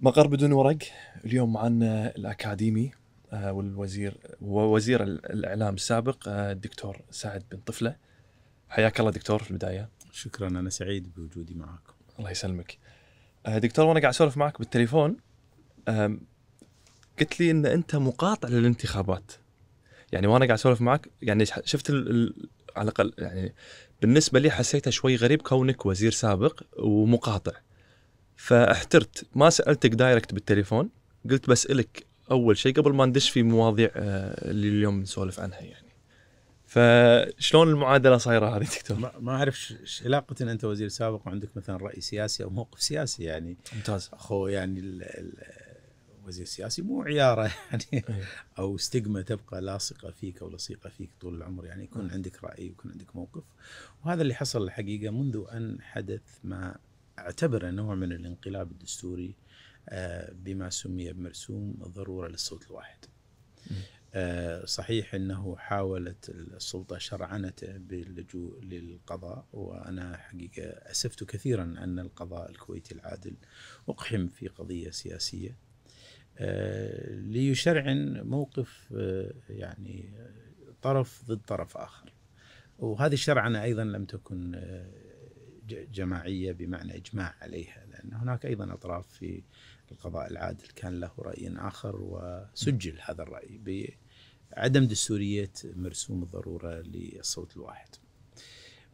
مقر بدون ورق اليوم معنا الاكاديمي آه، والوزير ووزير الاعلام السابق آه، الدكتور سعد بن طفله حياك الله دكتور في البدايه شكرا انا سعيد بوجودي معكم الله يسلمك آه، دكتور وانا قاعد اسولف معك بالتليفون قلت لي ان انت مقاطع للانتخابات يعني وانا قاعد اسولف معك يعني شفت على الاقل يعني بالنسبه لي حسيته شوي غريب كونك وزير سابق ومقاطع فاحترت ما سالتك دايركت بالتليفون قلت بسالك اول شيء قبل ما ندش في مواضيع آه، اللي اليوم نسولف عنها يعني فشلون المعادله صايره هذه دكتور؟ ما اعرف ايش علاقه انت وزير سابق وعندك مثلا راي سياسي او موقف سياسي يعني ممتاز اخو يعني الـ الـ وزير سياسي مو عياره يعني إيه. او استجمه تبقى لاصقه فيك او لصيقه فيك طول العمر يعني يكون عندك راي ويكون عندك موقف وهذا اللي حصل الحقيقه منذ ان حدث ما اعتبره نوع من الانقلاب الدستوري آه، بما سمي بمرسوم الضروره للصوت الواحد. آه، صحيح انه حاولت السلطه شرعنته باللجوء للقضاء وانا حقيقه اسفت كثيرا ان القضاء الكويتي العادل اقحم في قضيه سياسيه آه، ليشرعن موقف يعني طرف ضد طرف اخر. وهذه الشرعنه ايضا لم تكن جماعية بمعنى إجماع عليها لأن هناك أيضا أطراف في القضاء العادل كان له رأي آخر وسجل هذا الرأي بعدم دستورية مرسوم الضرورة للصوت الواحد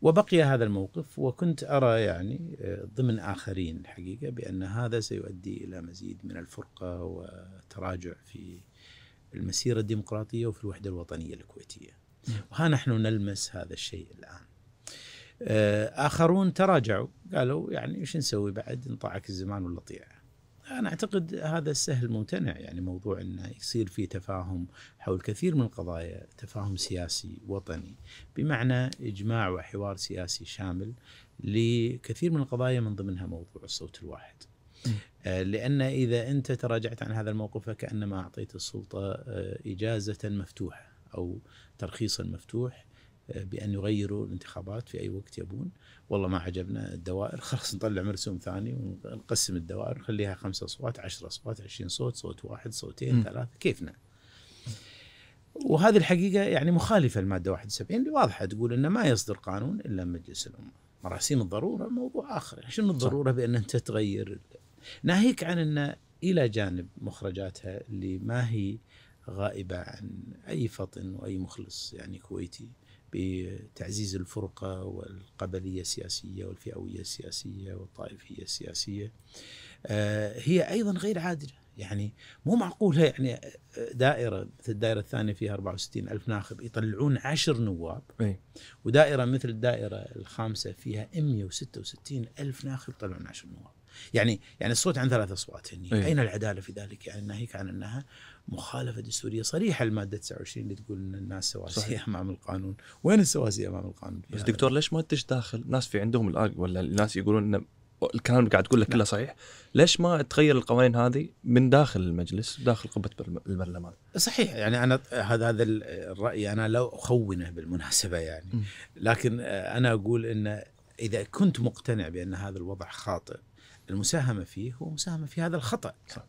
وبقي هذا الموقف وكنت أرى يعني ضمن آخرين الحقيقة بأن هذا سيؤدي إلى مزيد من الفرقة وتراجع في المسيرة الديمقراطية وفي الوحدة الوطنية الكويتية نعم. وها نحن نلمس هذا الشيء الآن آه، اخرون تراجعوا قالوا يعني ايش نسوي بعد نطاعك الزمان ولا طيعه انا اعتقد هذا السهل ممتنع يعني موضوع انه يصير في تفاهم حول كثير من القضايا تفاهم سياسي وطني بمعنى اجماع وحوار سياسي شامل لكثير من القضايا من ضمنها موضوع الصوت الواحد آه، لأن إذا أنت تراجعت عن هذا الموقف فكأنما أعطيت السلطة آه، إجازة مفتوحة أو ترخيصا مفتوح بان يغيروا الانتخابات في اي وقت يبون والله ما عجبنا الدوائر خلاص نطلع مرسوم ثاني ونقسم الدوائر نخليها خمسة اصوات عشرة اصوات عشرين صوت صوت واحد صوتين ثلاثه كيفنا وهذه الحقيقه يعني مخالفه للماده 71 اللي واضحه تقول انه ما يصدر قانون الا مجلس الامه مراسيم الضروره موضوع اخر يعني شنو الضروره بان انت تغير ناهيك عن ان الى جانب مخرجاتها اللي ما هي غائبه عن اي فطن واي مخلص يعني كويتي بتعزيز الفرقة والقبلية السياسية والفئوية السياسية والطائفية السياسية آه، هي أيضا غير عادلة يعني مو معقولة يعني آه، دائرة مثل الدائرة الثانية فيها 64 ألف ناخب يطلعون عشر نواب ودائرة مثل الدائرة الخامسة فيها 166 ألف ناخب يطلعون عشر نواب يعني يعني الصوت عن ثلاث اصوات هني أيه. اين العداله في ذلك يعني ناهيك عن انها مخالفه دستوريه صريحه الماده 29 اللي تقول ان الناس سواسيه امام القانون وين السواسيه امام القانون بس دكتور ليش ما تدش داخل ناس في عندهم الان ولا الناس يقولون ان الكلام اللي قاعد تقوله كله صحيح ليش ما تغير القوانين هذه من داخل المجلس داخل قبه البرلمان صحيح يعني انا هذا هذا الراي انا لا اخونه بالمناسبه يعني لكن انا اقول ان اذا كنت مقتنع بان هذا الوضع خاطئ المساهمه فيه هو مساهمه في هذا الخطا صح.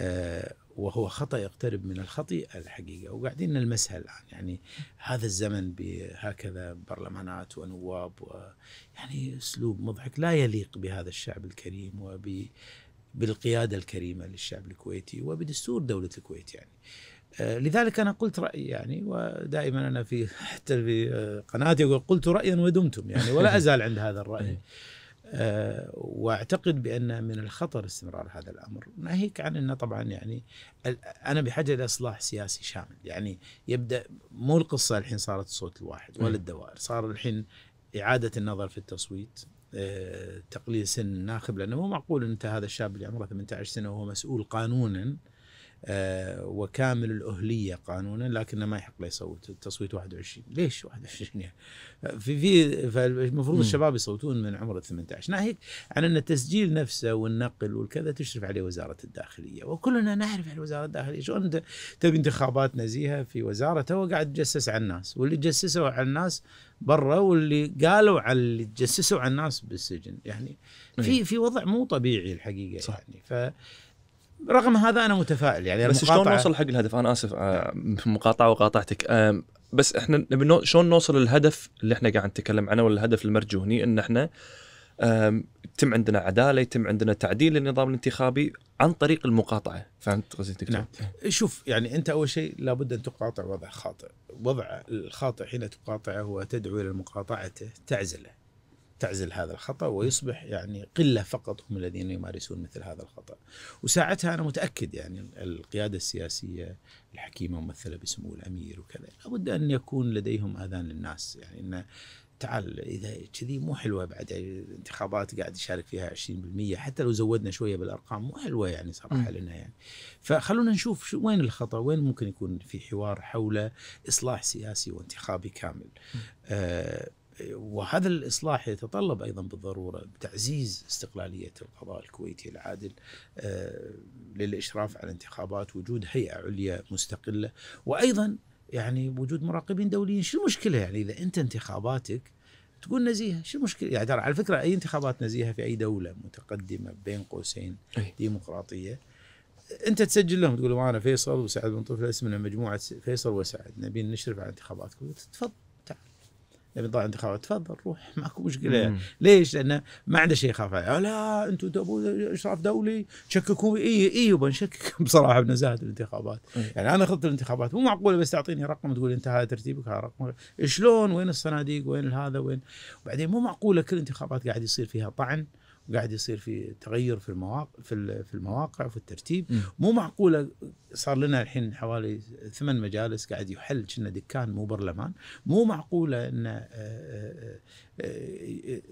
آه وهو خطا يقترب من الخطيئه الحقيقه وقاعدين نلمسها الان يعني هذا الزمن بهكذا برلمانات ونواب و يعني اسلوب مضحك لا يليق بهذا الشعب الكريم وب بالقياده الكريمه للشعب الكويتي وبدستور دوله الكويت يعني آه، لذلك انا قلت رايي يعني ودائما انا في حتى في آه، قناتي اقول قلت رايا ودمتم يعني ولا ازال عند هذا الراي إيه. آه، واعتقد بان من الخطر استمرار هذا الامر ناهيك عن انه طبعا يعني انا بحاجه لاصلاح سياسي شامل يعني يبدا مو القصه الحين صارت الصوت الواحد ولا الدوائر صار الحين اعاده النظر في التصويت آه، تقليل سن الناخب لانه مو معقول انت هذا الشاب اللي عمره 18 سنه وهو مسؤول قانونا آه، وكامل الأهلية قانونا لكنه ما يحق له يصوت التصويت 21 ليش 21 يعني؟ في في فالمفروض الشباب يصوتون من عمر 18 ناهيك عن أن التسجيل نفسه والنقل والكذا تشرف عليه وزارة الداخلية وكلنا نعرف عن وزارة الداخلية شلون أنت تبي انتخابات نزيهة في وزارة تو قاعد تجسس على الناس واللي جسسوا على الناس برا واللي قالوا على اللي تجسسوا على الناس بالسجن يعني في إيه. في وضع مو طبيعي الحقيقة صح. يعني ف رغم هذا انا متفائل يعني بس شلون نوصل حق الهدف انا اسف آه، مقاطعه وقاطعتك آه، بس احنا شلون نوصل للهدف اللي احنا قاعد نتكلم عنه ولا الهدف المرجو هني ان احنا يتم عندنا عداله يتم عندنا تعديل للنظام الانتخابي عن طريق المقاطعه فهمت قصدي دكتور؟ نعم شوف يعني انت اول شيء لابد ان تقاطع وضع خاطئ، وضع الخاطئ حين تقاطعه وتدعو الى مقاطعته تعزله تعزل هذا الخطا ويصبح يعني قله فقط هم الذين يمارسون مثل هذا الخطا وساعتها انا متاكد يعني القياده السياسيه الحكيمه ممثله بسمو الامير وكذا لابد ان يكون لديهم اذان للناس يعني انه تعال اذا كذي مو حلوه بعد يعني انتخابات قاعد يشارك فيها 20% حتى لو زودنا شويه بالارقام مو حلوه يعني صراحه لنا يعني فخلونا نشوف شو وين الخطا وين ممكن يكون في حوار حول اصلاح سياسي وانتخابي كامل آه وهذا الإصلاح يتطلب أيضا بالضرورة تعزيز استقلالية القضاء الكويتي العادل آه، للإشراف على الانتخابات وجود هيئة عليا مستقلة وأيضا يعني وجود مراقبين دوليين شو المشكلة يعني إذا أنت انتخاباتك تقول نزيهه شو المشكله يعني على فكره اي انتخابات نزيهه في اي دوله متقدمه بين قوسين ديمقراطيه انت تسجل لهم تقول انا فيصل وسعد بن طفل اسمنا مجموعه فيصل وسعد نبي نشرف على انتخاباتكم تفضل يبي يطلع عندي خوات تفضل روح ماكو مشكله مم. ليش؟ لانه ما عنده شيء يخاف عليه لا انتم تبون اشراف دولي تشككون اي اي بنشكك بصراحه بنزاهه الانتخابات مم. يعني انا اخذت الانتخابات مو معقوله بس تعطيني رقم تقول انت هذا ترتيبك هذا رقم شلون وين الصناديق وين هذا وين وبعدين مو معقوله كل الانتخابات قاعد يصير فيها طعن قاعد يصير في تغير في المواقع في في المواقع وفي الترتيب م. مو معقوله صار لنا الحين حوالي ثمان مجالس قاعد يحل كنا دكان مو برلمان مو معقوله ان آه، آه، آه،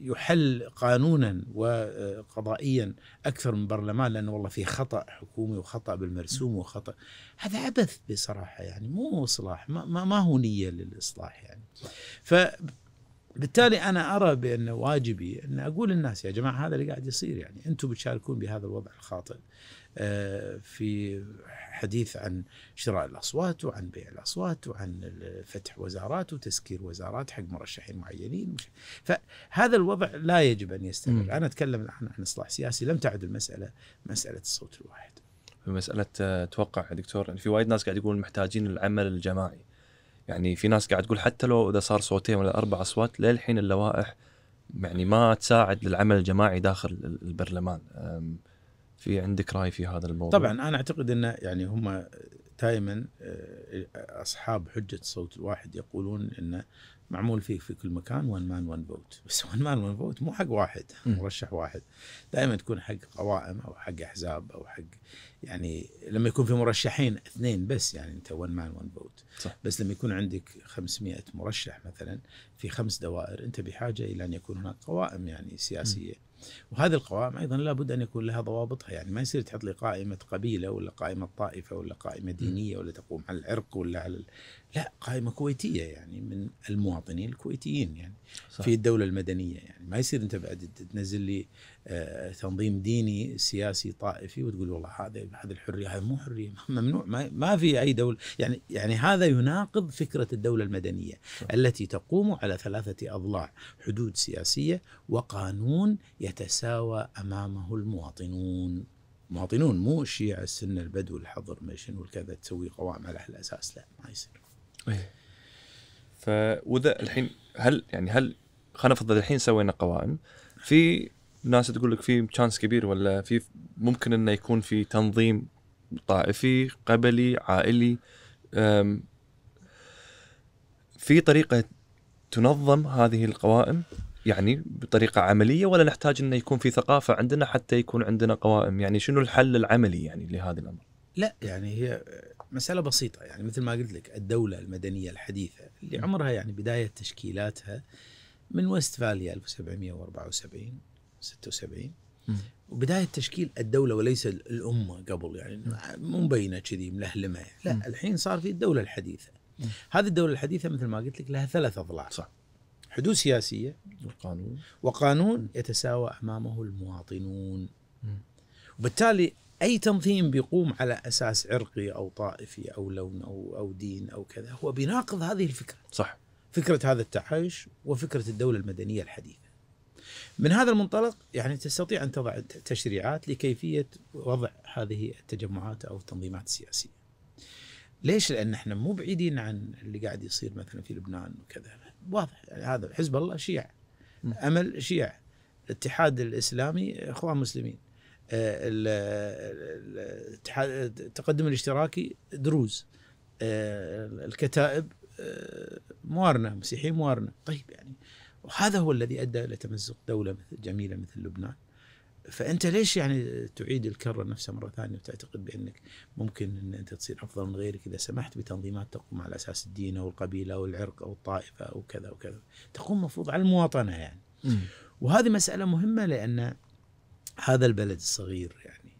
يحل قانونا وقضائيا اكثر من برلمان لانه والله في خطا حكومي وخطا بالمرسوم وخطا هذا عبث بصراحه يعني مو اصلاح ما, ما هو نيه للاصلاح يعني ف بالتالي انا ارى بان واجبي ان اقول للناس يا جماعه هذا اللي قاعد يصير يعني انتم بتشاركون بهذا الوضع الخاطئ آه، في حديث عن شراء الاصوات وعن بيع الاصوات وعن فتح وزارات وتسكير وزارات حق مرشحين معينين فهذا الوضع لا يجب ان يستمر انا اتكلم الان عن اصلاح سياسي لم تعد المساله مساله الصوت الواحد في مساله اتوقع آه، دكتور في وايد ناس قاعد يقولون محتاجين العمل الجماعي يعني في ناس قاعد تقول حتى لو اذا صار صوتين ولا اربع اصوات للحين اللوائح يعني ما تساعد للعمل الجماعي داخل البرلمان في عندك راي في هذا الموضوع طبعا انا اعتقد انه يعني هم دائما اصحاب حجه الصوت الواحد يقولون ان معمول فيه في كل مكان وان مان وان فوت بس وان مان وان فوت مو حق واحد مرشح واحد دائما تكون حق قوائم او حق احزاب او حق يعني لما يكون في مرشحين اثنين بس يعني انت وان مان وان فوت بس لما يكون عندك 500 مرشح مثلا في خمس دوائر انت بحاجه الى ان يكون هناك قوائم يعني سياسيه م. وهذه القوائم ايضا لابد ان يكون لها ضوابطها يعني ما يصير تحط لي قائمه قبيله ولا قائمه طائفه ولا قائمه دينيه ولا تقوم على العرق ولا على لا قائمه كويتيه يعني من المواطنين الكويتيين يعني صح. في الدوله المدنيه يعني ما يصير انت بعد تنزل لي آه، تنظيم ديني سياسي طائفي وتقول والله هذا هذا الحريه هذا مو حريه ممنوع ما, ما في اي دوله يعني يعني هذا يناقض فكره الدوله المدنيه صح. التي تقوم على ثلاثه اضلاع حدود سياسيه وقانون يتساوى امامه المواطنون مواطنون مو الشيعة السنة البدو الحضر والكذا تسوي قوائم على هالأساس لا ما يصير إيه. واذا الحين هل يعني هل خلينا نفرض الحين سوينا قوائم في ناس تقول لك في تشانس كبير ولا في ممكن انه يكون في تنظيم طائفي قبلي عائلي في طريقه تنظم هذه القوائم يعني بطريقه عمليه ولا نحتاج انه يكون في ثقافه عندنا حتى يكون عندنا قوائم يعني شنو الحل العملي يعني لهذا الامر؟ لا يعني هي مسألة بسيطة يعني مثل ما قلت لك الدولة المدنية الحديثة اللي عمرها يعني بداية تشكيلاتها من فاليا 1774 76 وبداية تشكيل الدولة وليس الأمة قبل يعني مو مبينة كذي ملهلمة يعني. لا م. الحين صار في الدولة الحديثة هذه الدولة الحديثة مثل ما قلت لك لها ثلاث أضلاع صح حدود سياسية وقانون وقانون يتساوى أمامه المواطنون وبالتالي اي تنظيم بيقوم على اساس عرقي او طائفي او لون او او دين او كذا هو بيناقض هذه الفكره صح فكره هذا التعايش وفكره الدوله المدنيه الحديثه من هذا المنطلق يعني تستطيع ان تضع تشريعات لكيفيه وضع هذه التجمعات او التنظيمات السياسيه ليش لان احنا مو بعيدين عن اللي قاعد يصير مثلا في لبنان وكذا واضح يعني هذا حزب الله شيعه امل شيعه الاتحاد الاسلامي اخوان مسلمين آه، التقدم الاشتراكي دروز آه، الكتائب آه، موارنه مسيحيين موارنه طيب يعني وهذا هو الذي ادى الى تمزق دوله مثل جميله مثل لبنان فانت ليش يعني تعيد الكره نفسها مره ثانيه وتعتقد بانك ممكن ان انت تصير افضل من غيرك اذا سمحت بتنظيمات تقوم على اساس الدين او القبيله او العرق او الطائفه او كذا وكذا تقوم مفروض على المواطنه يعني وهذه مساله مهمه لان هذا البلد الصغير يعني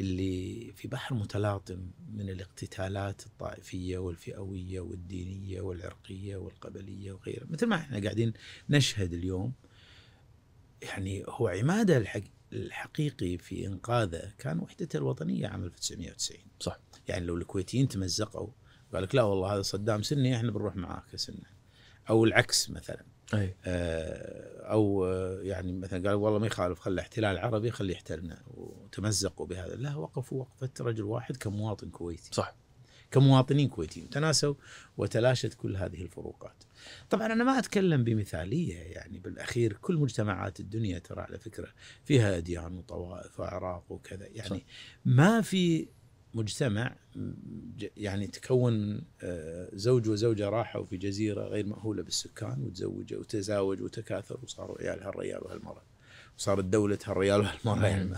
اللي في بحر متلاطم من الاقتتالات الطائفية والفئوية والدينية والعرقية والقبلية وغيرها مثل ما احنا قاعدين نشهد اليوم يعني هو عماده الحق الحقيقي في انقاذه كان وحدته الوطنيه عام 1990 صح يعني لو الكويتيين تمزقوا قال لك لا والله هذا صدام سني احنا بنروح معاك سنه او العكس مثلا أي. آه، او آه، يعني مثلا قالوا والله ما يخالف خلي احتلال عربي خليه يحتلنا وتمزقوا بهذا لا وقفوا وقفه رجل واحد كمواطن كويتي صح كمواطنين كويتيين تناسوا وتلاشت كل هذه الفروقات طبعا انا ما اتكلم بمثاليه يعني بالاخير كل مجتمعات الدنيا ترى على فكره فيها اديان وطوائف واعراق وكذا يعني صح. ما في مجتمع يعني تكون من آه، زوج وزوجة راحوا في جزيرة غير مأهولة بالسكان وتزوجوا وتزاوج وتكاثر وصاروا عيال هالريال وهالمرة وصارت دولة هالريال وهالمرة يعني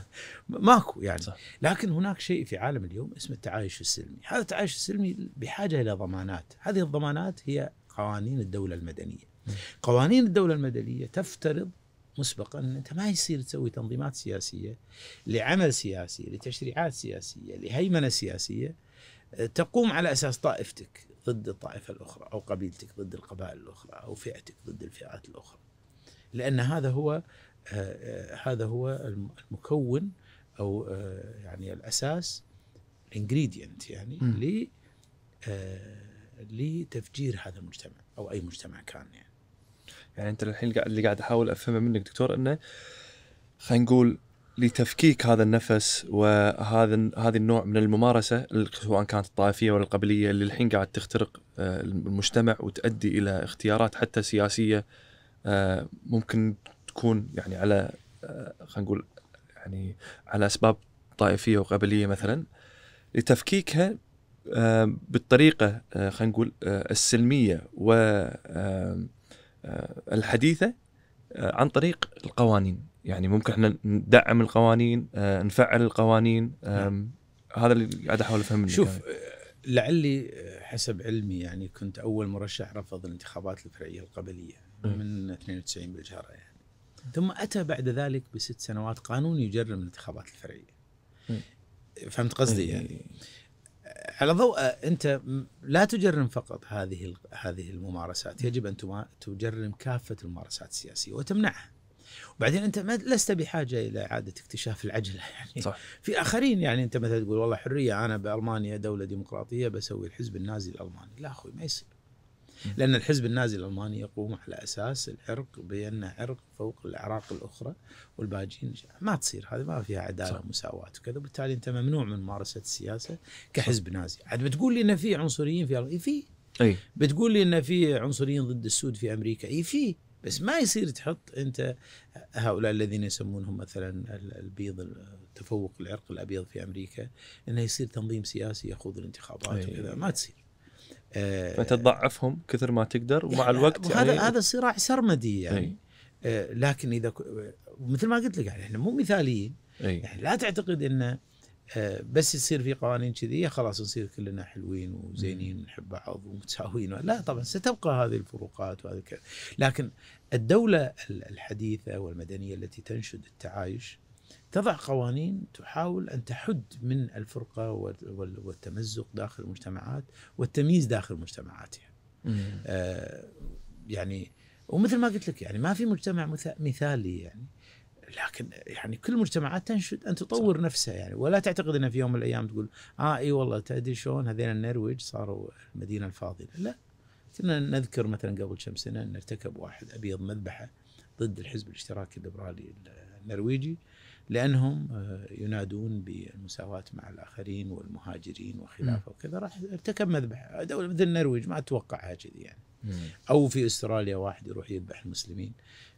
ماكو يعني صح. لكن هناك شيء في عالم اليوم اسمه التعايش السلمي هذا التعايش السلمي بحاجة إلى ضمانات هذه الضمانات هي قوانين الدولة المدنية قوانين الدولة المدنية تفترض مسبقا انت ما يصير تسوي تنظيمات سياسيه لعمل سياسي لتشريعات سياسيه لهيمنه سياسيه آه، تقوم على اساس طائفتك ضد الطائفه الاخرى او قبيلتك ضد القبائل الاخرى او فئتك ضد الفئات الاخرى لان هذا هو آه، آه، هذا هو المكون او يعني الاساس الانجريدينت يعني ل لتفجير هذا المجتمع او اي مجتمع كان يعني يعني انت الحين اللي قاعد احاول افهمه منك دكتور انه خلينا نقول لتفكيك هذا النفس وهذا هذه النوع من الممارسه سواء كانت الطائفيه ولا القبليه اللي الحين قاعد تخترق آه، المجتمع وتؤدي الى اختيارات حتى سياسيه آه، ممكن تكون يعني على آه، خلينا نقول يعني على اسباب طائفيه وقبليه مثلا لتفكيكها بالطريقه خلينا نقول السلميه و آه، الحديثه آه، عن طريق القوانين يعني ممكن احنا ندعم القوانين آه، نفعل القوانين نعم. هذا اللي قاعد احاول افهم شوف يعني. لعلي حسب علمي يعني كنت اول مرشح رفض الانتخابات الفرعيه القبليه من 92 بالجاره يعني ثم اتى بعد ذلك بست سنوات قانون يجرم الانتخابات الفرعيه فهمت قصدي إيه. يعني على ضوء انت لا تجرم فقط هذه هذه الممارسات، يجب ان تجرم كافه الممارسات السياسيه وتمنعها. وبعدين انت ما لست بحاجه الى اعاده اكتشاف العجله يعني صح. في اخرين يعني انت مثلا تقول والله حريه انا بالمانيا دوله ديمقراطيه بسوي الحزب النازي الالماني، لا اخوي ما يصير. لأن الحزب النازي الألماني يقوم على أساس العرق بأنه عرق فوق الأعراق الأخرى والباجين ما تصير هذه ما فيها عدالة ومساواة وكذا وبالتالي أنت ممنوع من ممارسة السياسة كحزب نازي عاد بتقول لي أن في عنصريين في في أي. بتقول لي أن في عنصريين ضد السود في أمريكا إي في بس ما يصير تحط انت هؤلاء الذين يسمونهم مثلا البيض تفوق العرق الابيض في امريكا انه يصير تنظيم سياسي يخوض الانتخابات وكذا ما تصير آه، فانت تضعفهم كثر ما تقدر ومع يعني الوقت هذا يعني هذا صراع سرمدي يعني آه لكن اذا مثل ما قلت لك يعني احنا مو مثاليين يعني لا تعتقد انه آه بس يصير في قوانين كذي خلاص نصير كلنا حلوين وزينين ونحب بعض ومتساويين لا طبعا ستبقى هذه الفروقات وهذه لكن الدوله الحديثه والمدنيه التي تنشد التعايش تضع قوانين تحاول ان تحد من الفرقه والتمزق داخل المجتمعات والتمييز داخل مجتمعاتها. آه يعني ومثل ما قلت لك يعني ما في مجتمع مثالي يعني لكن يعني كل المجتمعات تنشد ان تطور صح. نفسها يعني ولا تعتقد ان في يوم من الايام تقول اه اي والله تدري شلون هذين النرويج صاروا المدينه الفاضله لا كنا نذكر مثلا قبل كم سنه ان ارتكب واحد ابيض مذبحه ضد الحزب الاشتراكي الليبرالي النرويجي لانهم آه، ينادون بالمساواه مع الاخرين والمهاجرين وخلافه وكذا راح ارتكب مذبحه دوله مثل النرويج ما اتوقعها كذي يعني او في استراليا واحد يروح يذبح المسلمين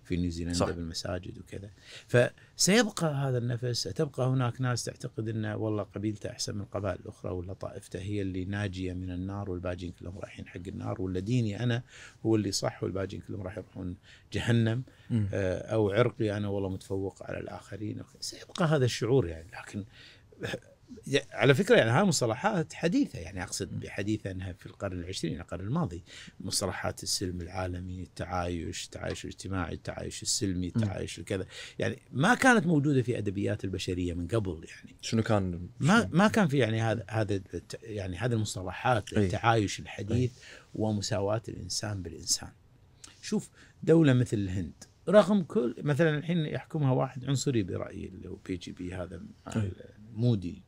في نيوزيلندا صح. بالمساجد وكذا فسيبقى هذا النفس تبقى هناك ناس تعتقد ان والله قبيلته احسن من القبائل الاخرى ولا طائفته هي اللي ناجيه من النار والباجين كلهم رايحين حق النار ولا ديني انا هو اللي صح والباجين كلهم راح يروحون جهنم آه او عرقي انا والله متفوق على الاخرين سيبقى هذا الشعور يعني لكن على فكره يعني هاي مصطلحات حديثه يعني اقصد بحديثه انها في القرن العشرين يعني القرن الماضي مصطلحات السلم العالمي التعايش التعايش الاجتماعي التعايش السلمي التعايش الكذا يعني ما كانت موجوده في ادبيات البشريه من قبل يعني شنو كان شنو؟ ما ما كان في يعني هذا هذا يعني هذه المصطلحات إيه. التعايش الحديث إيه. ومساواه الانسان بالانسان شوف دوله مثل الهند رغم كل مثلا الحين يحكمها واحد عنصري برايي اللي هو بي جي بي هذا إيه. مودي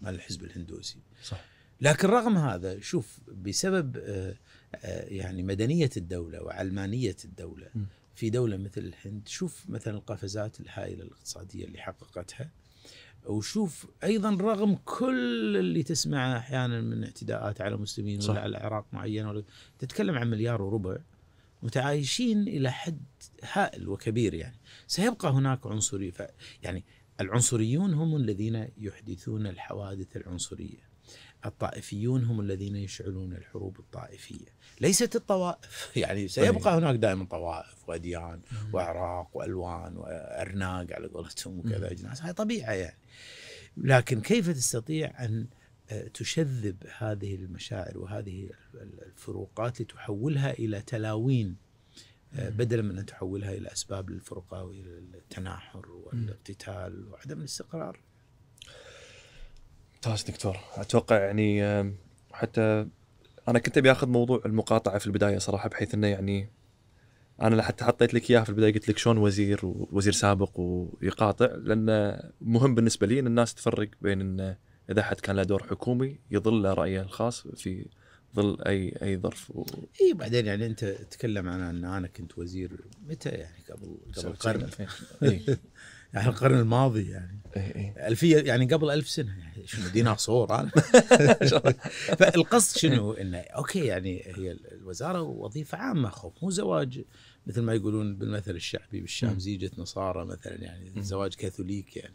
مال الحزب الهندوسي صح لكن رغم هذا شوف بسبب آه، آه، يعني مدنيه الدوله وعلمانيه الدوله في دولة مثل الهند شوف مثلا القفزات الهائلة الاقتصادية اللي حققتها وشوف أيضا رغم كل اللي تسمعه أحيانا من اعتداءات على المسلمين صح. ولا على العراق معين ولا تتكلم عن مليار وربع متعايشين إلى حد هائل وكبير يعني سيبقى هناك عنصرية يعني العنصريون هم الذين يحدثون الحوادث العنصريه الطائفيون هم الذين يشعلون الحروب الطائفيه، ليست الطوائف، يعني سيبقى طيب. هناك دائما طوائف واديان وعراق والوان وارناق على قولتهم وكذا اجناس، هاي طبيعه يعني. لكن كيف تستطيع ان آه، تشذب هذه المشاعر وهذه الفروقات لتحولها الى تلاوين بدلا من ان تحولها الى اسباب للفرقه والى التناحر والاقتتال وعدم الاستقرار. ممتاز دكتور اتوقع يعني حتى انا كنت ابي اخذ موضوع المقاطعه في البدايه صراحه بحيث انه يعني انا حتى حطيت لك اياها في البدايه قلت لك شلون وزير ووزير سابق ويقاطع لانه مهم بالنسبه لي ان الناس تفرق بين انه اذا حد كان له دور حكومي يظل رايه الخاص في ظل اي اي ظرف و... اي بعدين يعني انت تتكلم عن ان انا كنت وزير متى يعني قبل قبل قرن إيه. يعني القرن الماضي يعني إيه، إيه. ألفية يعني قبل ألف سنة يعني شنو ديناصور أنا فالقصد شنو إنه أوكي يعني هي الوزارة وظيفة عامة خوف مو زواج مثل ما يقولون بالمثل الشعبي بالشام زيجة نصارى مثلا يعني زواج كاثوليك يعني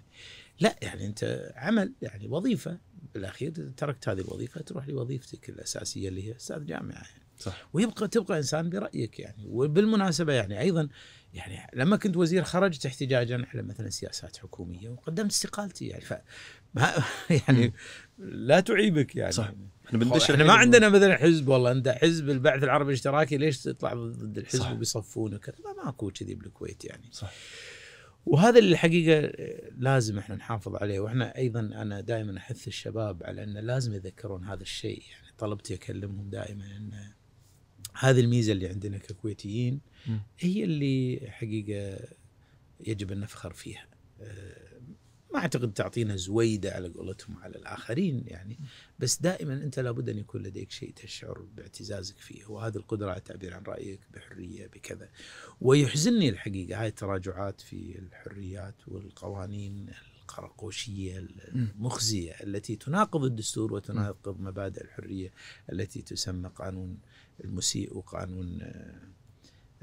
لا يعني انت عمل يعني وظيفه بالاخير تركت هذه الوظيفه تروح لوظيفتك الاساسيه اللي هي استاذ جامعه يعني. صح ويبقى تبقى انسان برايك يعني وبالمناسبه يعني ايضا يعني لما كنت وزير خرجت احتجاجا على مثلا سياسات حكوميه وقدمت استقالتي يعني ف يعني لا تعيبك يعني صح احنا ما عندنا مثلا حزب والله انت حزب البعث العربي الاشتراكي ليش تطلع ضد الحزب وبيصفون وكذا ما ماكو كذي بالكويت يعني صح وهذا اللي الحقيقه لازم احنا نحافظ عليه واحنا ايضا انا دائما احث الشباب على انه لازم يذكرون هذا الشيء يعني طلبتي اكلمهم دائما ان هذه الميزه اللي عندنا ككويتيين هي اللي حقيقه يجب ان نفخر فيها آه، ما اعتقد تعطينا زويده على قولتهم على الاخرين يعني بس دائما انت لابد ان يكون لديك شيء تشعر باعتزازك فيه وهذه القدره على التعبير عن رايك بحريه بكذا ويحزنني الحقيقه هاي التراجعات في الحريات والقوانين القرقوشيه المخزيه التي تناقض الدستور وتناقض مبادئ الحريه التي تسمى قانون المسيء وقانون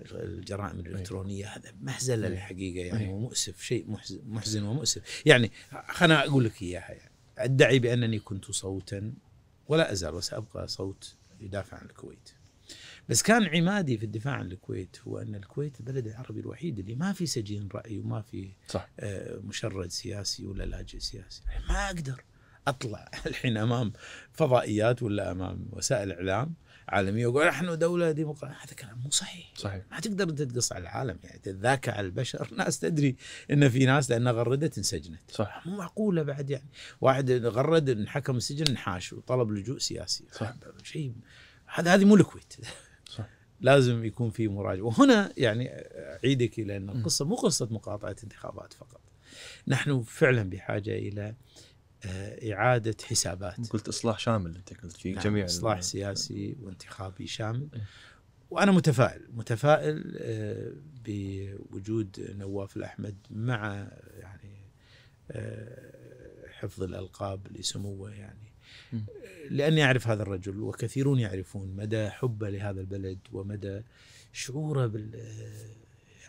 الجرائم إيه. الالكترونيه هذا مهزله إيه. الحقيقه يعني إيه. ومؤسف شيء محزن ومؤسف يعني خلنا اقول لك اياها يعني ادعي بانني كنت صوتا ولا ازال وسابقى صوت يدافع عن الكويت بس كان عمادي في الدفاع عن الكويت هو ان الكويت البلد العربي الوحيد اللي ما في سجين راي وما في صح. آه مشرد سياسي ولا لاجئ سياسي ما اقدر اطلع الحين امام فضائيات ولا امام وسائل اعلام عالميه وقال احنا دوله ديمقراطيه هذا كلام مو صحيح صحيح ما تقدر انت تقص على العالم يعني تذاكى على البشر ناس تدري ان في ناس لان غردت انسجنت صح مو معقوله بعد يعني واحد غرد انحكم السجن انحاش وطلب لجوء سياسي صح شيء هذا هذه مو الكويت صح لازم يكون في مراجعه وهنا يعني اعيدك الى ان القصه مو قصه مقاطعه انتخابات فقط نحن فعلا بحاجه الى آه، اعاده حسابات قلت اصلاح شامل انت قلت في نعم جميع اصلاح سياسي نعم. وانتخابي شامل إيه. وانا متفائل متفائل آه، بوجود نواف الاحمد مع يعني آه، حفظ الالقاب لسموه يعني لاني اعرف هذا الرجل وكثيرون يعرفون مدى حبه لهذا البلد ومدى شعوره بال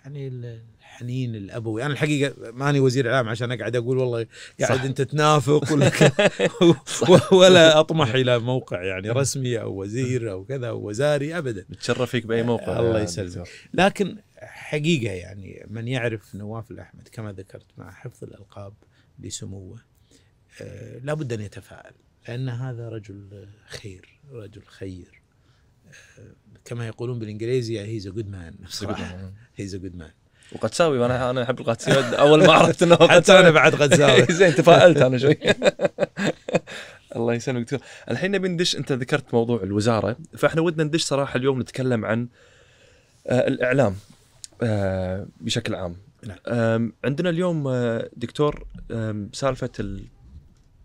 يعني الحنين الابوي انا الحقيقه ماني وزير اعلام عشان اقعد اقول والله قاعد انت تنافق ولا ولا اطمح الى موقع يعني رسمي او وزير او كذا او وزاري ابدا نتشرف فيك باي موقع الله يسلمك لكن حقيقه يعني من يعرف نواف الاحمد كما ذكرت مع حفظ الالقاب لسموه آه لابد ان يتفائل لان هذا رجل خير رجل خير كما يقولون بالانجليزي هيز ا جود مان بصراحه هيز ا جود مان وقدساوي انا انا احب القادساوي اول ما عرفت انه حتى انا بعد قتساوي زين تفائلت انا شوي الله يسلمك دكتور الحين نبي ندش انت ذكرت موضوع الوزاره فاحنا ودنا ندش صراحه اليوم نتكلم عن آه، الاعلام آه، بشكل عام نعم. عندنا اليوم آه، دكتور سالفه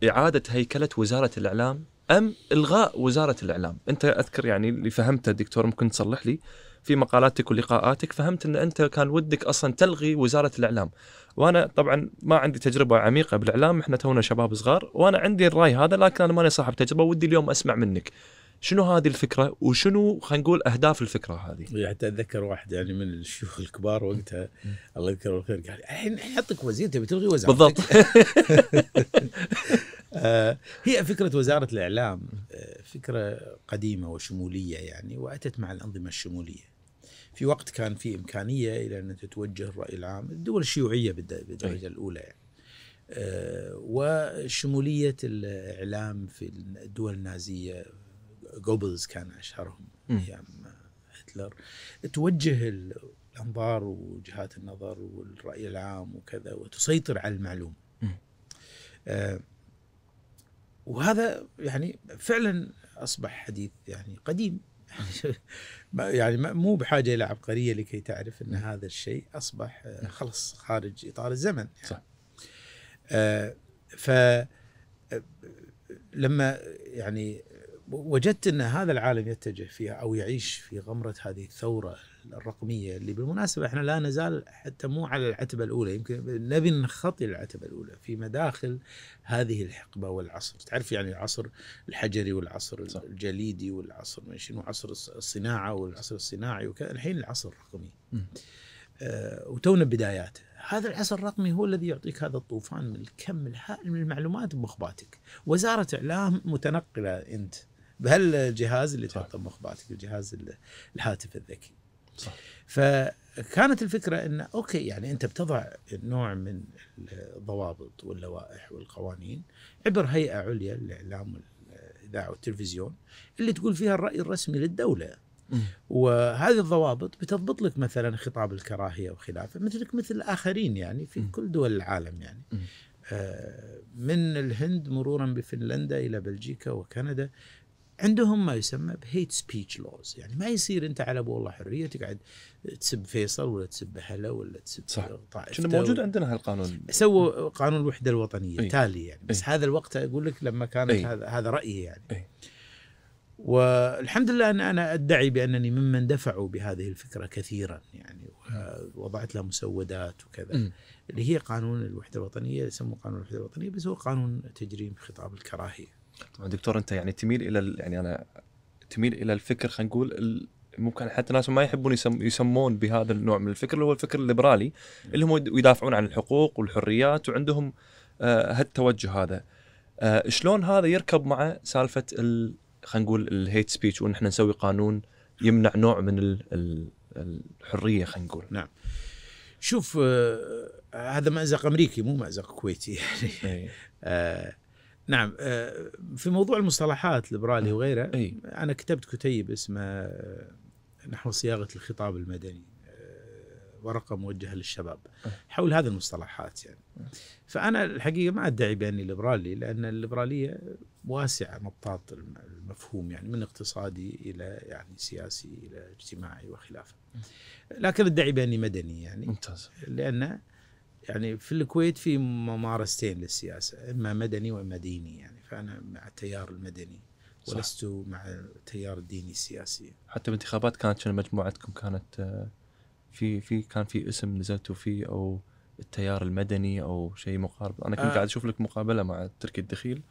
اعاده هيكله وزاره الاعلام ام الغاء وزاره الاعلام انت اذكر يعني اللي فهمته دكتور ممكن تصلح لي في مقالاتك ولقاءاتك فهمت ان انت كان ودك اصلا تلغي وزاره الاعلام وانا طبعا ما عندي تجربه عميقه بالاعلام احنا تونا شباب صغار وانا عندي الراي هذا لكن انا ماني صاحب تجربه ودي اليوم اسمع منك شنو هذه الفكره وشنو خلينا نقول اهداف الفكره هذه؟ يعني حتى اتذكر واحد يعني من الشيوخ الكبار وقتها الله يذكره بالخير قال الحين حطك وزير تبي تلغي وزاره بالضبط آه، هي فكره وزاره الاعلام آه، فكره قديمه وشموليه يعني واتت مع الانظمه الشموليه. في وقت كان في امكانيه الى ان تتوجه الراي العام الدول الشيوعيه بالدرجه الاولى يعني. آه، وشموليه الاعلام في الدول النازيه جوبلز كان اشهرهم ايام هتلر توجه الانظار وجهات النظر والراي العام وكذا وتسيطر على المعلوم آه، وهذا يعني فعلا اصبح حديث يعني قديم يعني مو بحاجه الى عبقريه لكي تعرف ان هذا الشيء اصبح خلص خارج اطار الزمن يعني. صح آه ف آه، لما يعني وجدت ان هذا العالم يتجه فيها او يعيش في غمره هذه الثوره الرقميه اللي بالمناسبه احنا لا نزال حتى مو على العتبه الاولى يمكن نبي نخطي العتبه الاولى في مداخل هذه الحقبه والعصر، تعرف يعني العصر الحجري والعصر صح. الجليدي والعصر شنو عصر الصناعه والعصر الصناعي وكذا الحين العصر الرقمي. آه وتونا بداياته هذا العصر الرقمي هو الذي يعطيك هذا الطوفان من الكم الهائل من المعلومات بمخباتك وزارة إعلام متنقلة أنت بهالجهاز اللي تحطه بمخباتك الجهاز الهاتف الذكي صح. فكانت الفكره ان اوكي يعني انت بتضع نوع من الضوابط واللوائح والقوانين عبر هيئه عليا للاعلام والاذاعه والتلفزيون اللي تقول فيها الراي الرسمي للدوله وهذه الضوابط بتضبط لك مثلا خطاب الكراهيه وخلافه مثلك مثل الاخرين يعني في كل دول العالم يعني آه، من الهند مرورا بفنلندا الى بلجيكا وكندا عندهم ما يسمى بهيت سبيتش لوز يعني ما يصير انت على ابو والله حريه تقعد تسب فيصل ولا تسب هلا ولا تسب صح كان موجود و... عندنا هالقانون سووا قانون الوحده الوطنيه ايه؟ تالي يعني بس ايه؟ هذا الوقت اقول لك لما كانت ايه؟ هذا هذا رايي يعني ايه؟ والحمد لله ان انا ادعي بانني ممن دفعوا بهذه الفكره كثيرا يعني وضعت لها مسودات وكذا م. إيه. اللي هي قانون الوحده الوطنيه يسموه قانون الوحده الوطنيه بس هو قانون تجريم خطاب الكراهيه طبعا دكتور انت يعني تميل الى يعني انا تميل الى الفكر خلينا نقول ممكن حتى ناس ما يحبون يسم يسمون بهذا النوع من الفكر اللي هو الفكر الليبرالي اللي هم يدافعون عن الحقوق والحريات وعندهم آه هالتوجه هذا آه شلون هذا يركب مع سالفه خلينا نقول الهيت سبيتش وان احنا نسوي قانون يمنع نوع من الـ الـ الحريه خلينا نقول نعم شوف آه هذا مازق امريكي مو مازق كويتي يعني إيه. آه نعم آه، في موضوع المصطلحات الليبرالي أه، وغيره أي. انا كتبت كتيب اسمه آه، نحو صياغه الخطاب المدني ورقه موجهه للشباب حول هذه المصطلحات يعني فانا الحقيقه ما ادعي باني ليبرالي لان الليبراليه واسعه مطاط المفهوم يعني من اقتصادي الى يعني سياسي الى اجتماعي وخلافه لكن ادعي باني مدني يعني ممتاز لان يعني في الكويت في ممارستين للسياسه اما مدني واما ديني يعني فانا مع التيار المدني صح. ولست مع التيار الديني السياسي حتى بالانتخابات كانت شنو مجموعتكم كانت آه، في في كان في اسم نزلتوا فيه او التيار المدني او شيء مقارب انا كنت آه. قاعد اشوف لك مقابله مع تركي الدخيل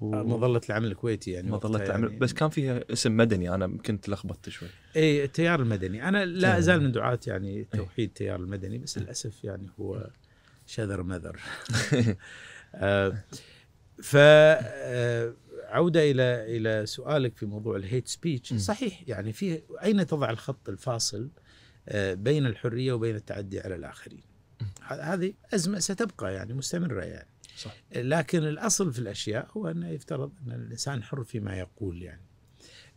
مظله العمل الكويتي يعني مظله العمل يعني بس كان فيها اسم مدني انا كنت لخبطت شوي اي التيار المدني انا لا ازال من دعاه يعني إيه. توحيد التيار المدني بس للاسف يعني هو شذر مذر آه، ف آه، عوده الى الى سؤالك في موضوع الهيت سبيتش صحيح يعني في اين تضع الخط الفاصل آه، بين الحريه وبين التعدي على الاخرين هذه ازمه ستبقى يعني مستمره يعني صح. لكن الأصل في الأشياء هو أنه يفترض أن الإنسان حر فيما يقول يعني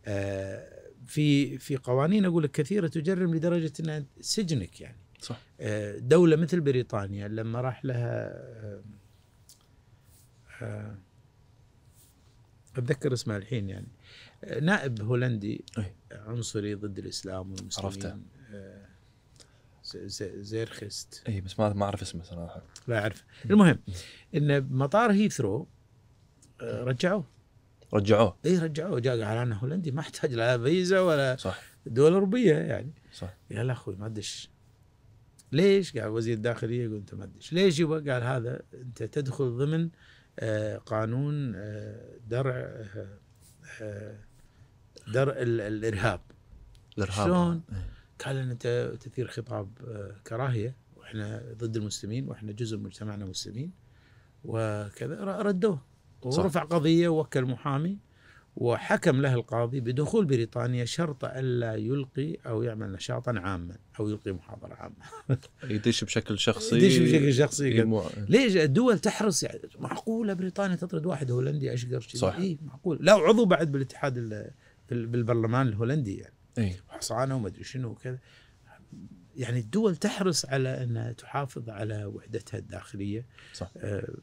آه، في في قوانين أقول لك كثيرة تجرم لدرجة أنها سجنك يعني صح. آه، دولة مثل بريطانيا لما راح لها آه، أتذكر اسمها الحين يعني نائب هولندي إيه. عنصري ضد الإسلام والمسلمين عرفته زيرخست اي بس ما ما اعرف اسمه صراحه لا اعرف المهم ان مطار هيثرو آه، رجعوه رجعوه اي رجعوه جاء قال انا هولندي ما احتاج لا فيزا ولا صح دول اوروبيه يعني صح يا لا اخوي ما تدش ليش؟ قال وزير الداخليه يقول انت ما تدش ليش يبا؟ قال هذا انت تدخل ضمن آه، قانون آه، درع درع الارهاب الارهاب شلون؟ قال ان انت تثير خطاب آه، كراهيه واحنا ضد المسلمين واحنا جزء من مجتمعنا مسلمين وكذا ردوه ورفع قضيه ووكل محامي وحكم له القاضي بدخول بريطانيا شرط الا يلقي او يعمل نشاطا عاما او يلقي محاضره عامه. يدش بشكل شخصي يدش بشكل شخصي يمو... ليش الدول تحرص يعني معقوله بريطانيا تطرد واحد هولندي اشقر صح اي معقول لا عضو بعد بالاتحاد بالبرلمان الهولندي يعني إيه؟ وحصانه وما ادري شنو وكذا يعني الدول تحرص على انها تحافظ على وحدتها الداخليه صح. آه،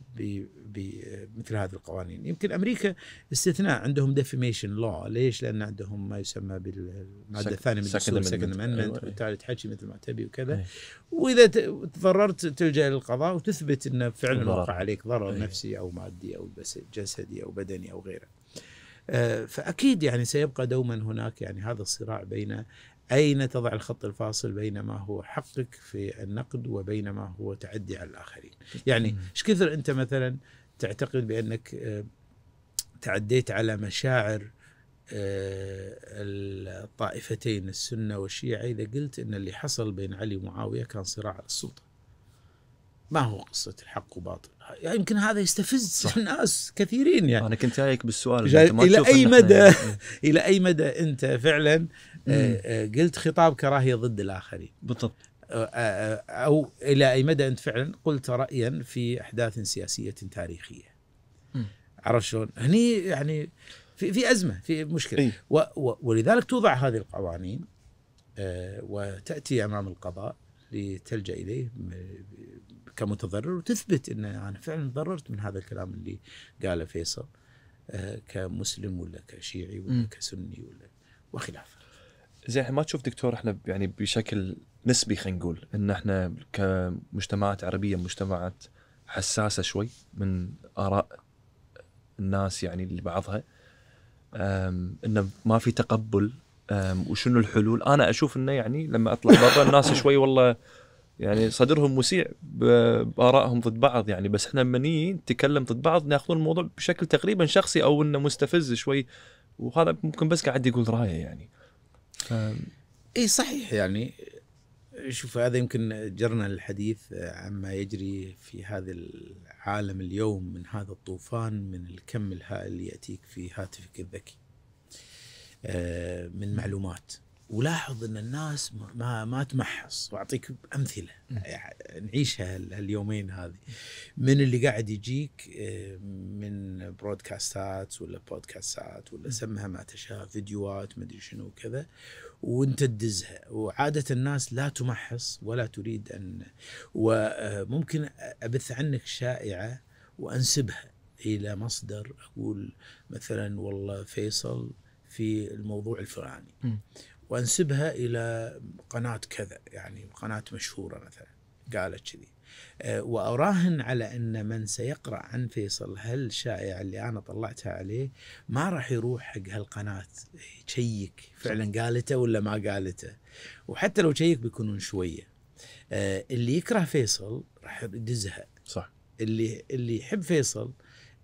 بمثل هذه القوانين يمكن امريكا استثناء عندهم ديفيميشن لا ليش لان عندهم ما يسمى بالماده الثانيه من الدستور سكند امندمنت وبالتالي تحكي مثل ما تبي وكذا أي. أيوة. واذا تضررت تلجا للقضاء وتثبت انه فعلا وقع عليك ضرر أي. أيوة. نفسي او مادي او بس جسدي او بدني او غيره آه، فأكيد يعني سيبقى دوما هناك يعني هذا الصراع بين أين تضع الخط الفاصل بين ما هو حقك في النقد وبين ما هو تعدي على الآخرين يعني إيش كثر أنت مثلا تعتقد بأنك آه، تعديت على مشاعر آه، الطائفتين السنة والشيعة إذا قلت أن اللي حصل بين علي ومعاوية كان صراع على السلطة ما هو قصة الحق وباطل يعني يمكن هذا يستفز صح. ناس كثيرين يعني انا كنت جايك بالسؤال جاي... الى اي مدى يعني... الى اي مدى انت فعلا آه، آه، قلت خطاب كراهيه ضد الاخرين بالضبط آه، او الى اي مدى انت فعلا قلت رايا في احداث سياسيه تاريخيه عرفت شلون؟ هني يعني في في ازمه في مشكله إيه؟ و و ولذلك توضع هذه القوانين آه وتاتي امام القضاء لتلجا اليه كمتضرر وتثبت ان انا فعلا تضررت من هذا الكلام اللي قاله فيصل آه، كمسلم ولا كشيعي ولا م. كسني ولا وخلافه. زين ما تشوف دكتور احنا يعني بشكل نسبي خلينا نقول ان احنا كمجتمعات عربيه مجتمعات حساسه شوي من اراء الناس يعني لبعضها انه ما في تقبل وشنو الحلول انا اشوف انه يعني لما اطلع برا الناس شوي والله يعني صدرهم مسيع بارائهم ضد بعض يعني بس احنا لما نتكلم ضد بعض ناخذون الموضوع بشكل تقريبا شخصي او انه مستفز شوي وهذا ممكن بس قاعد يقول رايه يعني ف... اي صحيح يعني شوف هذا يمكن جرنا الحديث عما يجري في هذا العالم اليوم من هذا الطوفان من الكم الهائل اللي ياتيك في هاتفك الذكي آه، من معلومات ولاحظ ان الناس ما ما تمحص واعطيك امثله يعني نعيشها اليومين هذه من اللي قاعد يجيك آه، من برودكاستات ولا بودكاستات ولا سمها ما تشاء فيديوهات ما ادري شنو وكذا وانت تدزها وعاده الناس لا تمحص ولا تريد ان وممكن آه، ابث عنك شائعه وانسبها الى مصدر اقول مثلا والله فيصل في الموضوع الفلاني وانسبها الى قناه كذا يعني قناه مشهوره مثلا قالت كذي آه، واراهن على ان من سيقرا عن فيصل هالشائعه اللي انا طلعتها عليه ما راح يروح حق هالقناه يشيك فعلا قالته ولا ما قالته وحتى لو شيك بيكونون شويه آه، اللي يكره فيصل راح يدزها صح اللي اللي يحب فيصل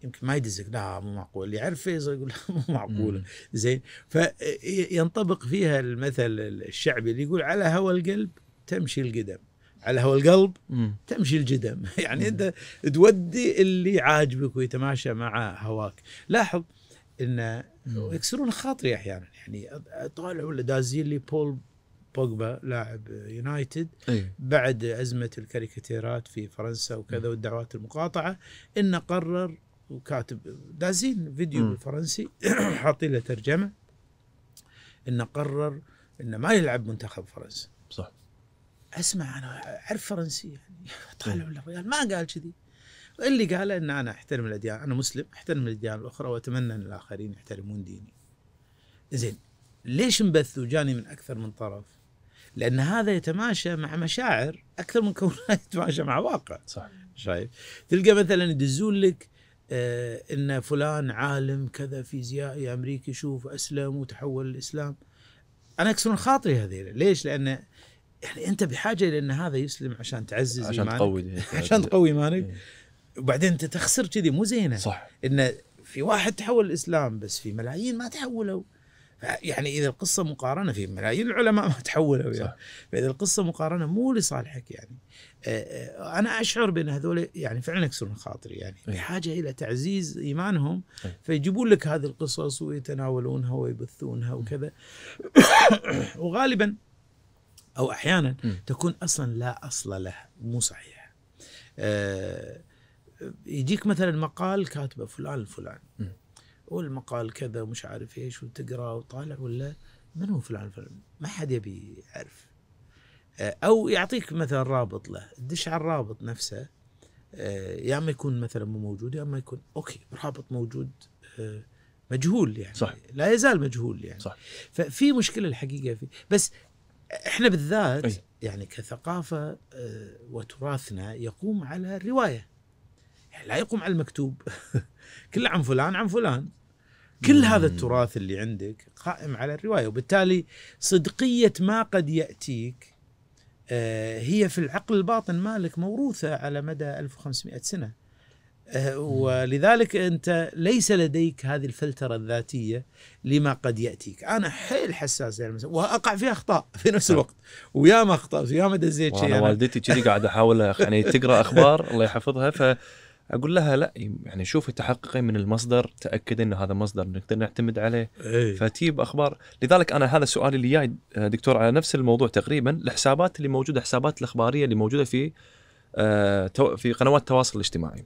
يمكن ما يدزك لا مو معقول اللي يعرف فيصل يقول مو معقول زين فينطبق فيها المثل الشعبي اللي يقول على هوى القلب تمشي القدم على هوى القلب مم. تمشي الجدم يعني مم. انت تودي اللي عاجبك ويتماشى مع هواك لاحظ ان يكسرون خاطري احيانا يعني طالع ولا دازين لي بول بوجبا لاعب يونايتد أيه. بعد ازمه الكاريكاتيرات في فرنسا وكذا والدعوات المقاطعه انه قرر وكاتب دازين فيديو بالفرنسي حاطين له ترجمه انه قرر انه ما يلعب منتخب فرنسا صح اسمع انا اعرف فرنسي يعني طالع الرجال ما قال كذي اللي قاله ان انا احترم الاديان انا مسلم احترم الاديان الاخرى واتمنى ان الاخرين يحترمون ديني زين ليش مبث وجاني من اكثر من طرف لان هذا يتماشى مع مشاعر اكثر من كونه يتماشى مع واقع صح شايف تلقى مثلا يدزون لك آه، ان فلان عالم كذا فيزيائي امريكي شوف اسلم وتحول للاسلام انا اكسر خاطري هذيل ليش؟ لان يعني انت بحاجه الى ان هذا يسلم عشان تعزز عشان إيمانك تقوي عشان تقوي ايمانك إيه. وبعدين انت تخسر كذي مو زينه صح ان في واحد تحول الاسلام بس في ملايين ما تحولوا يعني اذا القصه مقارنه في ملايين العلماء ما تحولوا وياه فاذا القصه مقارنه مو لصالحك يعني آه، آه، انا اشعر بان هذول يعني فعلا يكسرون خاطري يعني إيه. بحاجه الى تعزيز ايمانهم إيه. فيجيبون لك هذه القصص ويتناولونها ويبثونها وكذا وغالبا او احيانا تكون اصلا لا اصل لها مو صحيح آه، يجيك مثلا مقال كاتبه فلان الفلاني والمقال كذا ومش عارف ايش وتقرا وطالع ولا من هو فلان فلان ما حد يبي يعرف آه، او يعطيك مثلا رابط له دش على الرابط نفسه آه، يا اما يكون مثلا مو موجود يا اما يكون اوكي رابط موجود آه، مجهول يعني صح. لا يزال مجهول يعني صح. ففي مشكله الحقيقه في بس احنا بالذات أي. يعني كثقافه وتراثنا يقوم على الروايه يعني لا يقوم على المكتوب كله عن فلان عن فلان كل هذا التراث اللي عندك قائم على الروايه وبالتالي صدقيه ما قد ياتيك آه، هي في العقل الباطن مالك موروثه على مدى 1500 سنه آه، ولذلك انت ليس لديك هذه الفلتره الذاتيه لما قد ياتيك، انا حيل حساس يعني واقع في اخطاء في نفس آه. الوقت ويا ما اخطات ما دزيت شيء والدتي كذي قاعد احاول يعني تقرا اخبار الله يحفظها ف اقول لها لا يعني شوفي تحققي من المصدر تاكدي ان هذا مصدر نقدر نعتمد عليه أي. فتجيب اخبار لذلك انا هذا سؤالي اللي جاي دكتور على نفس الموضوع تقريبا الحسابات اللي موجوده حسابات الاخباريه اللي موجوده في آه، في قنوات التواصل الاجتماعي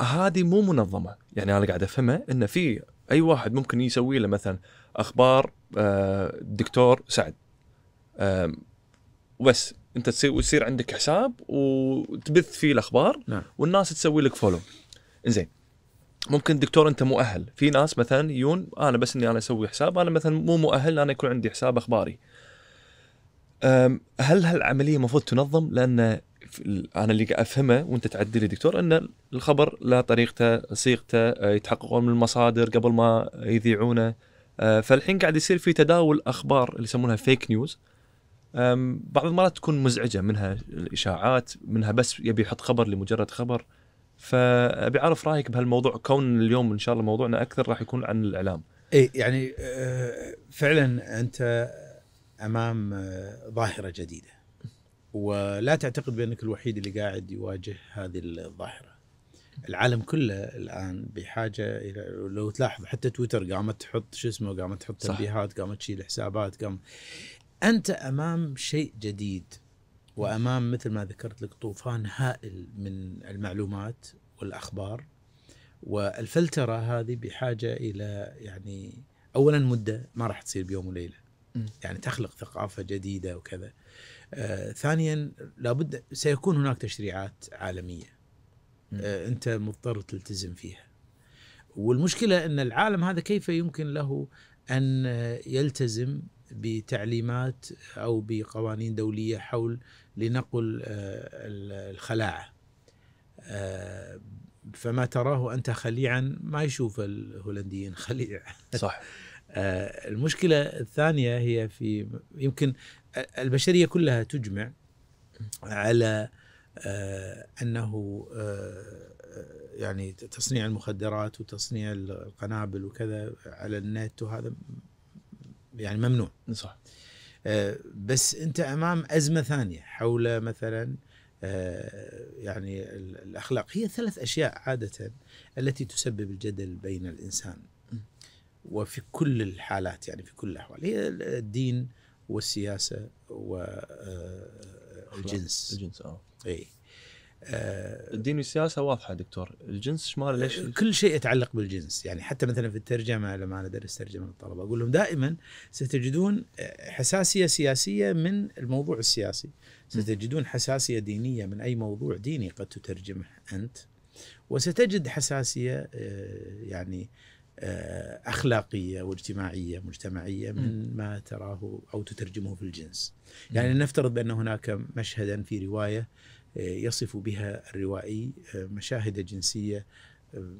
هذه مو منظمه يعني انا قاعد افهمها ان في اي واحد ممكن يسوي له مثلا اخبار آه، دكتور سعد وبس انت تصير يصير عندك حساب وتبث فيه الاخبار نعم. والناس تسوي لك فولو زين ممكن دكتور انت مؤهل في ناس مثلا يون انا بس اني انا اسوي حساب انا مثلا مو مؤهل انا يكون عندي حساب اخباري هل هالعمليه المفروض تنظم لان انا اللي افهمه وانت تعدلي دكتور ان الخبر له طريقته صيغته آه، يتحققون من المصادر قبل ما يذيعونه آه، فالحين قاعد يصير في تداول اخبار اللي يسمونها فيك نيوز بعض المرات تكون مزعجه منها الاشاعات منها بس يبي يحط خبر لمجرد خبر فابي اعرف رايك بهالموضوع كون اليوم ان شاء الله موضوعنا اكثر راح يكون عن الاعلام. إيه يعني آه، فعلا انت امام آه، ظاهره جديده ولا تعتقد بانك الوحيد اللي قاعد يواجه هذه الظاهره. العالم كله الان بحاجه الى لو تلاحظ حتى تويتر قامت تحط شو اسمه قامت تحط تنبيهات قامت تشيل حسابات قام انت امام شيء جديد وامام مثل ما ذكرت لك طوفان هائل من المعلومات والاخبار والفلتره هذه بحاجه الى يعني اولا مده ما راح تصير بيوم وليله يعني تخلق ثقافه جديده وكذا آه ثانيا لابد سيكون هناك تشريعات عالميه آه انت مضطر تلتزم فيها والمشكله ان العالم هذا كيف يمكن له ان يلتزم بتعليمات او بقوانين دوليه حول لنقل آه، الخلاعه آه، فما تراه انت خليعا ما يشوف الهولنديين خليع صح آه، المشكله الثانيه هي في يمكن البشريه كلها تجمع على انه يعني تصنيع المخدرات وتصنيع القنابل وكذا على النت وهذا يعني ممنوع صح آه بس انت امام ازمه ثانيه حول مثلا آه يعني الاخلاق هي ثلاث اشياء عاده التي تسبب الجدل بين الانسان وفي كل الحالات يعني في كل الاحوال هي الدين والسياسه والجنس آه، الجنس اه اي الدين آه، والسياسه واضحه دكتور الجنس شمال ليش آه، كل شيء يتعلق بالجنس يعني حتى مثلا في الترجمه لما انا ادرس ترجمه للطلبه اقول لهم دائما ستجدون حساسيه سياسيه من الموضوع السياسي ستجدون حساسيه دينيه من اي موضوع ديني قد تترجمه انت وستجد حساسيه آه، يعني اخلاقيه واجتماعيه مجتمعيه من ما تراه او تترجمه في الجنس يعني نفترض بان هناك مشهدا في روايه يصف بها الروائي آه، مشاهد جنسية آه،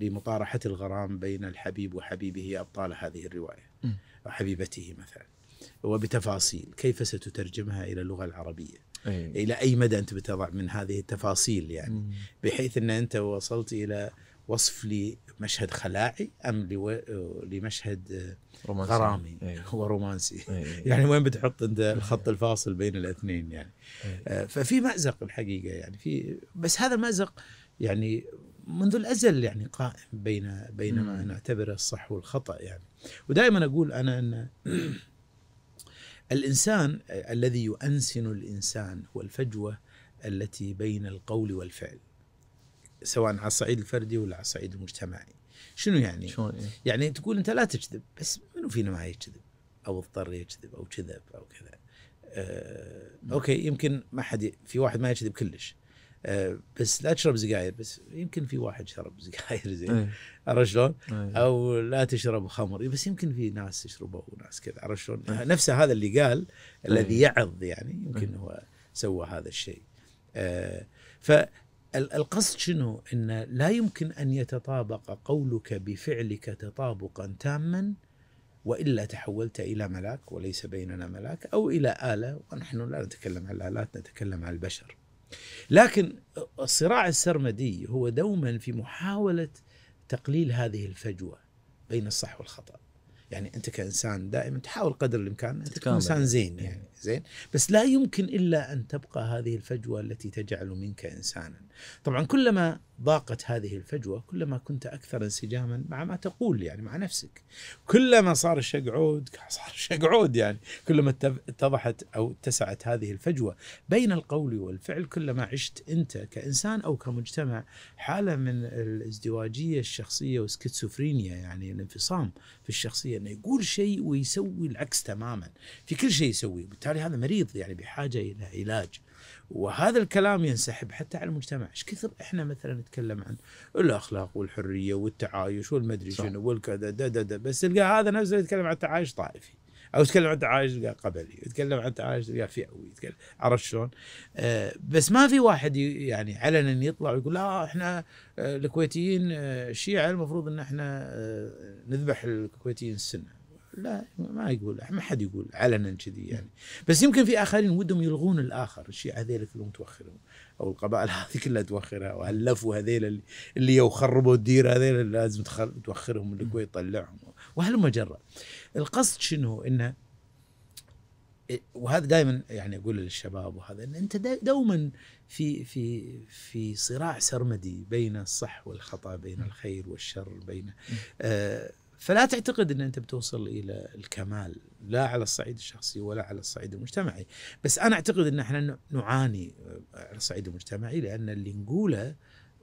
لمطارحة الغرام بين الحبيب وحبيبه أبطال هذه الرواية أو حبيبته مثلا وبتفاصيل كيف ستترجمها إلى اللغة العربية أي. إلى أي مدى أنت بتضع من هذه التفاصيل يعني بحيث أن أنت وصلت إلى وصف لمشهد خلاعي ام لو... لمشهد رومانسي. غرامي أيه. ورومانسي إيه،, إيه،, أيه. يعني وين بتحط انت الخط إيه. الفاصل بين الاثنين يعني أيه. آه، ففي مازق الحقيقه يعني في بس هذا المازق يعني منذ الازل يعني قائم بين بين ما نعتبره الصح والخطا يعني ودائما اقول انا ان الانسان الذي يؤنسن الانسان هو الفجوه التي بين القول والفعل سواء على الصعيد الفردي ولا على الصعيد المجتمعي شنو يعني؟ شلون يعني, يعني تقول انت لا تكذب بس منو فينا ما يكذب او اضطر يكذب او كذب او كذا أه اوكي يمكن ما حد في واحد ما يكذب كلش أه بس لا تشرب سجاير بس يمكن في واحد شرب سجاير زين إيه. عرفت شلون؟ إيه. او لا تشرب خمر بس يمكن في ناس يشربوا وناس كذا عرفت شلون؟ إيه. نفسه هذا اللي قال الذي يعظ يعني يمكن هو سوى هذا الشيء أه ف القصد شنو؟ ان لا يمكن ان يتطابق قولك بفعلك تطابقا تاما والا تحولت الى ملاك وليس بيننا ملاك او الى اله ونحن لا نتكلم عن الالات نتكلم عن البشر. لكن الصراع السرمدي هو دوما في محاوله تقليل هذه الفجوه بين الصح والخطا. يعني انت كانسان دائما تحاول قدر الامكان انت تكون انسان زين يعني. زين بس لا يمكن الا ان تبقى هذه الفجوه التي تجعل منك انسانا طبعا كلما ضاقت هذه الفجوة كلما كنت أكثر انسجاما مع ما تقول يعني مع نفسك كلما صار الشق عود صار الشق عود يعني كلما اتضحت أو اتسعت هذه الفجوة بين القول والفعل كلما عشت أنت كإنسان أو كمجتمع حالة من الازدواجية الشخصية والسكيتسوفرينيا يعني الانفصام في الشخصية أنه يقول شيء ويسوي العكس تماما في كل شيء يسويه بالتالي هذا مريض يعني بحاجة إلى علاج وهذا الكلام ينسحب حتى على المجتمع ايش كثر احنا مثلا نتكلم عن الاخلاق والحريه والتعايش والمدري شنو والكذا دا دا دا بس تلقى هذا نفسه يتكلم عن تعايش طائفي او يتكلم عن تعايش تلقاه قبلي يتكلم عن تعايش تلقاه فئوي يتكلم عرفت شلون؟ آه بس ما في واحد يعني علنا يطلع ويقول لا احنا آه، الكويتيين الشيعه آه، المفروض ان احنا آه، نذبح الكويتيين السنه لا يعني ما يقول ما حد يقول علنا كذي يعني بس يمكن في اخرين ودهم يلغون الاخر الشيعة هذيل كلهم توخرهم او القبائل هذه كلها توخرها وهلفوا هذيل اللي, اللي يخربوا الديره هذيل لازم توخرهم من الكويت طلعهم مجرة القصد شنو انه وهذا دائما يعني اقول للشباب وهذا ان انت دوما في في في صراع سرمدي بين الصح والخطا بين الخير والشر بين آه فلا تعتقد ان انت بتوصل الى الكمال لا على الصعيد الشخصي ولا على الصعيد المجتمعي بس انا اعتقد ان احنا نعاني آه، على الصعيد المجتمعي لان اللي نقوله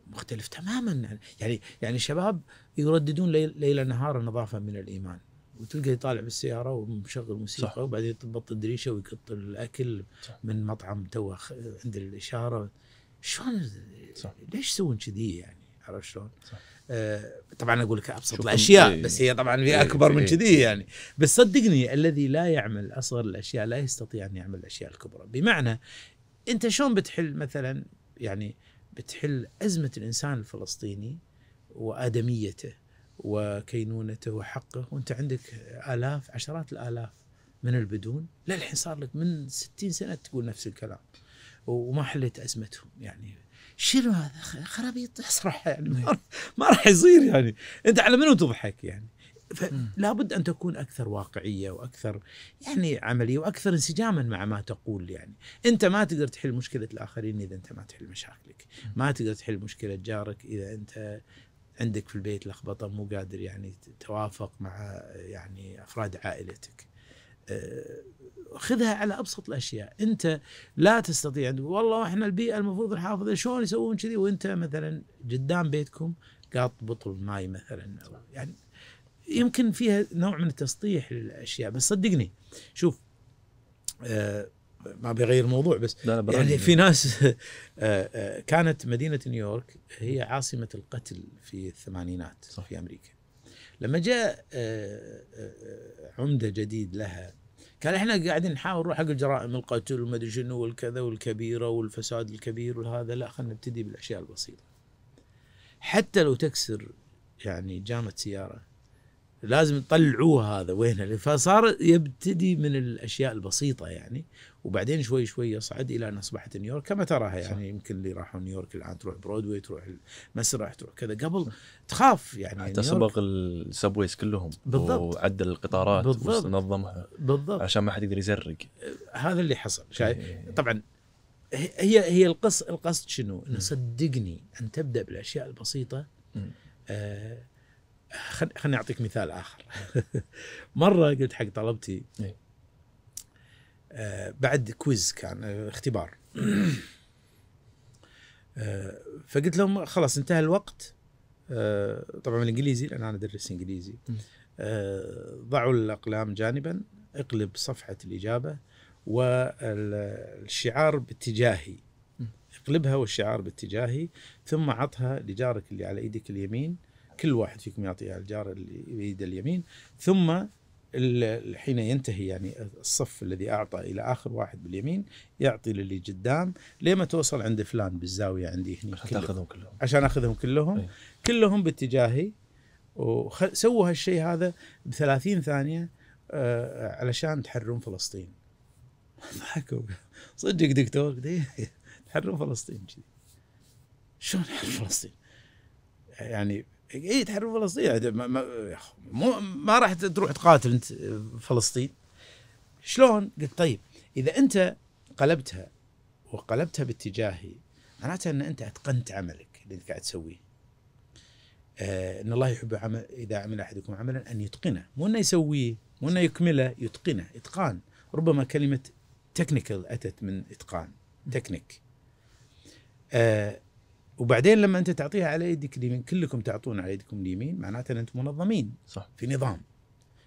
مختلف تماما يعني يعني الشباب يرددون ليل نهار النظافه من الايمان وتلقى يطالع بالسياره ومشغل موسيقى صح. وبعدين يضبط الدريشه ويقط الاكل صح. من مطعم توه عند الاشاره شلون ليش يسوون كذي يعني عرفت شلون؟ صح. آه، طبعا اقول لك ابسط الاشياء إيه بس هي طبعا في إيه، اكبر إيه من كذي يعني بس صدقني الذي لا يعمل اصغر الاشياء لا يستطيع ان يعمل الاشياء الكبرى بمعنى انت شلون بتحل مثلا يعني بتحل ازمه الانسان الفلسطيني وادميته وكينونته وحقه وانت عندك الاف عشرات الالاف من البدون للحين صار لك من 60 سنه تقول نفس الكلام وما حليت ازمتهم يعني شنو هذا خرابيط صراحه يعني نعم. ما, ما راح يصير يعني انت على منو تضحك يعني فلا بد ان تكون اكثر واقعيه واكثر يعني عمليه واكثر انسجاما مع ما تقول يعني انت ما تقدر تحل مشكله الاخرين اذا انت ما تحل مشاكلك ما تقدر تحل مشكله جارك اذا انت عندك في البيت لخبطه مو قادر يعني توافق مع يعني افراد عائلتك أه، خذها على ابسط الاشياء انت لا تستطيع والله احنا البيئه المفروض نحافظ شلون يسوون كذي وانت مثلا قدام بيتكم قاط بطل ماي مثلا أو يعني يمكن فيها نوع من التسطيح للاشياء بس صدقني شوف آه ما بغير الموضوع بس لا لا يعني في ناس آه آه كانت مدينه نيويورك هي عاصمه القتل في الثمانينات صح. في امريكا لما جاء آه، آه، آه، عمده جديد لها كان احنا قاعدين نحاول نروح حق الجرائم القتل ادري شنو والكذا والكبيره والفساد الكبير وهذا لا خلينا نبتدي بالاشياء البسيطه حتى لو تكسر يعني جامة سياره لازم تطلعوها هذا وينه فصار يبتدي من الاشياء البسيطه يعني وبعدين شوي شوي يصعد الى ان اصبحت نيويورك كما تراها يعني صح. يمكن اللي راحوا نيويورك الان تروح برودوي تروح المسرح تروح كذا قبل تخاف يعني حتى سبق السبويز كلهم بالضبط وعدل القطارات بالضبط ونظمها بالضبط عشان ما حد يقدر يزرق آه، هذا اللي حصل إيه. شايف طبعا هي هي القص القصد شنو؟ انه صدقني ان تبدا بالاشياء البسيطه آه خليني اعطيك مثال اخر مره قلت حق طلبتي إيه. آه، بعد كويز كان آه، اختبار آه، فقلت لهم خلاص انتهى الوقت طبعا بالانجليزي لان انا ادرس انجليزي ضعوا الاقلام جانبا اقلب صفحه الاجابه والشعار باتجاهي اقلبها والشعار باتجاهي ثم عطها لجارك اللي على ايدك اليمين كل واحد فيكم يعطيها الجار اللي بيده اليمين ثم حين ينتهي يعني الصف الذي اعطى الى اخر واحد باليمين يعطي للي قدام لما توصل عند فلان بالزاويه عندي هنا عشان تاخذهم كلهم عشان اخذهم كلهم أيه. كلهم باتجاهي وسووا هالشيء هذا ب 30 ثانيه آه علشان تحررون فلسطين ضحكوا صدق دكتور تحررون فلسطين شلون شلون فلسطين يعني اي تحرر فلسطين مو ما راح تروح تقاتل انت آه، فلسطين شلون؟ قلت طيب اذا انت قلبتها وقلبتها باتجاهي معناته ان انت اتقنت عملك اللي انت قاعد تسويه. آه، ان الله يحب عمل اذا عمل احدكم عملا ان يتقنه، مو انه يسويه، مو انه يكمله، يتقنه، اتقان، ربما كلمه تكنيكال اتت من اتقان، تكنيك. آه وبعدين لما انت تعطيها على يدك اليمين كلكم تعطون على يدكم اليمين معناته ان انتم منظمين صح في نظام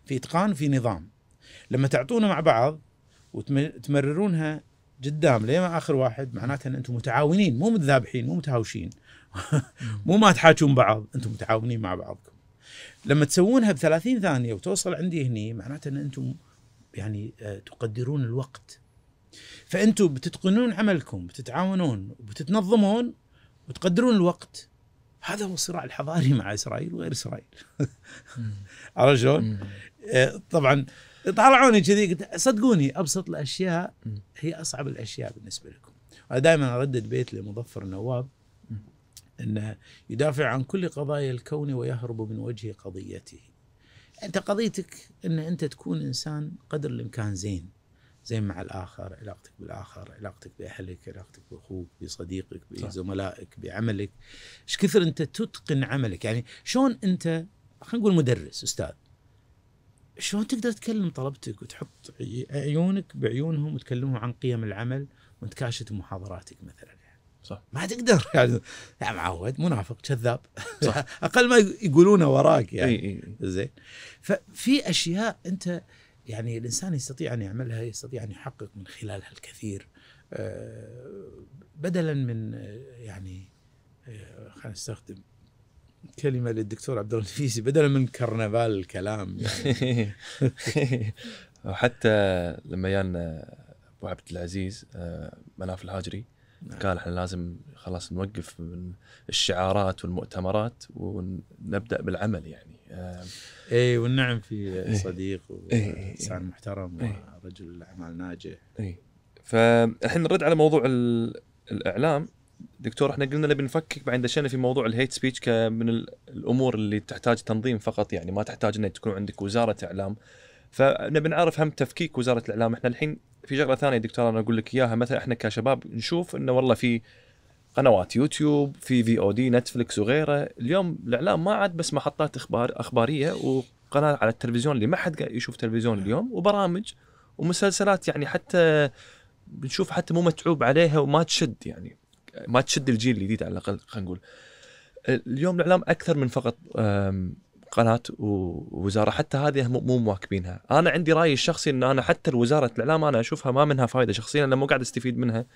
في اتقان في نظام لما تعطونه مع بعض وتمررونها قدام لما اخر واحد معناته ان انتم متعاونين مو متذابحين مو متهاوشين مو ما تحاكون بعض انتم متعاونين مع بعضكم لما تسوونها ب 30 ثانيه وتوصل عندي هني معناته ان انتم يعني آه، تقدرون الوقت فانتم بتتقنون عملكم بتتعاونون وبتتنظمون وتقدرون الوقت هذا هو الصراع الحضاري مع اسرائيل وغير اسرائيل عرفت شلون؟ آه، طبعا طالعوني كذي قلت صدقوني ابسط الاشياء هي اصعب الاشياء بالنسبه لكم انا دائما اردد بيت لمظفر النواب انه يدافع عن كل قضايا الكون ويهرب من وجه قضيته انت قضيتك ان انت تكون انسان قدر الامكان زين زي مع الاخر علاقتك بالاخر علاقتك باهلك علاقتك باخوك بصديقك بزملائك بعملك ايش كثر انت تتقن عملك يعني شلون انت خلينا نقول مدرس استاذ شلون تقدر تكلم طلبتك وتحط عيونك بعيونهم وتكلمهم عن قيم العمل وانت كاشت محاضراتك مثلا يعني. صح ما تقدر يعني يا معود منافق كذاب صح اقل ما يقولونه وراك يعني زين ففي اشياء انت يعني الانسان يستطيع ان يعملها يستطيع ان يحقق من خلالها الكثير آه، بدلا من آه، يعني آه، خلينا نستخدم كلمه للدكتور عبد الله النفيسي بدلا من كرنفال الكلام يعني وحتى لما جانا ابو عبد العزيز مناف الهاجري نعم. قال احنا لازم خلاص نوقف من الشعارات والمؤتمرات ونبدا بالعمل يعني آه، اي والنعم في إيه. صديق وانسان إيه، إيه. محترم ورجل اعمال ناجح فالحين نرد على موضوع الاعلام دكتور احنا قلنا نبي نفكك بعدين دشينا في موضوع الهيت سبيتش كمن الامور اللي تحتاج تنظيم فقط يعني ما تحتاج انك تكون عندك وزاره اعلام فنبي نعرف هم تفكيك وزاره الاعلام احنا الحين في شغله ثانيه دكتور انا اقول لك اياها مثلا احنا كشباب نشوف انه والله في قنوات يوتيوب في في او دي نتفلكس وغيره اليوم الاعلام ما عاد بس محطات اخبار اخباريه وقناه على التلفزيون اللي ما حد قاعد يشوف تلفزيون اليوم وبرامج ومسلسلات يعني حتى بنشوف حتى مو متعوب عليها وما تشد يعني ما تشد الجيل الجديد على الاقل خلينا نقول اليوم الاعلام اكثر من فقط قناه ووزاره حتى هذه مو مواكبينها انا عندي رايي الشخصي ان انا حتى الوزاره الاعلام انا اشوفها ما منها فائده شخصيا انا مو قاعد استفيد منها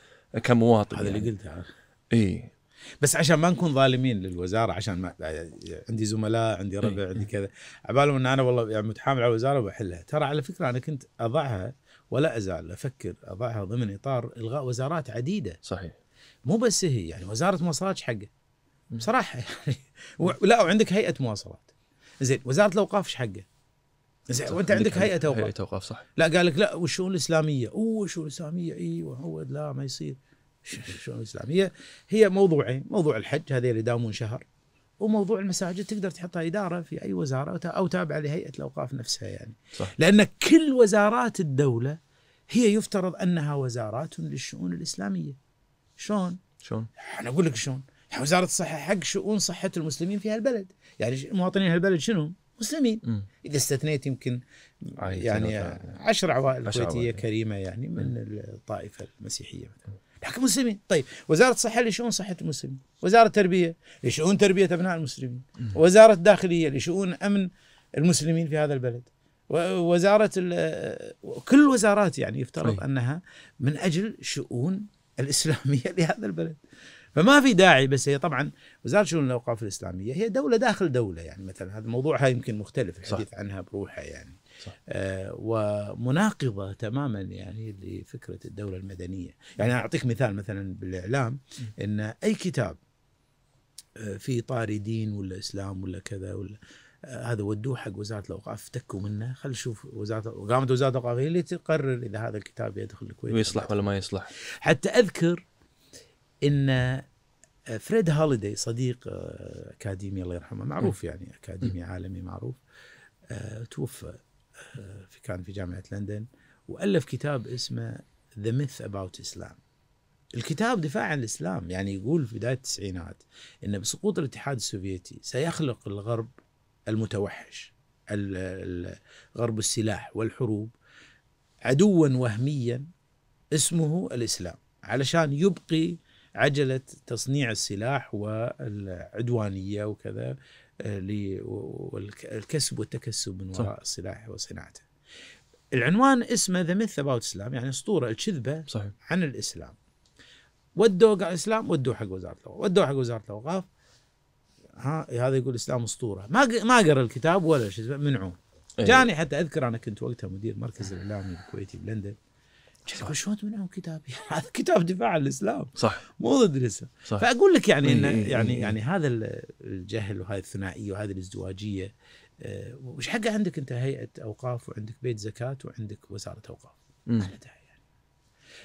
كمواطن هذا يعني. اللي قلته اي بس عشان ما نكون ظالمين للوزاره عشان ما عندي زملاء عندي ربع عندي كذا عبالهم ان انا والله يعني متحامل على الوزاره وبحلها ترى على فكره انا كنت اضعها ولا ازال افكر اضعها ضمن اطار الغاء وزارات عديده صحيح مو بس هي يعني وزاره مواصلات حقه بصراحه يعني لا وعندك هيئه مواصلات زين وزاره الاوقاف ايش حقه؟ زين وانت عندك هيئه اوقاف هيئه اوقاف صح لا قال لك لا والشؤون الاسلاميه اوه الشؤون الاسلاميه ايوه هو لا ما يصير الشؤون الاسلاميه هي موضوعين، موضوع الحج هذه اللي يداومون شهر وموضوع المساجد تقدر تحطها اداره في اي وزاره او تابعه لهيئه الاوقاف نفسها يعني. صح. لان كل وزارات الدوله هي يفترض انها وزارات للشؤون الاسلاميه. شلون؟ شلون؟ انا اقول لك شلون؟ يعني وزاره الصحه حق شؤون صحه المسلمين في هالبلد، يعني مواطنين هالبلد شنو؟ مسلمين م. اذا استثنيت يمكن يعني عشر عوائل كويتيه كريمه يعني من الطائفه المسيحيه مثلا. لكن المسلمين طيب وزاره الصحه لشؤون صحه المسلمين وزاره التربيه لشؤون تربيه ابناء المسلمين وزاره الداخليه لشؤون امن المسلمين في هذا البلد وزارة كل الوزارات يعني يفترض طيب. انها من اجل شؤون الاسلاميه لهذا البلد فما في داعي بس هي طبعا وزاره شؤون الاوقاف الاسلاميه هي دوله داخل دوله يعني مثلا هذا موضوعها يمكن مختلف الحديث صح. عنها بروحها يعني صح. آه ومناقضه تماما يعني لفكره الدوله المدنيه، يعني اعطيك مثال مثلا بالاعلام ان اي كتاب آه، في طاري دين ولا اسلام ولا كذا ولا آه، هذا ودوه حق وزاره الاوقاف افتكوا منه خل نشوف وزاره قامت وزاره الاوقاف هي اللي تقرر اذا هذا الكتاب يدخل الكويت ويصلح ولا ما يصلح حتى اذكر ان آه، فريد هوليدي صديق آه، اكاديمي الله يرحمه معروف يعني اكاديمي عالمي معروف آه، توفى في كان في جامعه لندن والف كتاب اسمه ذا ميث اباوت اسلام الكتاب دفاع عن الاسلام يعني يقول في بدايه التسعينات ان بسقوط الاتحاد السوفيتي سيخلق الغرب المتوحش الغرب السلاح والحروب عدوا وهميا اسمه الاسلام علشان يبقي عجله تصنيع السلاح والعدوانيه وكذا آه، والكسب والتكسب من وراء السلاح وصناعته. العنوان اسمه ذا ميث اباوت اسلام يعني اسطوره الكذبه صحيح. عن الاسلام. ودوا قال الاسلام ودوا حق وزاره الاوقاف، ودوا حق وزاره الاوقاف ها هذا يقول الاسلام اسطوره، ما ما قرا الكتاب ولا شيء منعوه. إيه. جاني حتى اذكر انا كنت وقتها مدير مركز الاعلامي الكويتي بلندن شلون تمنعون كتاب؟ هذا كتاب دفاع عن الاسلام صح مو ضد الاسلام صح فاقول لك يعني إن إيه، إيه، يعني إيه. يعني هذا الجهل وهذه الثنائيه وهذه الازدواجيه آه، وش حقه عندك انت هيئه اوقاف وعندك بيت زكاه وعندك وزاره اوقاف؟ ما له داعي يعني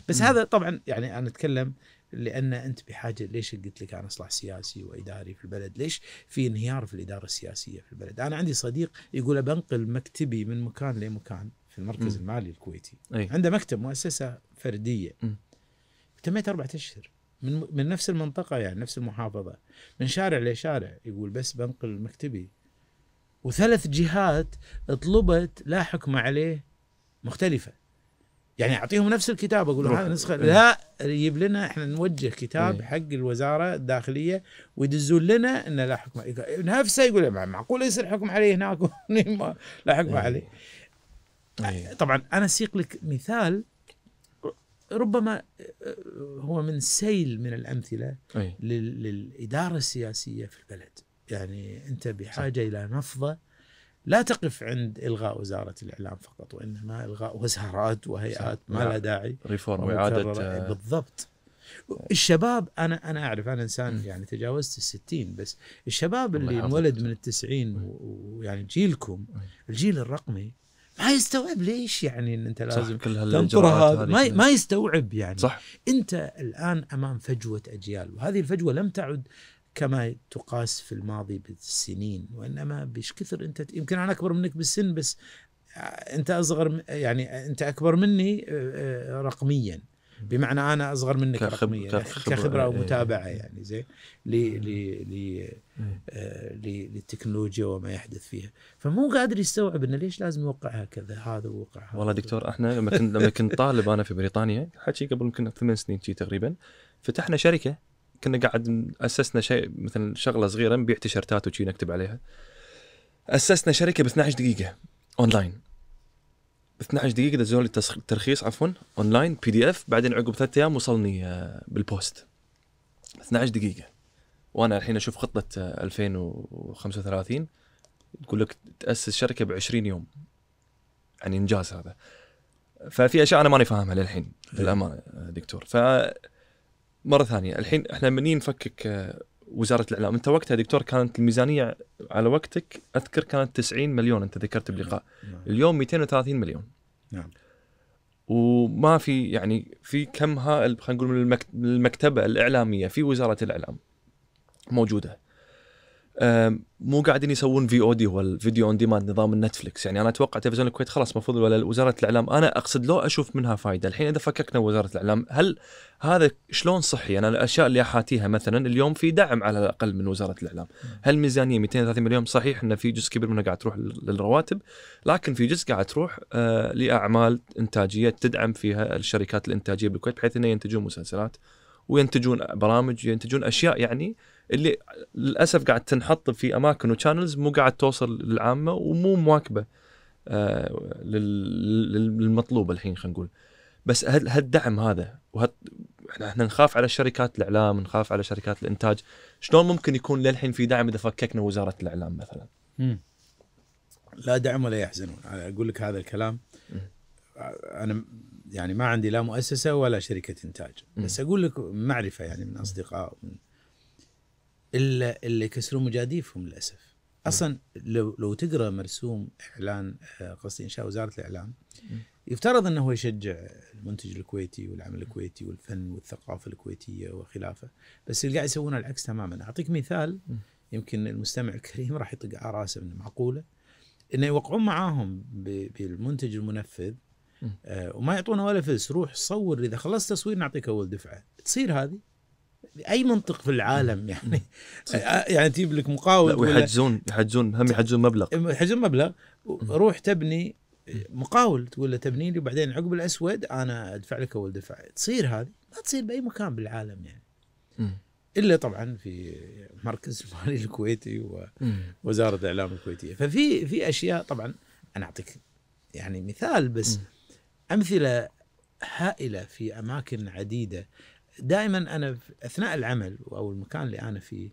بس م. هذا طبعا يعني انا اتكلم لان انت بحاجه ليش قلت لك عن اصلاح سياسي واداري في البلد؟ ليش في انهيار في الاداره السياسيه في البلد؟ انا عندي صديق يقول بنقل مكتبي من مكان لمكان في المركز م. المالي الكويتي أي. عنده مكتب مؤسسه فرديه تميت أربعة أشهر من من نفس المنطقة يعني نفس المحافظة من شارع لشارع يقول بس بنقل مكتبي وثلاث جهات طلبت لا حكم عليه مختلفة يعني اعطيهم نفس الكتاب اقول هذا نسخه لا يجيب لنا احنا نوجه كتاب ايه. حق الوزاره الداخليه ويدزون لنا انه لا حكم نفسه يقول معقول يصير حكم عليه هناك لا حكم ايه. عليه أيه. طبعا انا سيق لك مثال ربما هو من سيل من الامثله أيه. للاداره السياسيه في البلد يعني انت بحاجه صح. الى نفضه لا تقف عند الغاء وزاره الاعلام فقط وانما الغاء وزارات وهيئات ما لها داعي ريفورم واعاده آه. بالضبط الشباب انا انا اعرف انا انسان يعني تجاوزت الستين بس الشباب اللي انولد من التسعين ويعني جيلكم الجيل الرقمي ما يستوعب ليش يعني ان انت لازم تنطر هذا ما, ما يستوعب يعني صح انت الان امام فجوه اجيال وهذه الفجوه لم تعد كما تقاس في الماضي بالسنين وانما بش كثر انت يمكن انا اكبر منك بالسن بس انت اصغر يعني انت اكبر مني رقميا بمعنى انا اصغر منك كخب... رقميا يعني كخبره, كخبرة ومتابعه إيه. يعني زين ل ل ل إيه. آه، ل للتكنولوجيا وما يحدث فيها فمو قادر يستوعب انه ليش لازم يوقع هكذا هذا ووقع هذا والله دكتور احنا لما كنت لما كنت طالب انا في بريطانيا حكي قبل يمكن ثمان سنين شي تقريبا فتحنا شركه كنا قاعد اسسنا شيء مثلا شغله صغيره نبيع تيشرتات وشي نكتب عليها اسسنا شركه ب 12 دقيقه اونلاين 12 دقيقه دزوا لي ترخيص عفوا اونلاين بي دي اف بعدين عقب ثلاث ايام وصلني آه، بالبوست 12 دقيقه وانا الحين اشوف خطه 2035 آه، تقول لك تاسس شركه ب 20 يوم يعني انجاز هذا ففي اشياء انا ماني فاهمها للحين إيه. للامانه دكتور ف مره ثانيه الحين احنا منين نفكك آه، وزاره الاعلام انت وقتها دكتور كانت الميزانيه على وقتك اذكر كانت 90 مليون انت ذكرت بلقاء نعم، نعم. اليوم 230 مليون نعم وما في يعني في كم هائل خلينا نقول من المكتبه الاعلاميه في وزاره الاعلام موجوده مو قاعدين يسوون في اودي هو الفيديو اون ديماند نظام النتفلكس يعني انا اتوقع تلفزيون الكويت خلاص المفروض ولا وزاره الاعلام انا اقصد لو اشوف منها فائده الحين اذا فككنا وزاره الاعلام هل هذا شلون صحي انا يعني الاشياء اللي احاتيها مثلا اليوم في دعم على الاقل من وزاره الاعلام هل ميزانيه 230 مليون صحيح انه في جزء كبير منها قاعد تروح للرواتب لكن في جزء قاعد تروح آه، لاعمال انتاجيه تدعم فيها الشركات الانتاجيه بالكويت بحيث انه ينتجون مسلسلات وينتجون برامج وينتجون اشياء يعني اللي للاسف قاعد تنحط في اماكن وشانلز مو قاعد توصل للعامه ومو مواكبه آه، للمطلوب الحين خلينا نقول بس هالدعم هذا وهت... احنا نخاف على شركات الاعلام نخاف على شركات الانتاج شلون ممكن يكون للحين في دعم اذا فككنا وزاره الاعلام مثلا مم. لا دعم ولا يحزنون اقول لك هذا الكلام مم. انا يعني ما عندي لا مؤسسه ولا شركه انتاج بس اقول لك معرفه يعني من اصدقاء ومن الا اللي يكسرون مجاديفهم للاسف اصلا لو لو تقرا مرسوم اعلان آه، قصدي انشاء وزاره الاعلام يفترض انه هو يشجع المنتج الكويتي والعمل الكويتي والفن والثقافه الكويتيه وخلافه بس اللي قاعد يسوونه العكس تماما اعطيك مثال يمكن المستمع الكريم راح يطق على راسه انه معقوله انه يوقعون معاهم بالمنتج المنفذ آه، وما يعطونه ولا فلس روح صور اذا خلصت تصوير نعطيك اول دفعه تصير هذه اي منطق في العالم يعني آه، يعني تجيب لك مقاول ويحجزون يحجزون هم يحجزون مبلغ يحجزون مبلغ روح تبني مقاول تقول له تبني لي وبعدين عقب الاسود انا ادفع لك اول دفع تصير هذه ما تصير باي مكان بالعالم يعني الا طبعا في مركز المالي الكويتي ووزاره الاعلام الكويتيه ففي في اشياء طبعا انا اعطيك يعني مثال بس امثله هائله في اماكن عديده دائما انا في اثناء العمل او المكان اللي انا فيه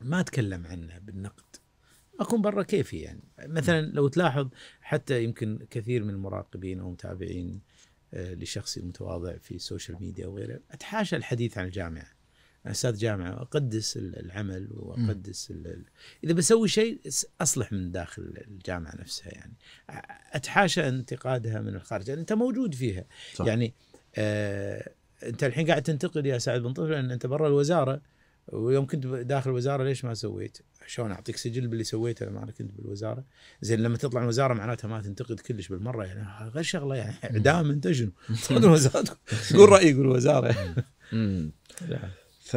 ما اتكلم عنه بالنقد اكون برا كيفي يعني مثلا لو تلاحظ حتى يمكن كثير من المراقبين او متابعين آه، لشخصي متواضع في السوشيال ميديا وغيره اتحاشى الحديث عن الجامعه انا استاذ جامعه اقدس العمل واقدس اذا بسوي شيء اصلح من داخل الجامعه نفسها يعني اتحاشى انتقادها من الخارج يعني انت موجود فيها صح. يعني آه انت الحين قاعد تنتقد يا سعد بن طفل ان انت برا الوزاره ويوم كنت داخل الوزاره ليش ما سويت؟ شلون اعطيك سجل باللي سويته لما انا كنت بالوزاره؟ زين لما تطلع من الوزاره معناتها ما تنتقد كلش بالمره يعني غير شغله يعني اعدام انت شنو؟ قول رايك بالوزاره. ف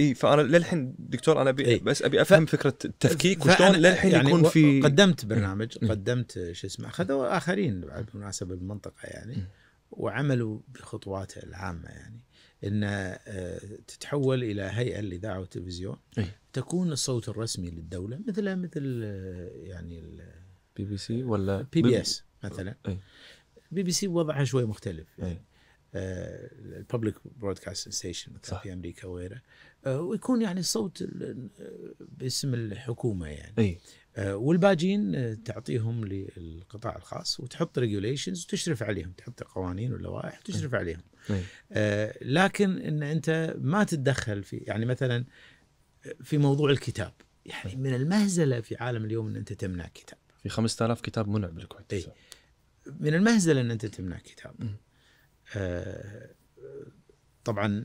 اي فانا للحين دكتور انا ابي بس ابي افهم ف... فكره التفكيك وشلون للحين يعني يكون في قدمت برنامج قدمت شو اسمه اخذوا اخرين بالمناسبه بالمنطقه يعني وعملوا بخطواته العامه يعني ان آه، تتحول الى هيئه للاذاعه والتلفزيون أي. تكون الصوت الرسمي للدوله مثلها مثل آه، يعني بي بي سي ولا بي بي اس مثلا أي. بي بي سي وضعها شوي مختلف يعني الببليك برودكاست ستيشن مثلا في امريكا وغيره آه، ويكون يعني صوت باسم الحكومه يعني أي. آه، والباجين آه، تعطيهم للقطاع الخاص وتحط ريجوليشنز وتشرف عليهم تحط قوانين واللوائح وتشرف نعم. عليهم نعم. آه، لكن ان انت ما تتدخل في يعني مثلا في موضوع الكتاب يعني من المهزله في عالم اليوم ان انت تمنع كتاب في 5000 كتاب منع بالكويت اي من المهزله ان انت تمنع كتاب طبعا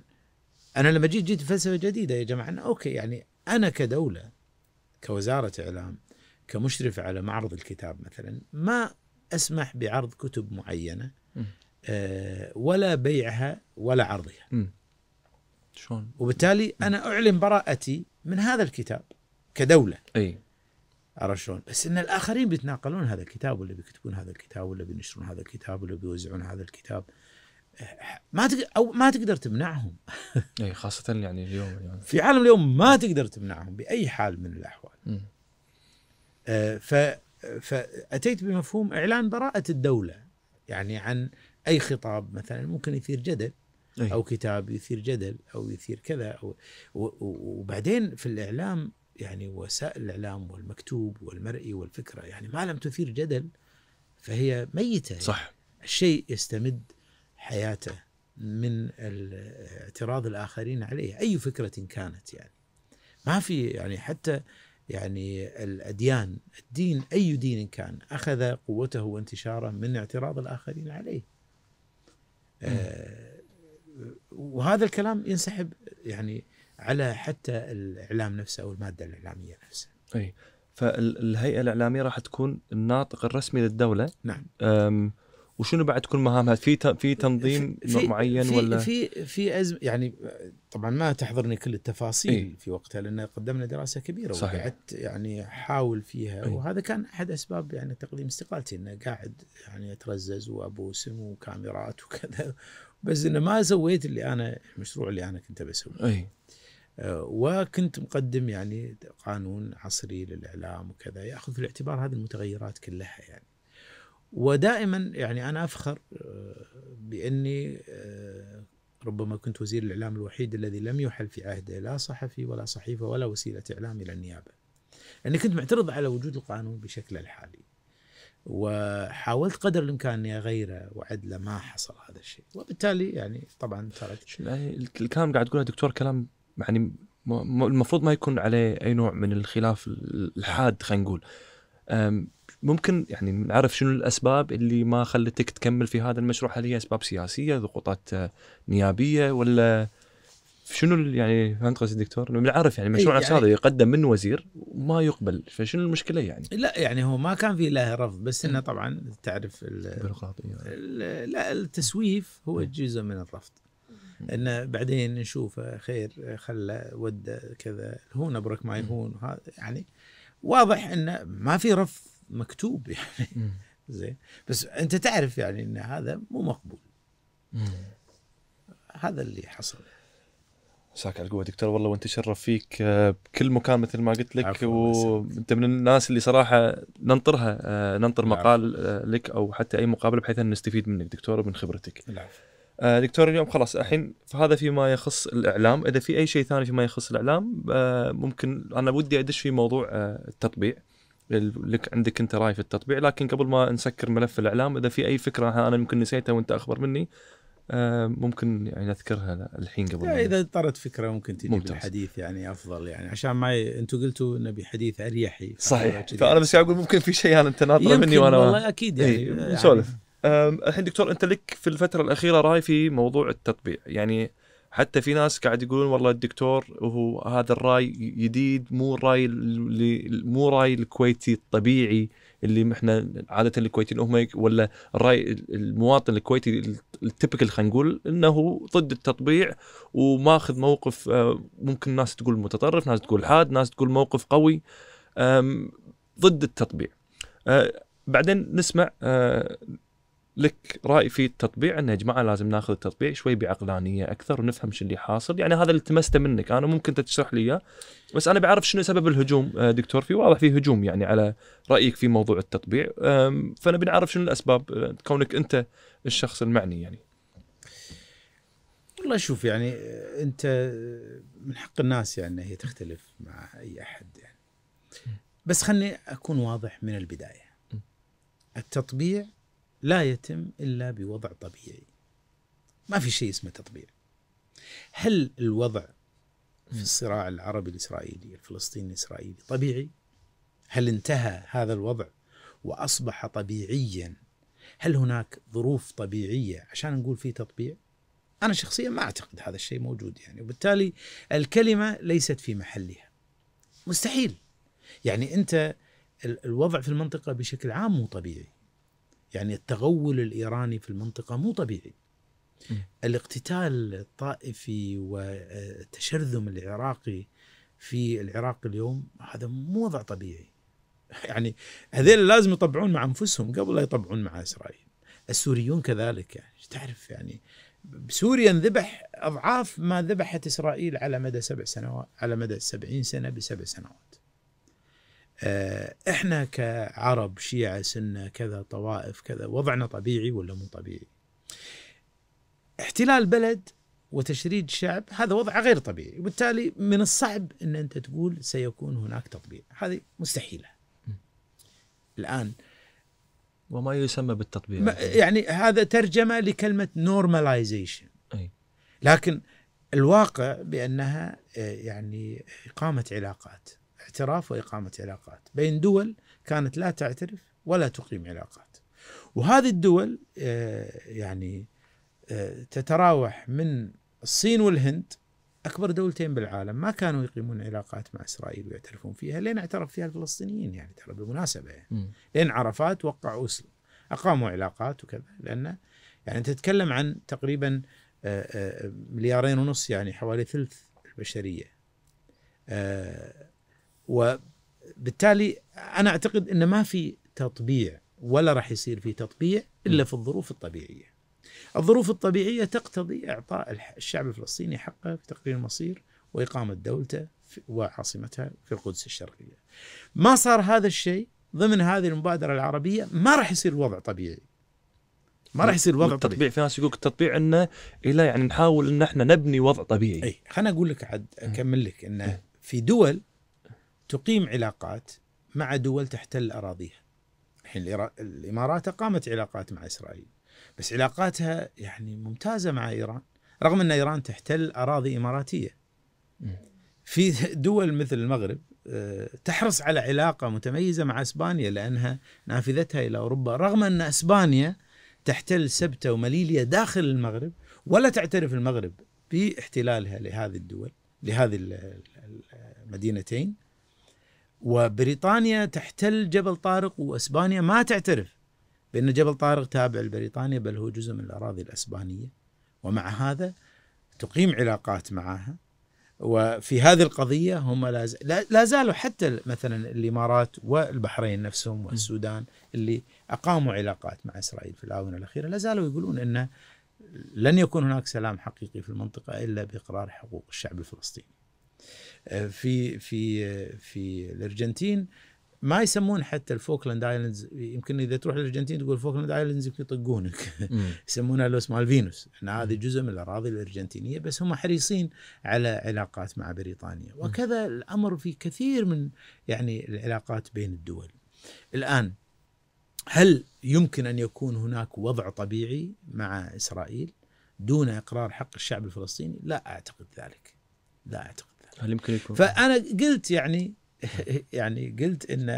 انا لما جيت جيت فلسفه جديده يا جماعه اوكي يعني انا كدوله كوزاره اعلام كمشرف على معرض الكتاب مثلا ما اسمح بعرض كتب معينه آه، ولا بيعها ولا عرضها شلون وبالتالي انا اعلن براءتي من هذا الكتاب كدوله اي عرفت شلون؟ بس ان الاخرين بيتناقلون هذا الكتاب ولا بيكتبون هذا الكتاب ولا بينشرون هذا الكتاب ولا بيوزعون هذا الكتاب آه، ما او ما تقدر تمنعهم اي خاصه يعني اليوم يعني. في عالم اليوم ما تقدر تمنعهم باي حال من الاحوال م. آه، فأتيت بمفهوم إعلان براءة الدولة يعني عن أي خطاب مثلا ممكن يثير جدل أو كتاب يثير جدل أو يثير كذا أو وبعدين في الإعلام يعني وسائل الإعلام والمكتوب والمرئي والفكرة يعني ما لم تثير جدل فهي ميتة صح الشيء يستمد حياته من اعتراض الآخرين عليه أي فكرة كانت يعني ما في يعني حتى يعني الأديان الدين أي دين كان أخذ قوته وانتشاره من اعتراض الآخرين عليه آه، وهذا الكلام ينسحب يعني على حتى الإعلام نفسه أو المادة الإعلامية نفسها أي فالهيئة الإعلامية راح تكون الناطق الرسمي للدولة نعم وشنو بعد كل مهامها في في تنظيم في معين في ولا في في ازمه يعني طبعا ما تحضرني كل التفاصيل إيه؟ في وقتها لان قدمنا دراسه كبيره صحيح. وقعدت يعني احاول فيها إيه؟ وهذا كان احد اسباب يعني تقديم استقالتي انه قاعد يعني اترزز وابوسم وكاميرات وكذا بس انه ما سويت اللي انا المشروع اللي انا كنت بسويه. إيه؟ آه، وكنت مقدم يعني قانون عصري للاعلام وكذا ياخذ في الاعتبار هذه المتغيرات كلها يعني ودائما يعني انا افخر آه، باني آه، ربما كنت وزير الاعلام الوحيد الذي لم يحل في عهده لا صحفي ولا صحيفه ولا وسيله اعلام الى النيابه. لاني يعني كنت معترض على وجود القانون بشكله الحالي. وحاولت قدر الامكان اني اغيره وعدله ما حصل هذا الشيء، وبالتالي يعني طبعا تركت يعني الكلام قاعد تقوله دكتور كلام يعني المفروض ما يكون عليه اي نوع من الخلاف الحاد خلينا نقول. ممكن يعني نعرف شنو الاسباب اللي ما خلتك تكمل في هذا المشروع هل هي اسباب سياسيه ضغوطات نيابيه ولا شنو يعني فهمت قصدي دكتور؟ بنعرف يعني مشروع هذا إيه، يعني هذا يقدم من وزير وما يقبل فشنو المشكله يعني؟ لا يعني هو ما كان في له رفض بس انه طبعا تعرف البيروقراطيه لا التسويف هو جزء من الرفض انه بعدين نشوفه خير خلى وده كذا هون ابرك ما يهون يعني واضح انه ما في رفض مكتوب يعني زين بس انت تعرف يعني ان هذا مو مقبول هذا اللي حصل مساك على القوه دكتور والله وانت شرف فيك آه، بكل مكان مثل ما قلت لك وانت من الناس اللي صراحه ننطرها آه، ننطر نعم. مقال آه، لك او حتى اي مقابله بحيث ان نستفيد منك دكتور ومن خبرتك نعم. العفو. دكتور اليوم خلاص الحين فهذا فيما يخص الاعلام اذا في اي شيء ثاني فيما يخص الاعلام ممكن انا ودي ادش في موضوع التطبيع لك عندك انت راي في التطبيع لكن قبل ما نسكر ملف الاعلام اذا في اي فكره انا يمكن نسيتها وانت اخبر مني آه، ممكن يعني اذكرها الحين قبل يعني اذا طرت فكره ممكن تجي ممتاز. بالحديث يعني افضل يعني عشان ما ي... انتم قلتوا انه بحديث اريحي صحيح فانا بس اقول ممكن في شيء انا انت ناطره مني وانا والله اكيد يعني, إيه، يعني. نسولف يعني الحين دكتور انت لك في الفتره الاخيره راي في موضوع التطبيع يعني حتى في ناس قاعد يقولون والله الدكتور وهو هذا الراي جديد مو الراي اللي مو راي الكويتي الطبيعي اللي احنا عاده الكويتيين هم ولا الراي المواطن الكويتي التبكل خلينا نقول انه ضد التطبيع وماخذ موقف آه، ممكن ناس تقول متطرف، ناس تقول حاد، ناس تقول موقف قوي ضد التطبيع. آه، بعدين نسمع آه، لك راي في التطبيع ان يا جماعه لازم ناخذ التطبيع شوي بعقلانيه اكثر ونفهم شو اللي حاصل يعني هذا اللي التمسته منك انا ممكن تشرح لي اياه بس انا بعرف شنو سبب الهجوم آه، دكتور في واضح في هجوم يعني على رايك في موضوع التطبيع فانا بنعرف شنو الاسباب آه، كونك انت الشخص المعني يعني والله شوف يعني آه، انت من حق الناس يعني هي تختلف مع اي احد يعني بس خلني اكون واضح من البدايه التطبيع لا يتم إلا بوضع طبيعي ما في شيء اسمه تطبيع هل الوضع في الصراع العربي الإسرائيلي الفلسطيني الإسرائيلي طبيعي هل انتهى هذا الوضع وأصبح طبيعيا هل هناك ظروف طبيعية عشان نقول في تطبيع أنا شخصيا ما أعتقد هذا الشيء موجود يعني وبالتالي الكلمة ليست في محلها مستحيل يعني أنت الوضع في المنطقة بشكل عام مو طبيعي يعني التغول الايراني في المنطقه مو طبيعي الاقتتال الطائفي والتشرذم العراقي في العراق اليوم هذا مو وضع طبيعي يعني هذول لازم يطبعون مع انفسهم قبل لا يطبعون مع اسرائيل السوريون كذلك يعني تعرف يعني سوريا انذبح اضعاف ما ذبحت اسرائيل على مدى سبع سنوات على مدى 70 سنه بسبع سنوات آه، احنا كعرب شيعة سنة كذا طوائف كذا وضعنا طبيعي ولا مو طبيعي احتلال بلد وتشريد شعب هذا وضع غير طبيعي وبالتالي من الصعب ان انت تقول سيكون هناك تطبيع هذه مستحيلة الآن وما يسمى بالتطبيع يعني هذا ترجمة لكلمة نورماليزيشن لكن الواقع بأنها آه، يعني إقامة علاقات اعتراف وإقامة علاقات بين دول كانت لا تعترف ولا تقيم علاقات وهذه الدول آه، يعني آه، تتراوح من الصين والهند أكبر دولتين بالعالم ما كانوا يقيمون علاقات مع إسرائيل ويعترفون فيها لين اعترف فيها الفلسطينيين يعني ترى بالمناسبة يعني. لين عرفات وقع أسلو أقاموا علاقات وكذا لأن يعني تتكلم عن تقريبا آه، مليارين ونص يعني حوالي ثلث البشرية وبالتالي انا اعتقد ان ما في تطبيع ولا راح يصير في تطبيع الا في الظروف الطبيعيه. الظروف الطبيعيه تقتضي اعطاء الشعب الفلسطيني حقه في تقرير المصير واقامه دولته وعاصمتها في القدس الشرقيه. ما صار هذا الشيء ضمن هذه المبادره العربيه ما راح يصير الوضع طبيعي. ما راح يصير وضع التطبيع في ناس يقول التطبيع انه الى يعني نحاول ان احنا نبني وضع طبيعي. اي خليني اقول لك عاد اكمل لك انه في دول تقيم علاقات مع دول تحتل اراضيها. الحين الامارات اقامت علاقات مع اسرائيل بس علاقاتها يعني ممتازه مع ايران رغم ان ايران تحتل اراضي اماراتيه. في دول مثل المغرب آه، تحرص على علاقه متميزه مع اسبانيا لانها نافذتها الى اوروبا رغم ان اسبانيا تحتل سبته ومليليه داخل المغرب ولا تعترف المغرب باحتلالها لهذه الدول لهذه المدينتين وبريطانيا تحتل جبل طارق واسبانيا ما تعترف بان جبل طارق تابع لبريطانيا بل هو جزء من الاراضي الاسبانيه ومع هذا تقيم علاقات معها وفي هذه القضيه هم لا زالوا حتى مثلا الامارات والبحرين نفسهم والسودان اللي اقاموا علاقات مع اسرائيل في الاونه الاخيره لا زالوا يقولون ان لن يكون هناك سلام حقيقي في المنطقه الا باقرار حقوق الشعب الفلسطيني. في في في الارجنتين ما يسمون حتى الفوكلاند ايلاندز يمكن اذا تروح الارجنتين تقول فوكلاند ايلاندز يمكن يطقونك يسمونها لوس مالفينوس احنا هذه جزء من الاراضي الارجنتينيه بس هم حريصين على علاقات مع بريطانيا وكذا الامر في كثير من يعني العلاقات بين الدول الان هل يمكن ان يكون هناك وضع طبيعي مع اسرائيل دون اقرار حق الشعب الفلسطيني لا اعتقد ذلك لا اعتقد هل يمكن يكون فانا قلت يعني يعني قلت ان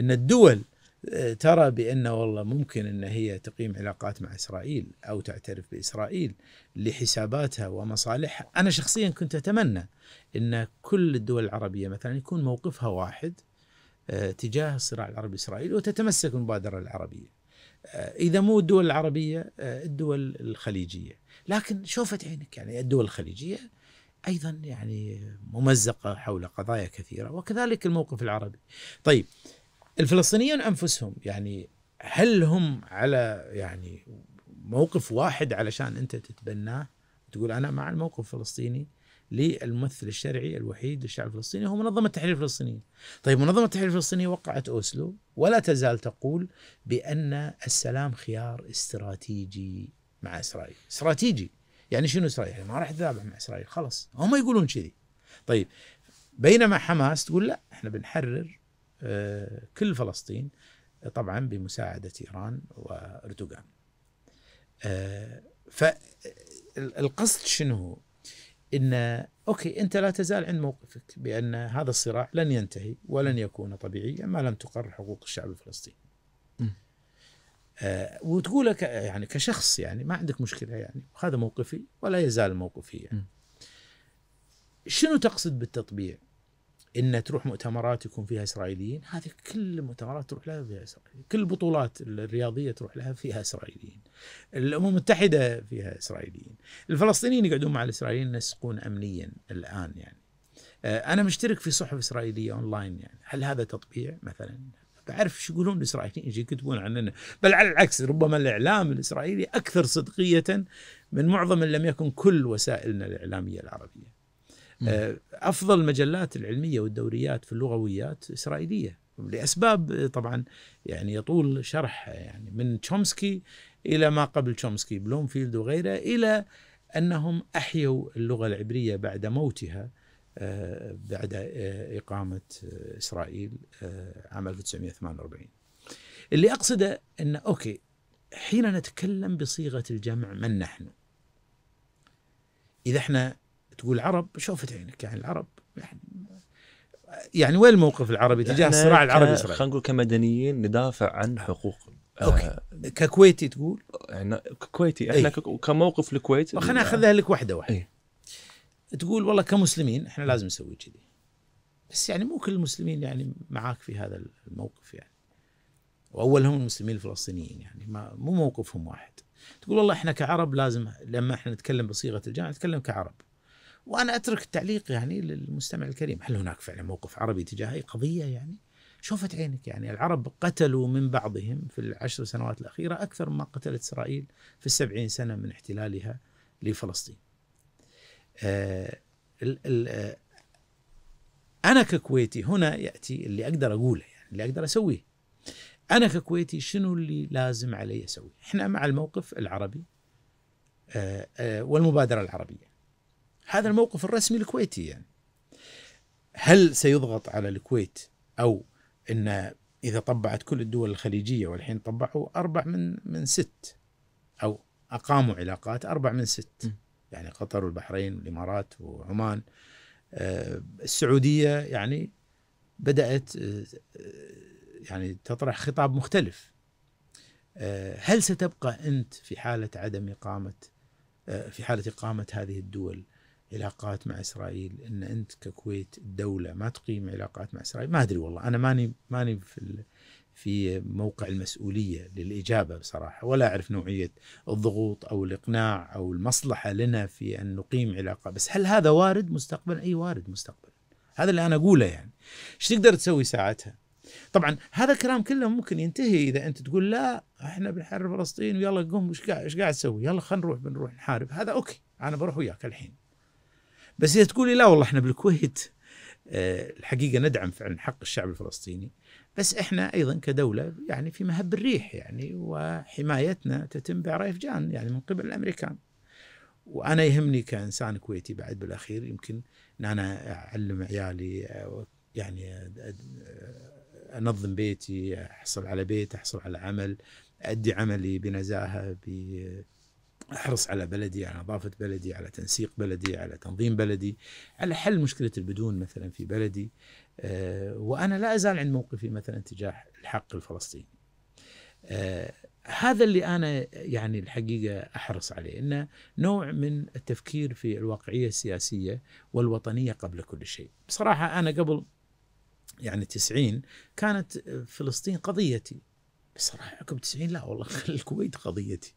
ان الدول آه، ترى بان والله ممكن ان هي تقيم علاقات مع اسرائيل او تعترف باسرائيل لحساباتها ومصالحها، انا شخصيا كنت اتمنى ان كل الدول العربيه مثلا يكون موقفها واحد آه، تجاه الصراع العربي اسرائيل وتتمسك المبادره العربيه. آه، اذا مو الدول العربيه الدول الخليجيه، لكن شوفت عينك يعني الدول الخليجيه ايضا يعني ممزقه حول قضايا كثيره وكذلك الموقف العربي. طيب الفلسطينيون انفسهم يعني هل هم على يعني موقف واحد علشان انت تتبناه تقول انا مع الموقف الفلسطيني للممثل الشرعي الوحيد للشعب الفلسطيني هو منظمة التحرير الفلسطينية طيب منظمة التحرير الفلسطينية وقعت أوسلو ولا تزال تقول بأن السلام خيار استراتيجي مع إسرائيل استراتيجي يعني شنو اسرائيل؟ يعني ما راح تذابح مع اسرائيل خلاص هم يقولون كذي طيب بينما حماس تقول لا احنا بنحرر آه، كل فلسطين طبعا بمساعده ايران واردوغان. آه، فالقصد شنو هو؟ ان اوكي انت لا تزال عند موقفك بان هذا الصراع لن ينتهي ولن يكون طبيعيا ما لم تقر حقوق الشعب الفلسطيني. آه، وتقول لك يعني كشخص يعني ما عندك مشكله يعني هذا موقفي ولا يزال موقفي يعني. شنو تقصد بالتطبيع؟ ان تروح مؤتمرات يكون فيها اسرائيليين، هذه كل المؤتمرات تروح لها فيها اسرائيليين، كل البطولات الرياضيه تروح لها فيها اسرائيليين. الامم المتحده فيها اسرائيليين، الفلسطينيين يقعدون مع الاسرائيليين ينسقون امنيا الان يعني. آه، انا مشترك في صحف اسرائيليه اونلاين يعني، هل هذا تطبيع مثلا؟ تعرف شو يقولون الاسرائيليين شو يكتبون عننا بل على العكس ربما الاعلام الاسرائيلي اكثر صدقيه من معظم ان لم يكن كل وسائلنا الاعلاميه العربيه مم. آه، افضل المجلات العلميه والدوريات في اللغويات اسرائيليه لاسباب طبعا يعني يطول شرح يعني من تشومسكي الى ما قبل تشومسكي بلومفيلد وغيره الى انهم احيوا اللغه العبريه بعد موتها آه، بعد آه، إقامة آه، إسرائيل عام 1948 اللي أقصده أن أوكي حين نتكلم بصيغة الجمع من نحن إذا احنا تقول عرب شوفت عينك يعني العرب يعني يعني وين الموقف العربي تجاه الصراع العربي اسرائيل؟ خلينا نقول كمدنيين ندافع عن حقوق اوكي آه ككويتي تقول؟ يعني ككويتي احنا ايه؟ كموقف الكويت خلينا ناخذها لك واحده واحده ايه؟ تقول والله كمسلمين احنا لازم نسوي كذي بس يعني مو كل المسلمين يعني معاك في هذا الموقف يعني واولهم المسلمين الفلسطينيين يعني ما مو موقفهم واحد تقول والله احنا كعرب لازم لما احنا نتكلم بصيغه الجامعه نتكلم كعرب وانا اترك التعليق يعني للمستمع الكريم هل هناك فعلا موقف عربي تجاه اي قضيه يعني شوفت عينك يعني العرب قتلوا من بعضهم في العشر سنوات الاخيره اكثر مما قتلت اسرائيل في السبعين سنه من احتلالها لفلسطين آه، ال ال آه، انا ككويتي هنا ياتي اللي اقدر اقوله يعني اللي اقدر اسويه انا ككويتي شنو اللي لازم علي اسويه احنا مع الموقف العربي آه، والمبادره العربيه هذا الموقف الرسمي الكويتي يعني هل سيضغط على الكويت او ان اذا طبعت كل الدول الخليجيه والحين طبعوا اربع من من ست او اقاموا علاقات اربع من ست يعني قطر والبحرين والامارات وعمان آه، السعوديه يعني بدات آه، آه، يعني تطرح خطاب مختلف هل ستبقى انت في حاله عدم اقامه في حاله اقامه هذه الدول علاقات مع اسرائيل ان انت ككويت دوله ما تقيم علاقات مع اسرائيل ما ادري والله انا ماني ماني في في موقع المسؤوليه للاجابه بصراحه ولا اعرف نوعيه الضغوط او الاقناع او المصلحه لنا في ان نقيم علاقه بس هل هذا وارد مستقبلا اي وارد مستقبلا هذا اللي انا اقوله يعني ايش تقدر تسوي ساعتها طبعا هذا الكلام كله ممكن ينتهي اذا انت تقول لا احنا بنحارب فلسطين ويلا قوم ايش قاعد ايش قاعد تسوي يلا خلينا نروح بنروح نحارب هذا اوكي انا بروح وياك الحين بس اذا تقول لي لا والله احنا بالكويت آه، الحقيقه ندعم فعلا حق الشعب الفلسطيني بس احنا ايضا كدوله يعني في مهب الريح يعني وحمايتنا تتم جان يعني من قبل الامريكان. وانا يهمني كانسان كويتي بعد بالاخير يمكن ان انا اعلم عيالي يعني انظم بيتي احصل على بيت احصل على عمل ادي عملي بنزاهه ب احرص على بلدي على نظافه بلدي على تنسيق بلدي على تنظيم بلدي على حل مشكله البدون مثلا في بلدي آه، وانا لا ازال عند موقفي مثلا تجاه الحق الفلسطيني آه، هذا اللي انا يعني الحقيقه احرص عليه انه نوع من التفكير في الواقعيه السياسيه والوطنيه قبل كل شيء بصراحه انا قبل يعني 90 كانت فلسطين قضيتي بصراحه عقب 90 لا والله الكويت قضيتي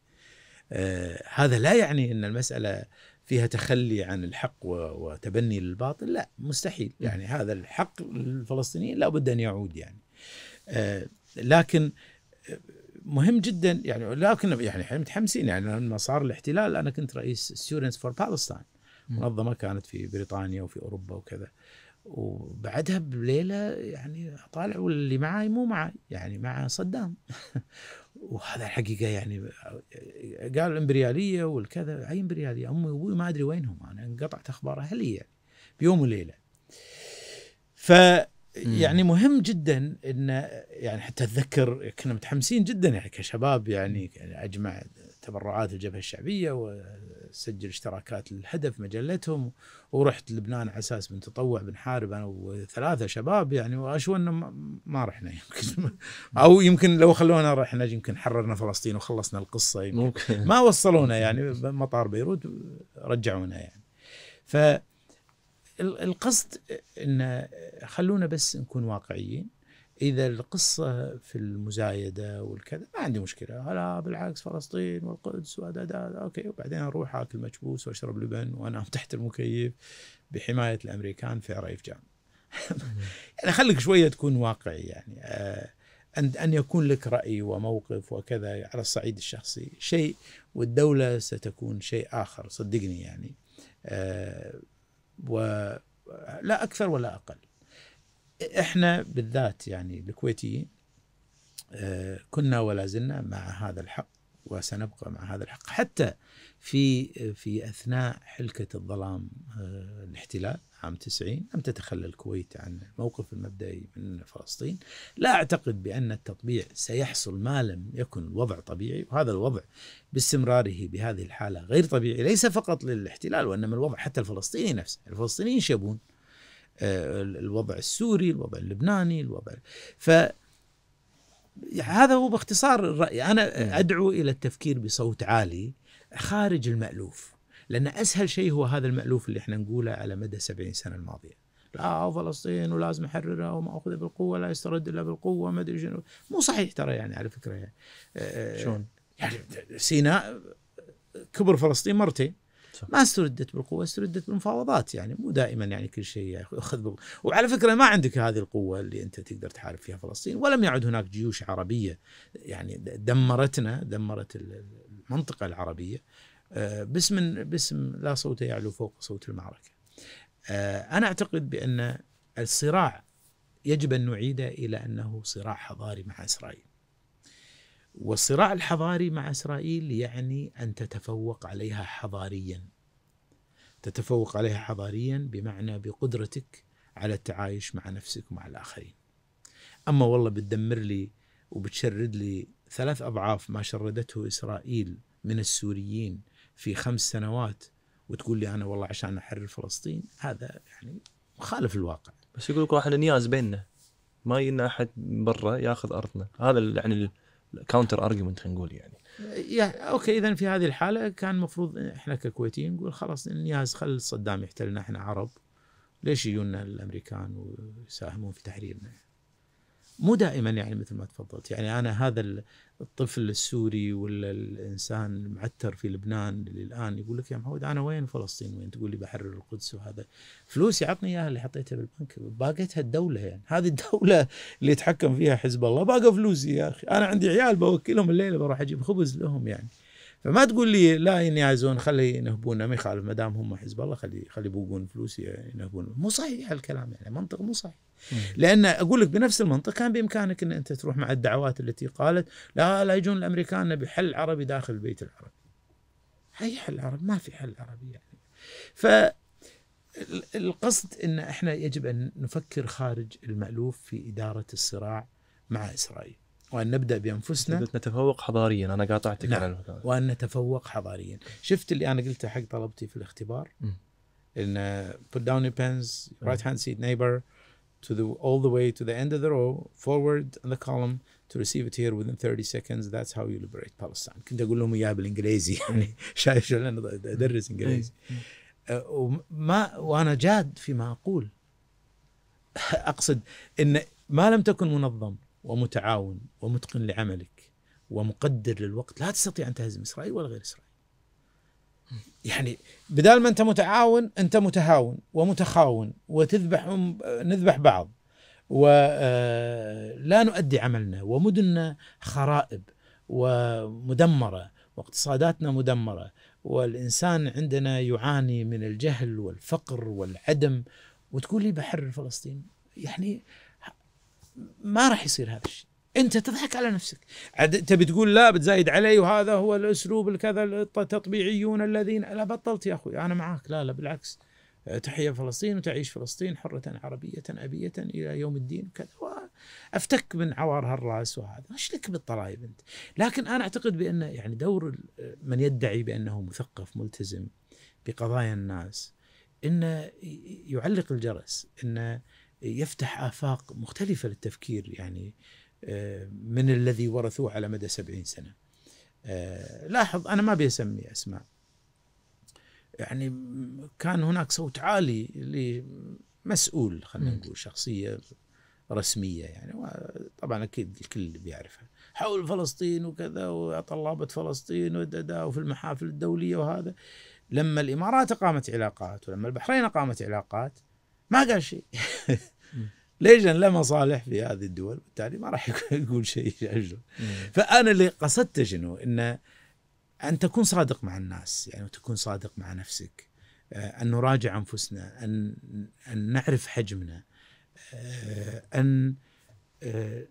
آه، هذا لا يعني ان المساله فيها تخلي عن الحق وتبني للباطل لا مستحيل نعم. يعني هذا الحق للفلسطينيين لابد ان يعود يعني آه، لكن آه، مهم جدا يعني لكن يعني احنا متحمسين يعني لما صار الاحتلال انا كنت رئيس ستودنتس فور بالستاين منظمه كانت في بريطانيا وفي اوروبا وكذا وبعدها بليله يعني طالع واللي معاي مو معاي يعني مع صدام وهذا الحقيقه يعني قال الامبرياليه والكذا اي امبرياليه امي وابوي ما ادري وينهم انا انقطعت اخبار اهلي يعني بيوم وليله. ف يعني مهم جدا ان يعني حتى اتذكر كنا متحمسين جدا يعني كشباب يعني, يعني اجمع تبرعات الجبهه الشعبيه سجل اشتراكات الهدف مجلتهم ورحت لبنان على اساس بنتطوع بنحارب انا وثلاثه شباب يعني واشو انه ما رحنا يمكن او يمكن لو خلونا رحنا يمكن حررنا فلسطين وخلصنا القصه يمكن ممكن. ما وصلونا يعني مطار بيروت رجعونا يعني ف القصد ان خلونا بس نكون واقعيين اذا القصه في المزايده والكذا ما عندي مشكله لا بالعكس فلسطين والقدس وهذا اوكي وبعدين اروح اكل مكبوس واشرب لبن وانام تحت المكيف بحمايه الامريكان في عريف جام يعني خليك شويه تكون واقعي يعني آه ان ان يكون لك راي وموقف وكذا على الصعيد الشخصي شيء والدوله ستكون شيء اخر صدقني يعني آه ولا اكثر ولا اقل احنا بالذات يعني الكويتيين آه، كنا ولا زلنا مع هذا الحق وسنبقى مع هذا الحق حتى في في اثناء حلكه الظلام آه، الاحتلال عام 90 لم تتخلى الكويت عن الموقف المبدئي من فلسطين لا اعتقد بان التطبيع سيحصل ما لم يكن الوضع طبيعي وهذا الوضع باستمراره بهذه الحاله غير طبيعي ليس فقط للاحتلال وانما الوضع حتى الفلسطيني نفسه الفلسطينيين يشبون آه، الوضع السوري الوضع اللبناني الوضع ف هذا هو باختصار الرأي أنا نعم. أدعو إلى التفكير بصوت عالي خارج المألوف لأن أسهل شيء هو هذا المألوف اللي احنا نقوله على مدى 70 سنة الماضية لا فلسطين ولازم احررها وما اخذها بالقوه لا يسترد الا بالقوه ما ادري شنو مو صحيح ترى يعني على فكره يعني آه، شلون؟ يعني سيناء كبر فلسطين مرتين ما استردت بالقوه استردت بالمفاوضات يعني مو دائما يعني كل شيء ياخذ بال... وعلى فكره ما عندك هذه القوه اللي انت تقدر تحارب فيها فلسطين ولم يعد هناك جيوش عربيه يعني دمرتنا دمرت المنطقه العربيه آه، باسم باسم لا صوت يعلو فوق صوت المعركه. آه، انا اعتقد بان الصراع يجب ان نعيده الى انه صراع حضاري مع اسرائيل. والصراع الحضاري مع اسرائيل يعني ان تتفوق عليها حضاريا. تتفوق عليها حضاريا بمعنى بقدرتك على التعايش مع نفسك ومع الاخرين. اما والله بتدمر لي وبتشرد لي ثلاث اضعاف ما شردته اسرائيل من السوريين في خمس سنوات وتقول لي انا والله عشان احرر فلسطين هذا يعني مخالف الواقع. بس يقول لك احنا نياز بيننا ما يجينا احد برا ياخذ ارضنا، هذا يعني كاونتر ارجيومنت خلينا نقول يعني يا اوكي اذا في هذه الحاله كان المفروض احنا ككويتيين نقول خلاص نياز خل صدام يحتلنا احنا عرب ليش يجونا الامريكان ويساهمون في تحريرنا يعني. مو دائما يعني مثل ما تفضلت يعني انا هذا الطفل السوري ولا الانسان المعتر في لبنان اللي الان يقول لك يا محمود انا وين فلسطين وين تقول لي بحرر القدس وهذا فلوسي عطني اياها اللي حطيتها بالبنك باقتها الدوله يعني هذه الدوله اللي يتحكم فيها حزب الله باقى فلوسي يا اخي انا عندي عيال بوكلهم الليله بروح اجيب خبز لهم يعني فما تقول لي لا ينعزون خلي ينهبونا ما يخالف ما دام هم حزب الله خلي خلي يبوقون فلوسي ينهبون مو صحيح الكلام يعني منطق مو صحيح لان اقول لك بنفس المنطق كان بامكانك ان انت تروح مع الدعوات التي قالت لا لا يجون الامريكان بحل عربي داخل البيت العربي. اي حل عربي ما في حل عربي يعني. ف القصد ان احنا يجب ان نفكر خارج المالوف في اداره الصراع مع اسرائيل. وان نبدا بانفسنا نتفوق حضاريا انا قاطعتك نعم. على وان نتفوق حضاريا شفت اللي انا قلته حق طلبتي في الاختبار م. ان put down your pens right hand seat neighbor to the all the way to the end of the row forward in the column to receive it here within 30 seconds that's how you liberate Palestine كنت اقول لهم اياها بالانجليزي يعني شايف شو انا ادرس انجليزي إيه، إيه. آه، وما وانا جاد فيما اقول اقصد ان ما لم تكن منظم ومتعاون ومتقن لعملك ومقدر للوقت لا تستطيع ان تهزم اسرائيل ولا غير اسرائيل يعني بدال ما انت متعاون انت متهاون ومتخاون وتذبح نذبح بعض ولا آه، نؤدي عملنا ومدننا خرائب ومدمره واقتصاداتنا مدمره والانسان عندنا يعاني من الجهل والفقر والعدم وتقول لي بحرر فلسطين يعني ما راح يصير هذا الشيء انت تضحك على نفسك عاد تبي تقول لا بتزايد علي وهذا هو الاسلوب الكذا التطبيعيون الذين لا بطلت يا اخوي انا معاك لا لا بالعكس تحيا فلسطين وتعيش فلسطين حرة عربية أبية إلى يوم الدين كذا وأفتك من عوار هالرأس وهذا ايش لك بالطرايب أنت لكن أنا أعتقد بأن يعني دور من يدعي بأنه مثقف ملتزم بقضايا الناس أنه يعلق الجرس أنه يفتح آفاق مختلفة للتفكير يعني من الذي ورثوه على مدى سبعين سنة آه، لاحظ أنا ما بيسمي أسماء يعني كان هناك صوت عالي لمسؤول خلينا نقول شخصية رسمية يعني طبعا أكيد الكل بيعرفها حول فلسطين وكذا وطلابة فلسطين وددا وفي المحافل الدولية وهذا لما الإمارات أقامت علاقات ولما البحرين أقامت علاقات ما قال شيء ليش؟ لان لا مصالح في هذه الدول بالتالي ما راح يقول شيء فانا اللي قصدته شنو؟ انه ان تكون صادق مع الناس يعني تكون صادق مع نفسك آه، ان نراجع انفسنا ان ان نعرف حجمنا آه، ان آه،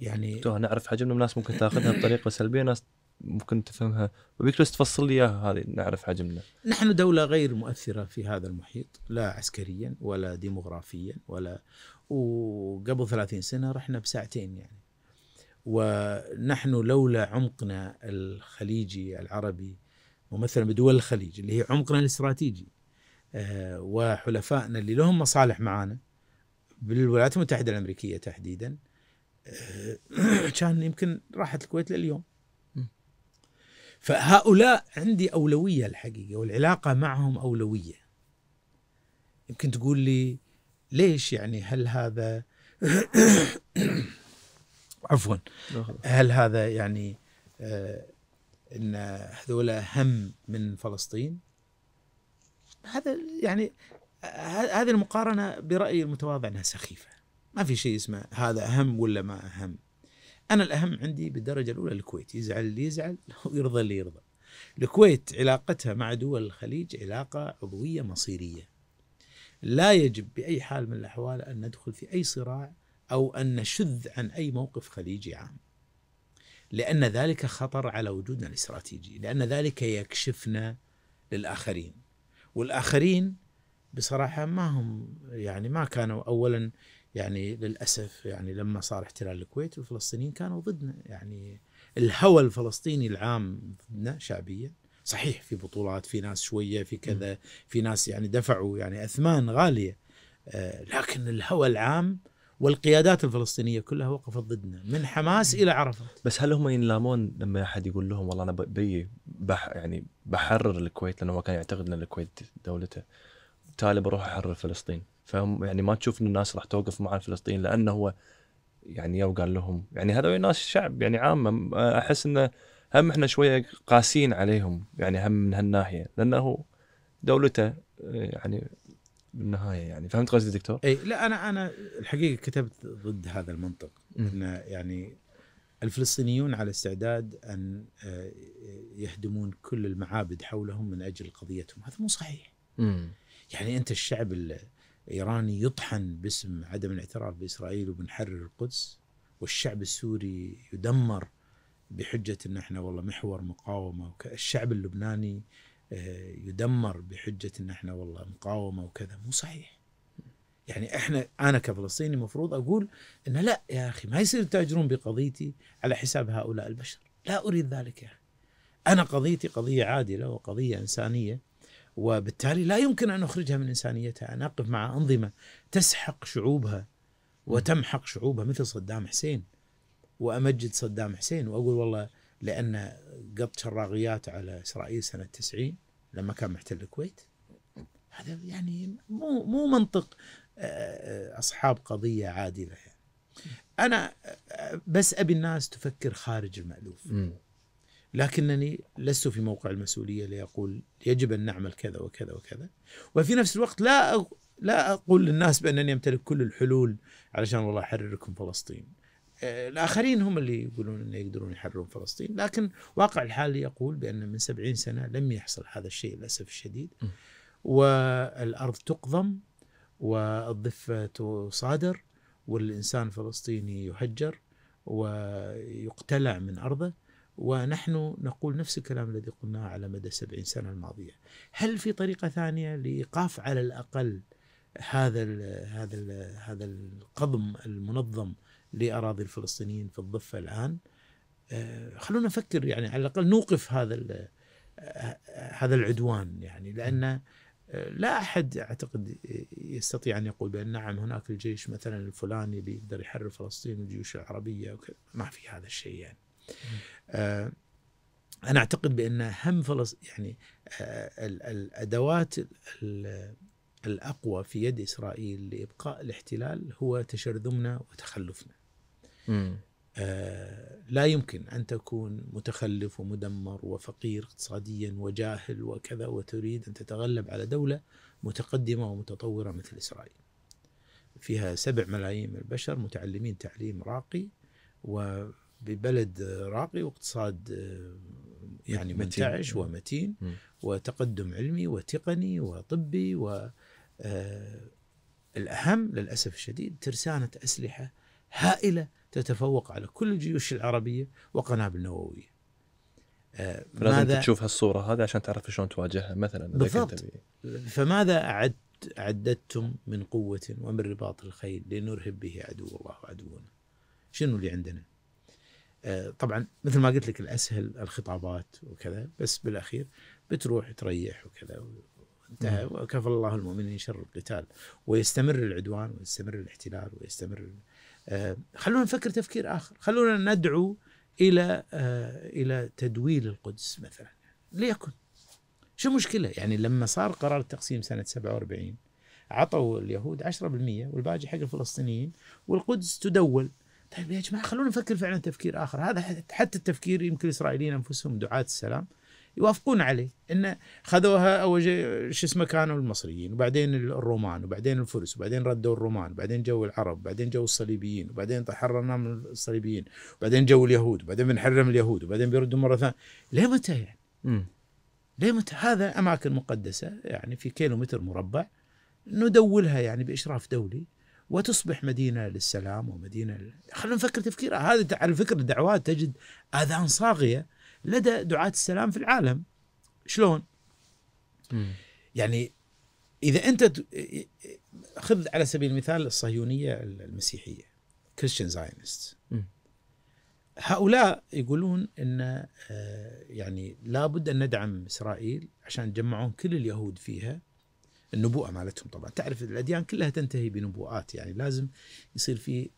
يعني نعرف حجمنا الناس ممكن تاخذها بطريقه سلبيه ناس ممكن تفهمها وبيك بس تفصل لي اياها هذه نعرف حجمنا. نحن دوله غير مؤثره في هذا المحيط لا عسكريا ولا ديموغرافيا ولا وقبل 30 سنة رحنا بساعتين يعني ونحن لولا عمقنا الخليجي العربي ومثلا بدول الخليج اللي هي عمقنا الاستراتيجي آه، وحلفائنا اللي لهم مصالح معانا بالولايات المتحدة الأمريكية تحديدا آه، كان يمكن راحت الكويت لليوم فهؤلاء عندي أولوية الحقيقة والعلاقة معهم أولوية يمكن تقول لي ليش يعني هل هذا عفوا نعم. هل هذا يعني آه، ان هذول اهم من فلسطين هذا يعني هذه المقارنه برايي المتواضع انها سخيفه ما في شيء اسمه هذا اهم ولا ما اهم انا الاهم عندي بالدرجه الاولى الكويت يزعل اللي يزعل ويرضى اللي يرضى الكويت علاقتها مع دول الخليج علاقه عضويه مصيريه لا يجب باي حال من الاحوال ان ندخل في اي صراع او ان نشذ عن اي موقف خليجي عام. لان ذلك خطر على وجودنا الاستراتيجي، لان ذلك يكشفنا للاخرين. والاخرين بصراحه ما هم يعني ما كانوا اولا يعني للاسف يعني لما صار احتلال الكويت الفلسطينيين كانوا ضدنا يعني الهوى الفلسطيني العام ضدنا شعبيا صحيح في بطولات في ناس شويه في كذا في ناس يعني دفعوا يعني اثمان غاليه آه، لكن الهوى العام والقيادات الفلسطينيه كلها وقفت ضدنا من حماس الى عرفه بس هل هم ينلامون لما احد يقول لهم والله انا بي بح يعني بحرر الكويت لانه هو كان يعتقد ان الكويت دولته تالي بروح احرر فلسطين فهم يعني ما تشوف ان الناس راح توقف مع فلسطين لانه هو يعني يو قال لهم يعني هذول ناس شعب يعني عامه آه، احس انه هم احنا شويه قاسين عليهم يعني هم من هالناحيه لانه دولته يعني بالنهايه يعني فهمت قصدي دكتور؟ اي لا انا انا الحقيقه كتبت ضد هذا المنطق ان يعني الفلسطينيون على استعداد ان آه، يهدمون كل المعابد حولهم من اجل قضيتهم، هذا مو صحيح. يعني انت الشعب الايراني يطحن باسم عدم الاعتراف باسرائيل وبنحرر القدس والشعب السوري يدمر بحجه ان احنا والله محور مقاومه الشعب اللبناني آه، يدمر بحجه ان احنا والله مقاومه وكذا مو صحيح يعني احنا انا كفلسطيني المفروض اقول ان لا يا اخي ما يصير تاجرون بقضيتي على حساب هؤلاء البشر لا اريد ذلك يا اخي انا قضيتي قضيه عادله وقضيه انسانيه وبالتالي لا يمكن ان اخرجها من انسانيتها ان اقف مع انظمه تسحق شعوبها وتمحق شعوبها مثل صدام حسين وامجد صدام حسين واقول والله لان قط شراغيات على اسرائيل سنه 90 لما كان محتل الكويت هذا يعني مو مو منطق آه، آه، اصحاب قضيه عادله يعني. انا آه، بس ابي الناس تفكر خارج المالوف م. لكنني لست في موقع المسؤوليه ليقول يجب ان نعمل كذا وكذا وكذا وفي نفس الوقت لا لا اقول للناس بانني امتلك كل الحلول علشان والله احرركم فلسطين آه، الاخرين هم اللي يقولون انه يقدرون يحررون فلسطين، لكن واقع الحال يقول بان من 70 سنه لم يحصل هذا الشيء للاسف الشديد. والارض تقضم والضفه تصادر والانسان الفلسطيني يهجر ويقتلع من ارضه ونحن نقول نفس الكلام الذي قلناه على مدى 70 سنه الماضيه. هل في طريقه ثانيه لايقاف على الاقل هذا الـ هذا الـ هذا القضم المنظم لاراضي الفلسطينيين في الضفه الان آه، خلونا نفكر يعني على الاقل نوقف هذا آه، هذا العدوان يعني لان آه، لا احد اعتقد يستطيع ان يقول بان نعم هناك الجيش مثلا الفلاني اللي يقدر يحرر فلسطين والجيوش العربيه وكذا ما في هذا الشيء يعني. انا اعتقد بان هم فلسطين يعني الادوات الاقوى في يد اسرائيل لابقاء الاحتلال هو تشرذمنا وتخلفنا. آه لا يمكن أن تكون متخلف ومدمر وفقير اقتصاديا وجاهل وكذا وتريد أن تتغلب على دولة متقدمة ومتطورة مثل إسرائيل فيها سبع ملايين من البشر متعلمين تعليم راقي وببلد راقي واقتصاد آه، يعني منتعش ومتين وتقدم علمي وتقني وطبي و آه، الأهم للأسف الشديد ترسانة أسلحة هائلة تتفوق على كل الجيوش العربيه وقنابل نوويه. فلازم آه، لازم ماذا... تشوف هالصوره هذه عشان تعرف شلون تواجهها مثلا بالضبط فماذا أعد أعددتم من قوة ومن رباط الخيل لنرهب به عدو الله وعدونا شنو اللي عندنا آه، طبعا مثل ما قلت لك الأسهل الخطابات وكذا بس بالأخير بتروح تريح وكذا وانتهى وكفى الله المؤمنين شر القتال ويستمر العدوان ويستمر الاحتلال ويستمر آه، خلونا نفكر تفكير اخر خلونا ندعو الى آه، الى تدويل القدس مثلا ليكن شو المشكله يعني لما صار قرار التقسيم سنه 47 عطوا اليهود 10% والباقي حق الفلسطينيين والقدس تدول طيب يا جماعه خلونا نفكر فعلا تفكير اخر هذا حتى التفكير يمكن الاسرائيليين انفسهم دعاه السلام يوافقون عليه انه خذوها اول شيء شو اسمه كانوا المصريين وبعدين الرومان وبعدين الفرس وبعدين ردوا الرومان وبعدين جو العرب وبعدين جو الصليبيين وبعدين تحررنا من الصليبيين وبعدين جو اليهود وبعدين بنحرر من اليهود وبعدين بيردوا مره ثانيه ليه متى يعني؟ م. ليه متى هذا اماكن مقدسه يعني في كيلومتر مربع ندولها يعني باشراف دولي وتصبح مدينه للسلام ومدينه خلينا نفكر تفكير هذا على فكره الدعوات تجد اذان صاغيه لدى دعاة السلام في العالم شلون؟ يعني اذا انت خذ على سبيل المثال الصهيونيه المسيحيه كريستيان زاينست هؤلاء يقولون ان آه، يعني لابد ان ندعم اسرائيل عشان يجمعون كل اليهود فيها النبوءه مالتهم طبعا تعرف الاديان كلها تنتهي بنبوءات يعني لازم يصير في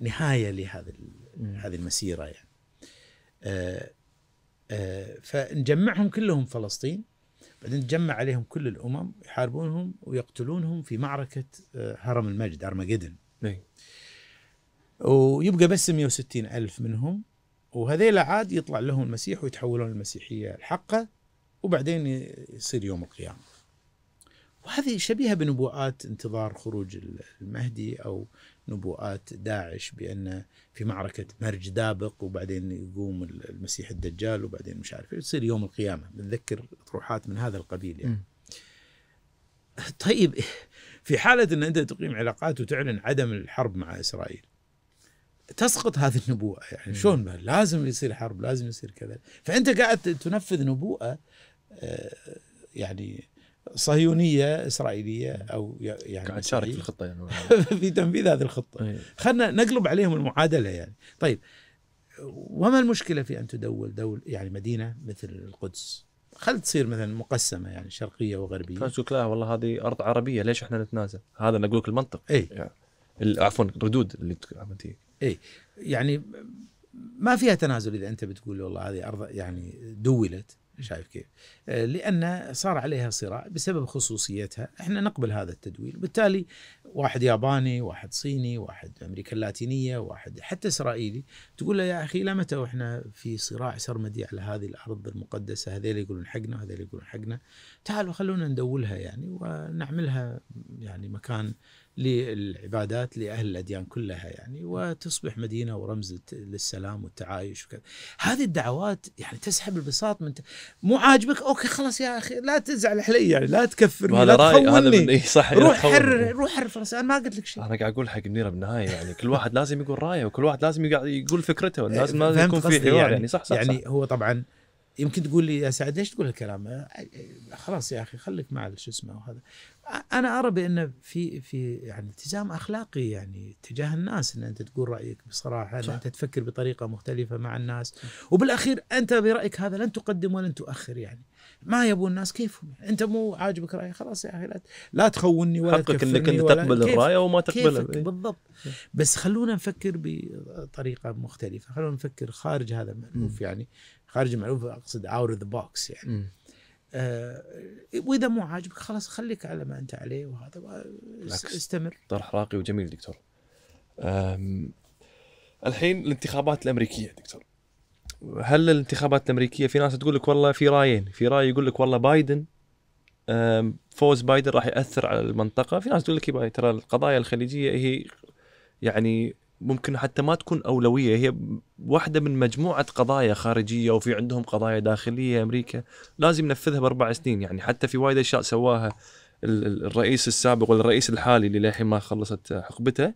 نهايه لهذه هذه المسيره يعني آه، فنجمعهم كلهم فلسطين بعدين تجمع عليهم كل الامم يحاربونهم ويقتلونهم في معركه آه، هرم المجد ارمجدن نعم. ويبقى بس 160 ألف منهم وهذيلا عاد يطلع لهم المسيح ويتحولون المسيحية الحقة وبعدين يصير يوم القيامة وهذه شبيهة بنبوءات انتظار خروج المهدي أو نبوءات داعش بان في معركه مرج دابق وبعدين يقوم المسيح الدجال وبعدين مش عارف يصير يوم القيامه نتذكر اطروحات من هذا القبيل يعني. طيب في حاله ان انت تقيم علاقات وتعلن عدم الحرب مع اسرائيل تسقط هذه النبوءه يعني شلون لازم يصير حرب لازم يصير كذا فانت قاعد تنفذ نبوءه آه، يعني صهيونيه اسرائيليه او يعني قاعد تشارك في الخطه يعني في تنفيذ هذه الخطه إيه. خلينا نقلب عليهم المعادله يعني طيب وما المشكله في ان تدول دول يعني مدينه مثل القدس خل تصير مثلا مقسمه يعني شرقيه وغربيه فانت لا والله هذه ارض عربيه ليش احنا نتنازل؟ هذا انا اقول لك المنطق اي يعني عفوا الردود اللي عملتيها اي يعني ما فيها تنازل اذا انت بتقول والله هذه ارض يعني دولت شايف كيف؟ آه، لان صار عليها صراع بسبب خصوصيتها، احنا نقبل هذا التدوير، بالتالي واحد ياباني، واحد صيني، واحد امريكا اللاتينيه، واحد حتى اسرائيلي، تقول له يا اخي لمتى متى واحنا في صراع سرمدي على هذه الارض المقدسه، هذول يقولون حقنا وهذول يقولون حقنا، تعالوا خلونا ندولها يعني ونعملها يعني مكان للعبادات لأهل الأديان كلها يعني وتصبح مدينة ورمز للسلام والتعايش وكذا هذه الدعوات يعني تسحب البساط من ت... مو عاجبك أوكي خلاص يا أخي لا تزعل علي يعني لا تكفرني لا تخوني هذا إيه صح روح حرر روح حرر فرنسا أنا ما قلت لك شيء أنا قاعد أقول حق منيرة بالنهاية يعني كل واحد لازم يقول رأيه وكل واحد لازم يقول فكرته لازم لازم يكون في حوار يعني, يعني صح صح يعني صح. هو طبعا يمكن تقول لي يا سعد ليش تقول الكلام خلاص يا اخي خليك مع شو اسمه وهذا انا ارى بان في في يعني التزام اخلاقي يعني تجاه الناس ان انت تقول رايك بصراحه ان انت تفكر بطريقه مختلفه مع الناس وبالاخير انت برايك هذا لن تقدم ولن تؤخر يعني ما يبون الناس كيفهم انت مو عاجبك رايي خلاص يا اخي لا, لا تخوني ولا حقك انك انت تقبل الراي ما وما تقبلها إيه. بالضبط بس خلونا نفكر بطريقه مختلفه خلونا نفكر خارج هذا المألوف يعني خارج المألوف اقصد اوت اوف ذا بوكس يعني آه واذا مو عاجبك خلاص خليك على ما انت عليه وهذا استمر طرح راقي وجميل دكتور الحين الانتخابات الامريكيه دكتور هل الانتخابات الامريكيه في ناس تقول لك والله في رايين في راي يقول لك والله بايدن فوز بايدن راح ياثر على المنطقه في ناس تقول لك ترى القضايا الخليجيه هي يعني ممكن حتى ما تكون اولويه هي واحده من مجموعه قضايا خارجيه وفي عندهم قضايا داخليه امريكا لازم ينفذها باربع سنين يعني حتى في وايد اشياء سواها الرئيس السابق والرئيس الحالي اللي للحين ما خلصت حقبته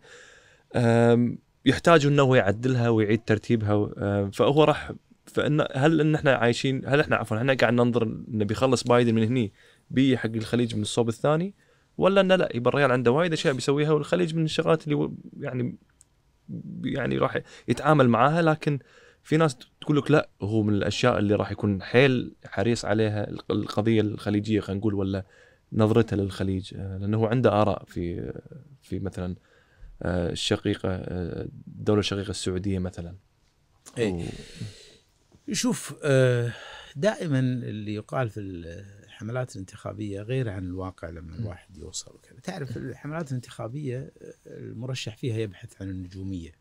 يحتاج انه هو يعدلها ويعيد ترتيبها آه، فهو راح فان هل ان احنا عايشين هل احنا عفوا احنا قاعد ننظر انه بيخلص بايدن من هني بي حق الخليج من الصوب الثاني ولا انه لا يبقى الريال عنده وايد اشياء بيسويها والخليج من الشغلات اللي يعني يعني راح يتعامل معاها لكن في ناس تقول لك لا هو من الاشياء اللي راح يكون حيل حريص عليها القضيه الخليجيه خلينا نقول ولا نظرته للخليج آه، لانه هو عنده اراء في في مثلا آه، الشقيقه الدوله آه، الشقيقه السعوديه مثلا اي شوف آه، دائما اللي يقال في الحملات الانتخابيه غير عن الواقع لما الواحد يوصل وكذا تعرف الحملات الانتخابيه المرشح فيها يبحث عن النجوميه